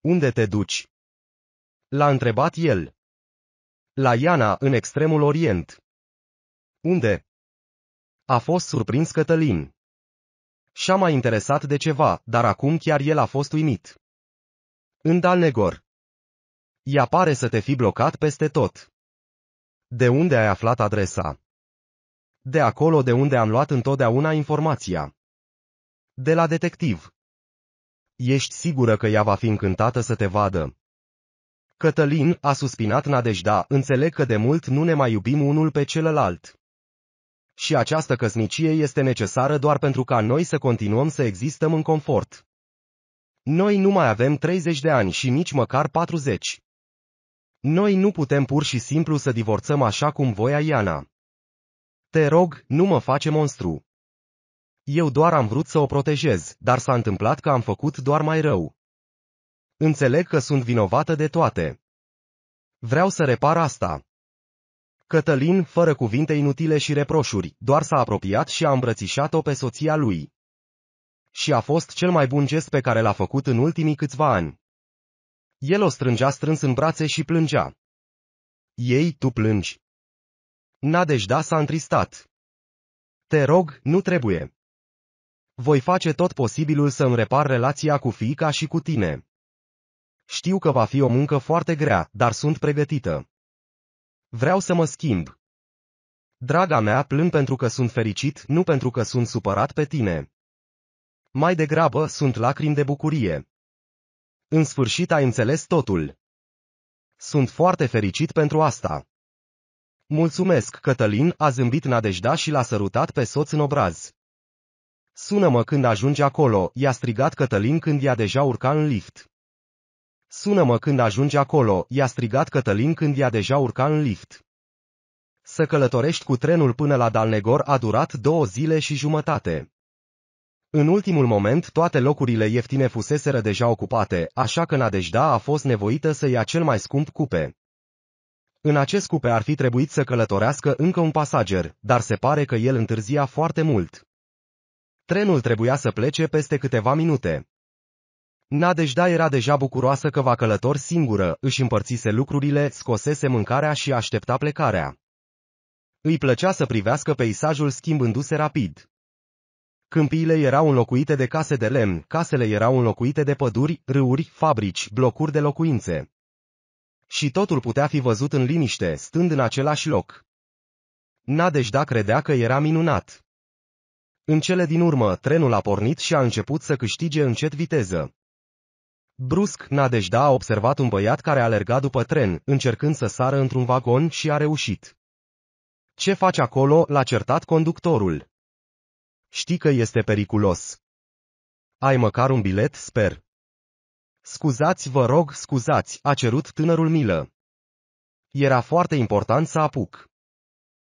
Unde te duci? L-a întrebat el. La Iana, în extremul Orient. Unde? A fost surprins Cătălin și-a mai interesat de ceva, dar acum chiar el a fost uimit. Îndalnegor. Ea pare să te fi blocat peste tot. De unde ai aflat adresa? De acolo de unde am luat întotdeauna informația. De la detectiv. Ești sigură că ea va fi încântată să te vadă. Cătălin a suspinat Nadejda, înțeleg că de mult nu ne mai iubim unul pe celălalt. Și această căsnicie este necesară doar pentru ca noi să continuăm să existăm în confort. Noi nu mai avem 30 de ani și nici măcar 40. Noi nu putem pur și simplu să divorțăm așa cum voia Iana. Te rog, nu mă face monstru. Eu doar am vrut să o protejez, dar s-a întâmplat că am făcut doar mai rău. Înțeleg că sunt vinovată de toate. Vreau să repar asta. Cătălin, fără cuvinte inutile și reproșuri, doar s-a apropiat și a îmbrățișat-o pe soția lui. Și a fost cel mai bun gest pe care l-a făcut în ultimii câțiva ani. El o strângea strâns în brațe și plângea. Ei, tu plângi. Nadejda deci s-a întristat. Te rog, nu trebuie. Voi face tot posibilul să îmi repar relația cu fiica și cu tine. Știu că va fi o muncă foarte grea, dar sunt pregătită. Vreau să mă schimb. Draga mea, plâng pentru că sunt fericit, nu pentru că sunt supărat pe tine. Mai degrabă, sunt lacrimi de bucurie. În sfârșit ai înțeles totul. Sunt foarte fericit pentru asta. Mulțumesc, Cătălin a zâmbit Nadejda și l-a sărutat pe soț în obraz. Sună-mă când ajungi acolo, i-a strigat Cătălin când ea deja urca în lift. Sună-mă când ajungi acolo, i-a strigat Cătălin când ea deja urca în lift. Să călătorești cu trenul până la Dalnegor a durat două zile și jumătate. În ultimul moment, toate locurile ieftine fuseseră deja ocupate, așa că Nadejda a fost nevoită să ia cel mai scump cupe. În acest cupe ar fi trebuit să călătorească încă un pasager, dar se pare că el întârzia foarte mult. Trenul trebuia să plece peste câteva minute. Nadejda deci era deja bucuroasă că va călător singură, își împărțise lucrurile, scosese mâncarea și aștepta plecarea. Îi plăcea să privească peisajul schimbându-se rapid. Câmpiile erau înlocuite de case de lemn, casele erau înlocuite de păduri, râuri, fabrici, blocuri de locuințe. Și totul putea fi văzut în liniște, stând în același loc. Nadejda deci credea că era minunat. În cele din urmă, trenul a pornit și a început să câștige încet viteză. Brusc, Nadejda a observat un băiat care alerga după tren, încercând să sară într-un vagon și a reușit. Ce faci acolo?" l-a certat conductorul. Știi că este periculos. Ai măcar un bilet, sper. Scuzați, vă rog, scuzați, a cerut tânărul milă. Era foarte important să apuc.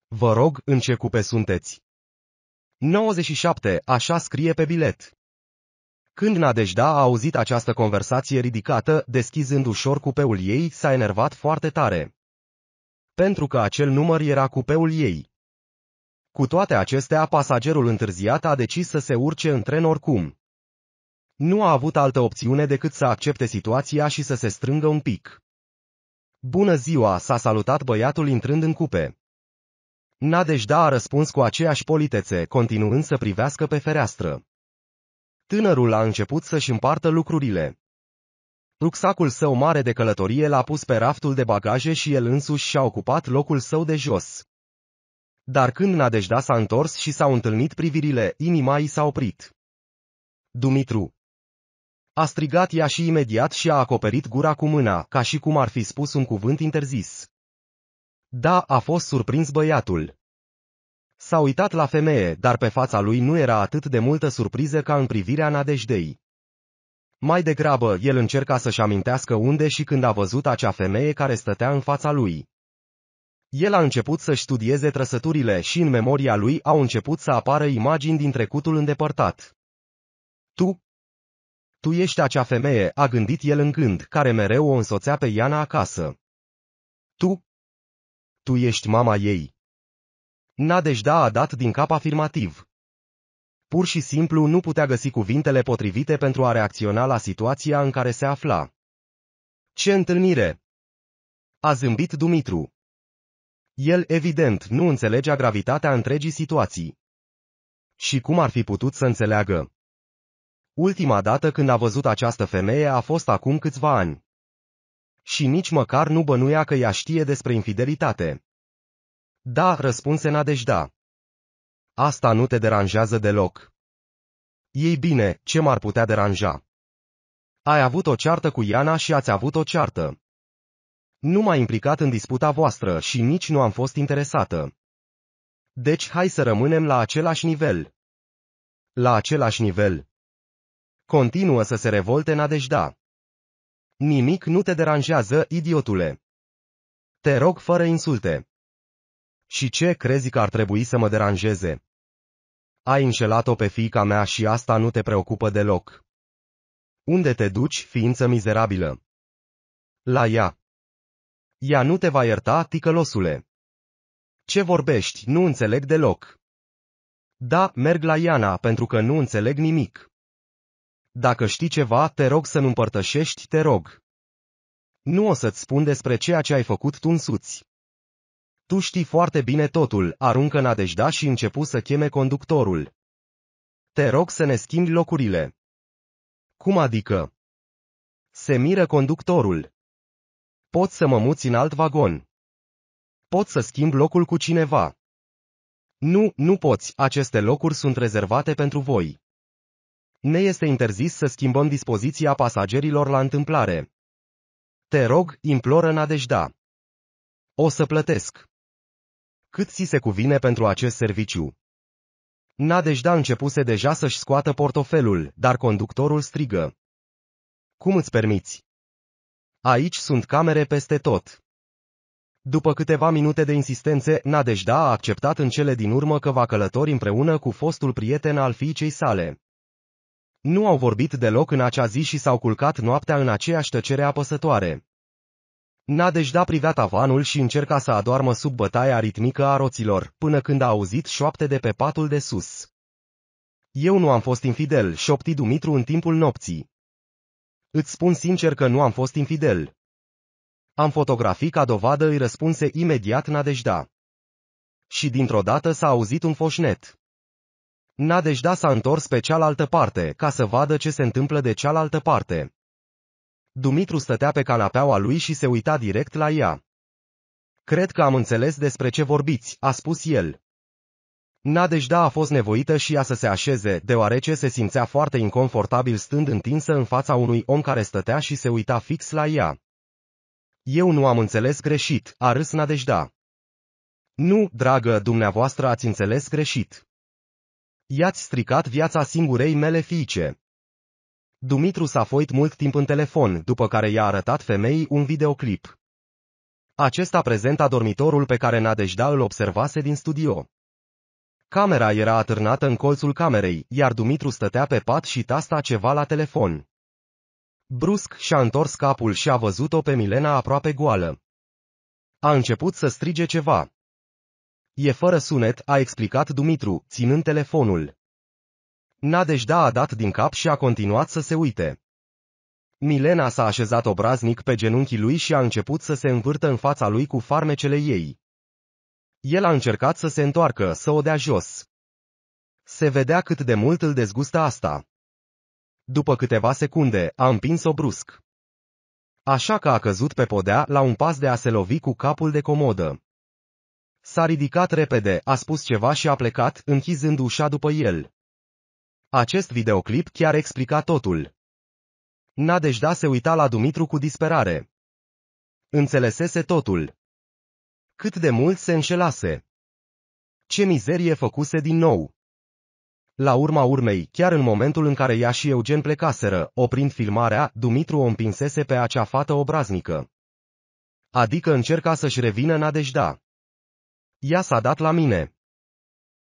Vă rog, în ce cupe sunteți? 97, așa scrie pe bilet. Când Nadejda a auzit această conversație ridicată, deschizând ușor cupeul ei, s-a enervat foarte tare. Pentru că acel număr era cupeul ei. Cu toate acestea, pasagerul întârziat a decis să se urce în tren oricum. Nu a avut altă opțiune decât să accepte situația și să se strângă un pic. Bună ziua, s-a salutat băiatul intrând în cupe. Nadejda a răspuns cu aceeași politețe, continuând să privească pe fereastră. Tânărul a început să-și împartă lucrurile. Rucsacul său mare de călătorie l-a pus pe raftul de bagaje și el însuși și-a ocupat locul său de jos. Dar când Nadejda s-a întors și s-au întâlnit privirile, inima i s-a oprit. Dumitru. A strigat ea și imediat și a acoperit gura cu mâna, ca și cum ar fi spus un cuvânt interzis. Da, a fost surprins băiatul. S-a uitat la femeie, dar pe fața lui nu era atât de multă surpriză ca în privirea nadejdei. Mai degrabă, el încerca să-și amintească unde și când a văzut acea femeie care stătea în fața lui. El a început să-și studieze trăsăturile și în memoria lui au început să apară imagini din trecutul îndepărtat. Tu? Tu ești acea femeie, a gândit el în gând, care mereu o însoțea pe Iana acasă. Tu? Tu ești mama ei. Nadejda a dat din cap afirmativ. Pur și simplu nu putea găsi cuvintele potrivite pentru a reacționa la situația în care se afla. Ce întâlnire! A zâmbit Dumitru. El, evident, nu înțelegea gravitatea întregii situații. Și cum ar fi putut să înțeleagă? Ultima dată când a văzut această femeie a fost acum câțiva ani. Și nici măcar nu bănuia că ea știe despre infidelitate. Da, răspunse Nadejda. Asta nu te deranjează deloc. Ei bine, ce m-ar putea deranja? Ai avut o ceartă cu Iana și ați avut o ceartă. Nu m-a implicat în disputa voastră și nici nu am fost interesată. Deci hai să rămânem la același nivel. La același nivel. Continuă să se revolte Nadejda. Nimic nu te deranjează, idiotule. Te rog fără insulte. Și ce crezi că ar trebui să mă deranjeze? Ai înșelat-o pe fiica mea și asta nu te preocupă deloc. Unde te duci, ființă mizerabilă? La ea. Ea nu te va ierta, ticălosule. Ce vorbești, nu înțeleg deloc. Da, merg la Iana, pentru că nu înțeleg nimic. Dacă știi ceva, te rog să nu împărtășești, te rog. Nu o să-ți spun despre ceea ce ai făcut tu însuți. Tu știi foarte bine totul, aruncă Nadejda și începu să cheme conductorul. Te rog să ne schimbi locurile. Cum adică? Se miră conductorul. Pot să mă muți în alt vagon. Pot să schimb locul cu cineva. Nu, nu poți, aceste locuri sunt rezervate pentru voi. Ne este interzis să schimbăm dispoziția pasagerilor la întâmplare. Te rog, imploră Nadejda. O să plătesc cât ți se cuvine pentru acest serviciu. Nadejda deci începuse deja să-și scoată portofelul, dar conductorul strigă. Cum îți permiți? Aici sunt camere peste tot. După câteva minute de insistențe, Nadejda deci a acceptat în cele din urmă că va călători împreună cu fostul prieten al fiicei sale. Nu au vorbit deloc în acea zi și s-au culcat noaptea în aceeași tăcere apăsătoare. Nadejda privea tavanul și încerca să adoarmă sub bătaia ritmică a roților, până când a auzit șoapte de pe patul de sus. Eu nu am fost infidel, șopti Dumitru în timpul nopții. Îți spun sincer că nu am fost infidel. Am fotografii ca dovadă, îi răspunse imediat Nadejda. Și dintr-o dată s-a auzit un foșnet. Nadejda s-a întors pe cealaltă parte, ca să vadă ce se întâmplă de cealaltă parte. Dumitru stătea pe canapeaua lui și se uita direct la ea. Cred că am înțeles despre ce vorbiți, a spus el. Nadejda a fost nevoită și ea să se așeze, deoarece se simțea foarte inconfortabil stând întinsă în fața unui om care stătea și se uita fix la ea. Eu nu am înțeles greșit, a râs Nadejda. Nu, dragă, dumneavoastră ați înțeles greșit. I-ați stricat viața singurei mele fiice. Dumitru s-a foit mult timp în telefon, după care i-a arătat femeii un videoclip. Acesta prezenta dormitorul pe care Nadejda îl observase din studio. Camera era atârnată în colțul camerei, iar Dumitru stătea pe pat și tasta ceva la telefon. Brusc și-a întors capul și a văzut-o pe Milena aproape goală. A început să strige ceva. E fără sunet, a explicat Dumitru, ținând telefonul. Nadejda a dat din cap și a continuat să se uite. Milena s-a așezat obraznic pe genunchii lui și a început să se învârtă în fața lui cu farmecele ei. El a încercat să se întoarcă, să o dea jos. Se vedea cât de mult îl dezgustă asta. După câteva secunde, a împins-o brusc. Așa că a căzut pe podea la un pas de a se lovi cu capul de comodă. S-a ridicat repede, a spus ceva și a plecat, închizând ușa după el. Acest videoclip chiar explica totul. Nadejda se uita la Dumitru cu disperare. Înțelesese totul. Cât de mult se înșelase. Ce mizerie făcuse din nou. La urma urmei, chiar în momentul în care ea și Eugen plecaseră, oprind filmarea, Dumitru o împinsese pe acea fată obraznică. Adică încerca să-și revină nadejda. Ea s-a dat la mine.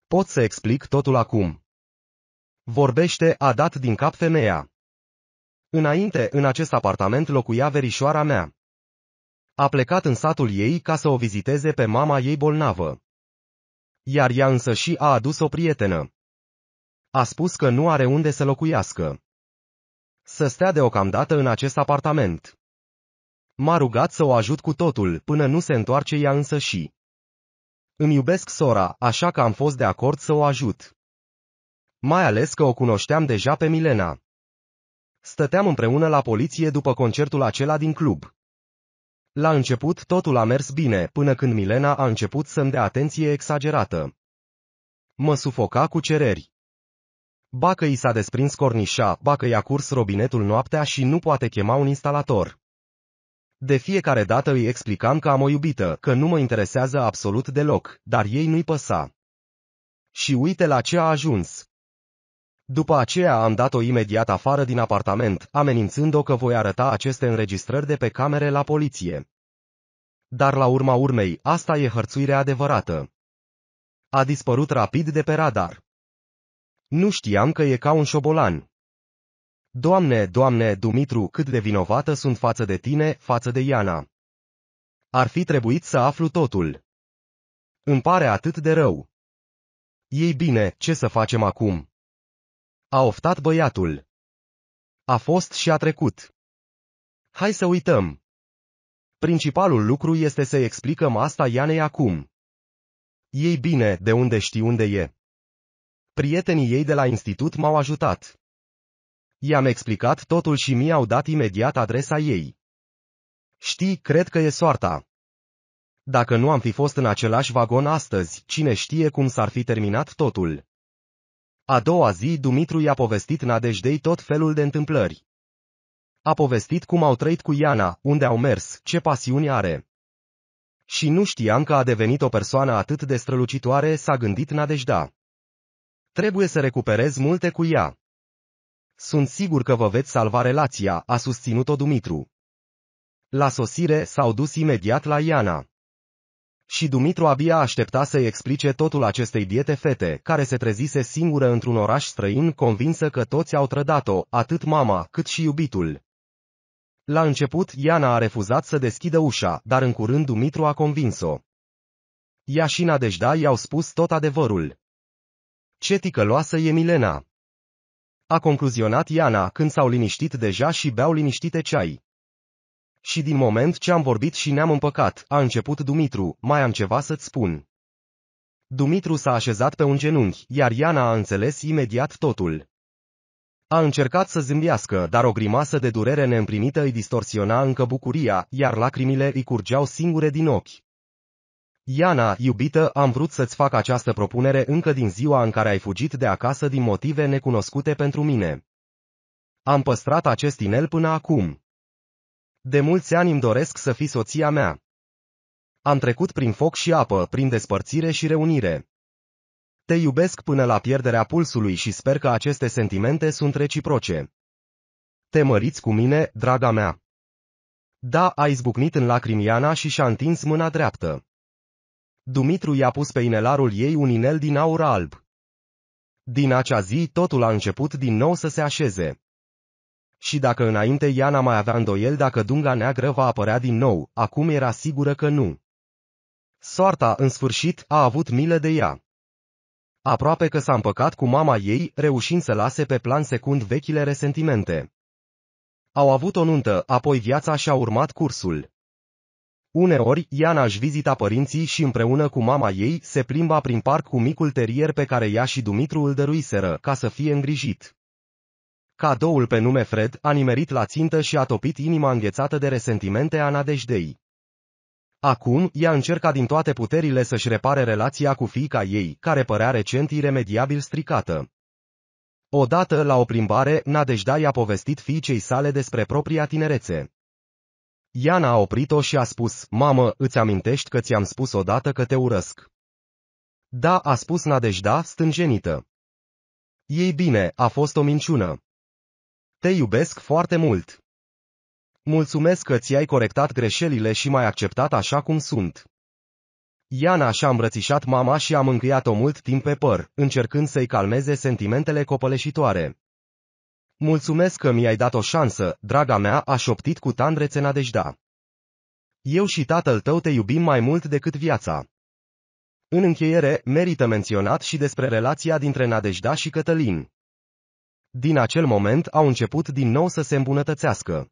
Pot să explic totul acum, Vorbește, a dat din cap femeia. Înainte, în acest apartament locuia verișoara mea. A plecat în satul ei ca să o viziteze pe mama ei bolnavă. Iar ea însă și a adus o prietenă. A spus că nu are unde să locuiască. Să stea deocamdată în acest apartament. M-a rugat să o ajut cu totul, până nu se întoarce ea însă și. Îmi iubesc sora, așa că am fost de acord să o ajut mai ales că o cunoșteam deja pe Milena. Stăteam împreună la poliție după concertul acela din club. La început totul a mers bine, până când Milena a început să-mi dea atenție exagerată. Mă sufoca cu cereri. Ba că i s-a desprins cornișa, ba că i-a curs robinetul noaptea și nu poate chema un instalator. De fiecare dată îi explicam că am o iubită, că nu mă interesează absolut deloc, dar ei nu-i păsa. Și uite la ce a ajuns. După aceea am dat-o imediat afară din apartament, amenințând-o că voi arăta aceste înregistrări de pe camere la poliție. Dar la urma urmei, asta e hărțuirea adevărată. A dispărut rapid de pe radar. Nu știam că e ca un șobolan. Doamne, doamne, Dumitru, cât de vinovată sunt față de tine, față de Iana. Ar fi trebuit să aflu totul. Îmi pare atât de rău. Ei bine, ce să facem acum? A oftat băiatul. A fost și a trecut. Hai să uităm. Principalul lucru este să explicăm asta Ianei acum. Ei bine, de unde știi unde e. Prietenii ei de la institut m-au ajutat. I-am explicat totul și mi-au dat imediat adresa ei. Știi, cred că e soarta. Dacă nu am fi fost în același vagon astăzi, cine știe cum s-ar fi terminat totul. A doua zi Dumitru i-a povestit Nadejdei tot felul de întâmplări. A povestit cum au trăit cu Iana, unde au mers, ce pasiuni are. Și nu știam că a devenit o persoană atât de strălucitoare, s-a gândit Nadejda. Trebuie să recuperez multe cu ea. Sunt sigur că vă veți salva relația, a susținut-o Dumitru. La sosire s-au dus imediat la Iana. Și Dumitru abia aștepta să-i explice totul acestei diete fete, care se trezise singură într-un oraș străin convinsă că toți au trădat-o, atât mama, cât și iubitul. La început, Iana a refuzat să deschidă ușa, dar în curând Dumitru a convins-o. Ea și Nadejda i-au spus tot adevărul. Ce ticăloasă e Milena! A concluzionat Iana când s-au liniștit deja și beau liniștite ceai. Și din moment ce am vorbit și ne-am împăcat, a început Dumitru, mai am ceva să-ți spun. Dumitru s-a așezat pe un genunchi, iar Iana a înțeles imediat totul. A încercat să zâmbească, dar o grimasă de durere neîmprimită îi distorsiona încă bucuria, iar lacrimile îi curgeau singure din ochi. Iana, iubită, am vrut să-ți fac această propunere încă din ziua în care ai fugit de acasă din motive necunoscute pentru mine. Am păstrat acest inel până acum. De mulți ani îmi doresc să fii soția mea. Am trecut prin foc și apă, prin despărțire și reunire. Te iubesc până la pierderea pulsului și sper că aceste sentimente sunt reciproce. Te măriți cu mine, draga mea. Da, a izbucnit în lacrimi Iana și și-a întins mâna dreaptă. Dumitru i-a pus pe inelarul ei un inel din aur alb. Din acea zi totul a început din nou să se așeze. Și dacă înainte Iana mai avea îndoiel dacă dunga neagră va apărea din nou, acum era sigură că nu. Soarta, în sfârșit, a avut milă de ea. Aproape că s-a împăcat cu mama ei, reușind să lase pe plan secund vechile resentimente. Au avut o nuntă, apoi viața și-a urmat cursul. Uneori, Iana își vizita părinții și împreună cu mama ei se plimba prin parc cu micul terier pe care ea și Dumitru îl dăruiseră, ca să fie îngrijit. Cadoul pe nume Fred a nimerit la țintă și a topit inima înghețată de resentimente a nadejdei. Acum, ea încerca din toate puterile să-și repare relația cu fiica ei, care părea recent iremediabil stricată. Odată, la o plimbare, Nadejda i-a povestit fiicei sale despre propria tinerețe. Iana a oprit-o și a spus, Mamă, îți amintești că ți-am spus odată că te urăsc? Da, a spus Nadejda, stânjenită. Ei bine, a fost o minciună. Te iubesc foarte mult. Mulțumesc că ți-ai corectat greșelile și m-ai acceptat așa cum sunt. Iana și-a îmbrățișat mama și a mângâiat-o mult timp pe păr, încercând să-i calmeze sentimentele copăleșitoare. Mulțumesc că mi-ai dat o șansă, draga mea, a șoptit cu tandrețe nadejda. Eu și tatăl tău te iubim mai mult decât viața. În încheiere, merită menționat și despre relația dintre Nadejda și Cătălin. Din acel moment au început din nou să se îmbunătățească.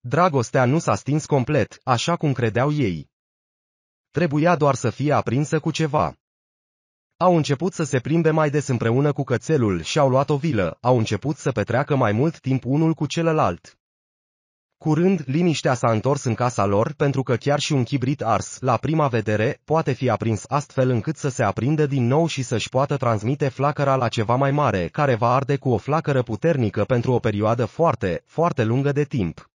Dragostea nu s-a stins complet, așa cum credeau ei. Trebuia doar să fie aprinsă cu ceva. Au început să se plimbe mai des împreună cu cățelul și au luat o vilă, au început să petreacă mai mult timp unul cu celălalt. Curând, liniștea s-a întors în casa lor pentru că chiar și un chibrit ars, la prima vedere, poate fi aprins astfel încât să se aprindă din nou și să-și poată transmite flacăra la ceva mai mare, care va arde cu o flacără puternică pentru o perioadă foarte, foarte lungă de timp.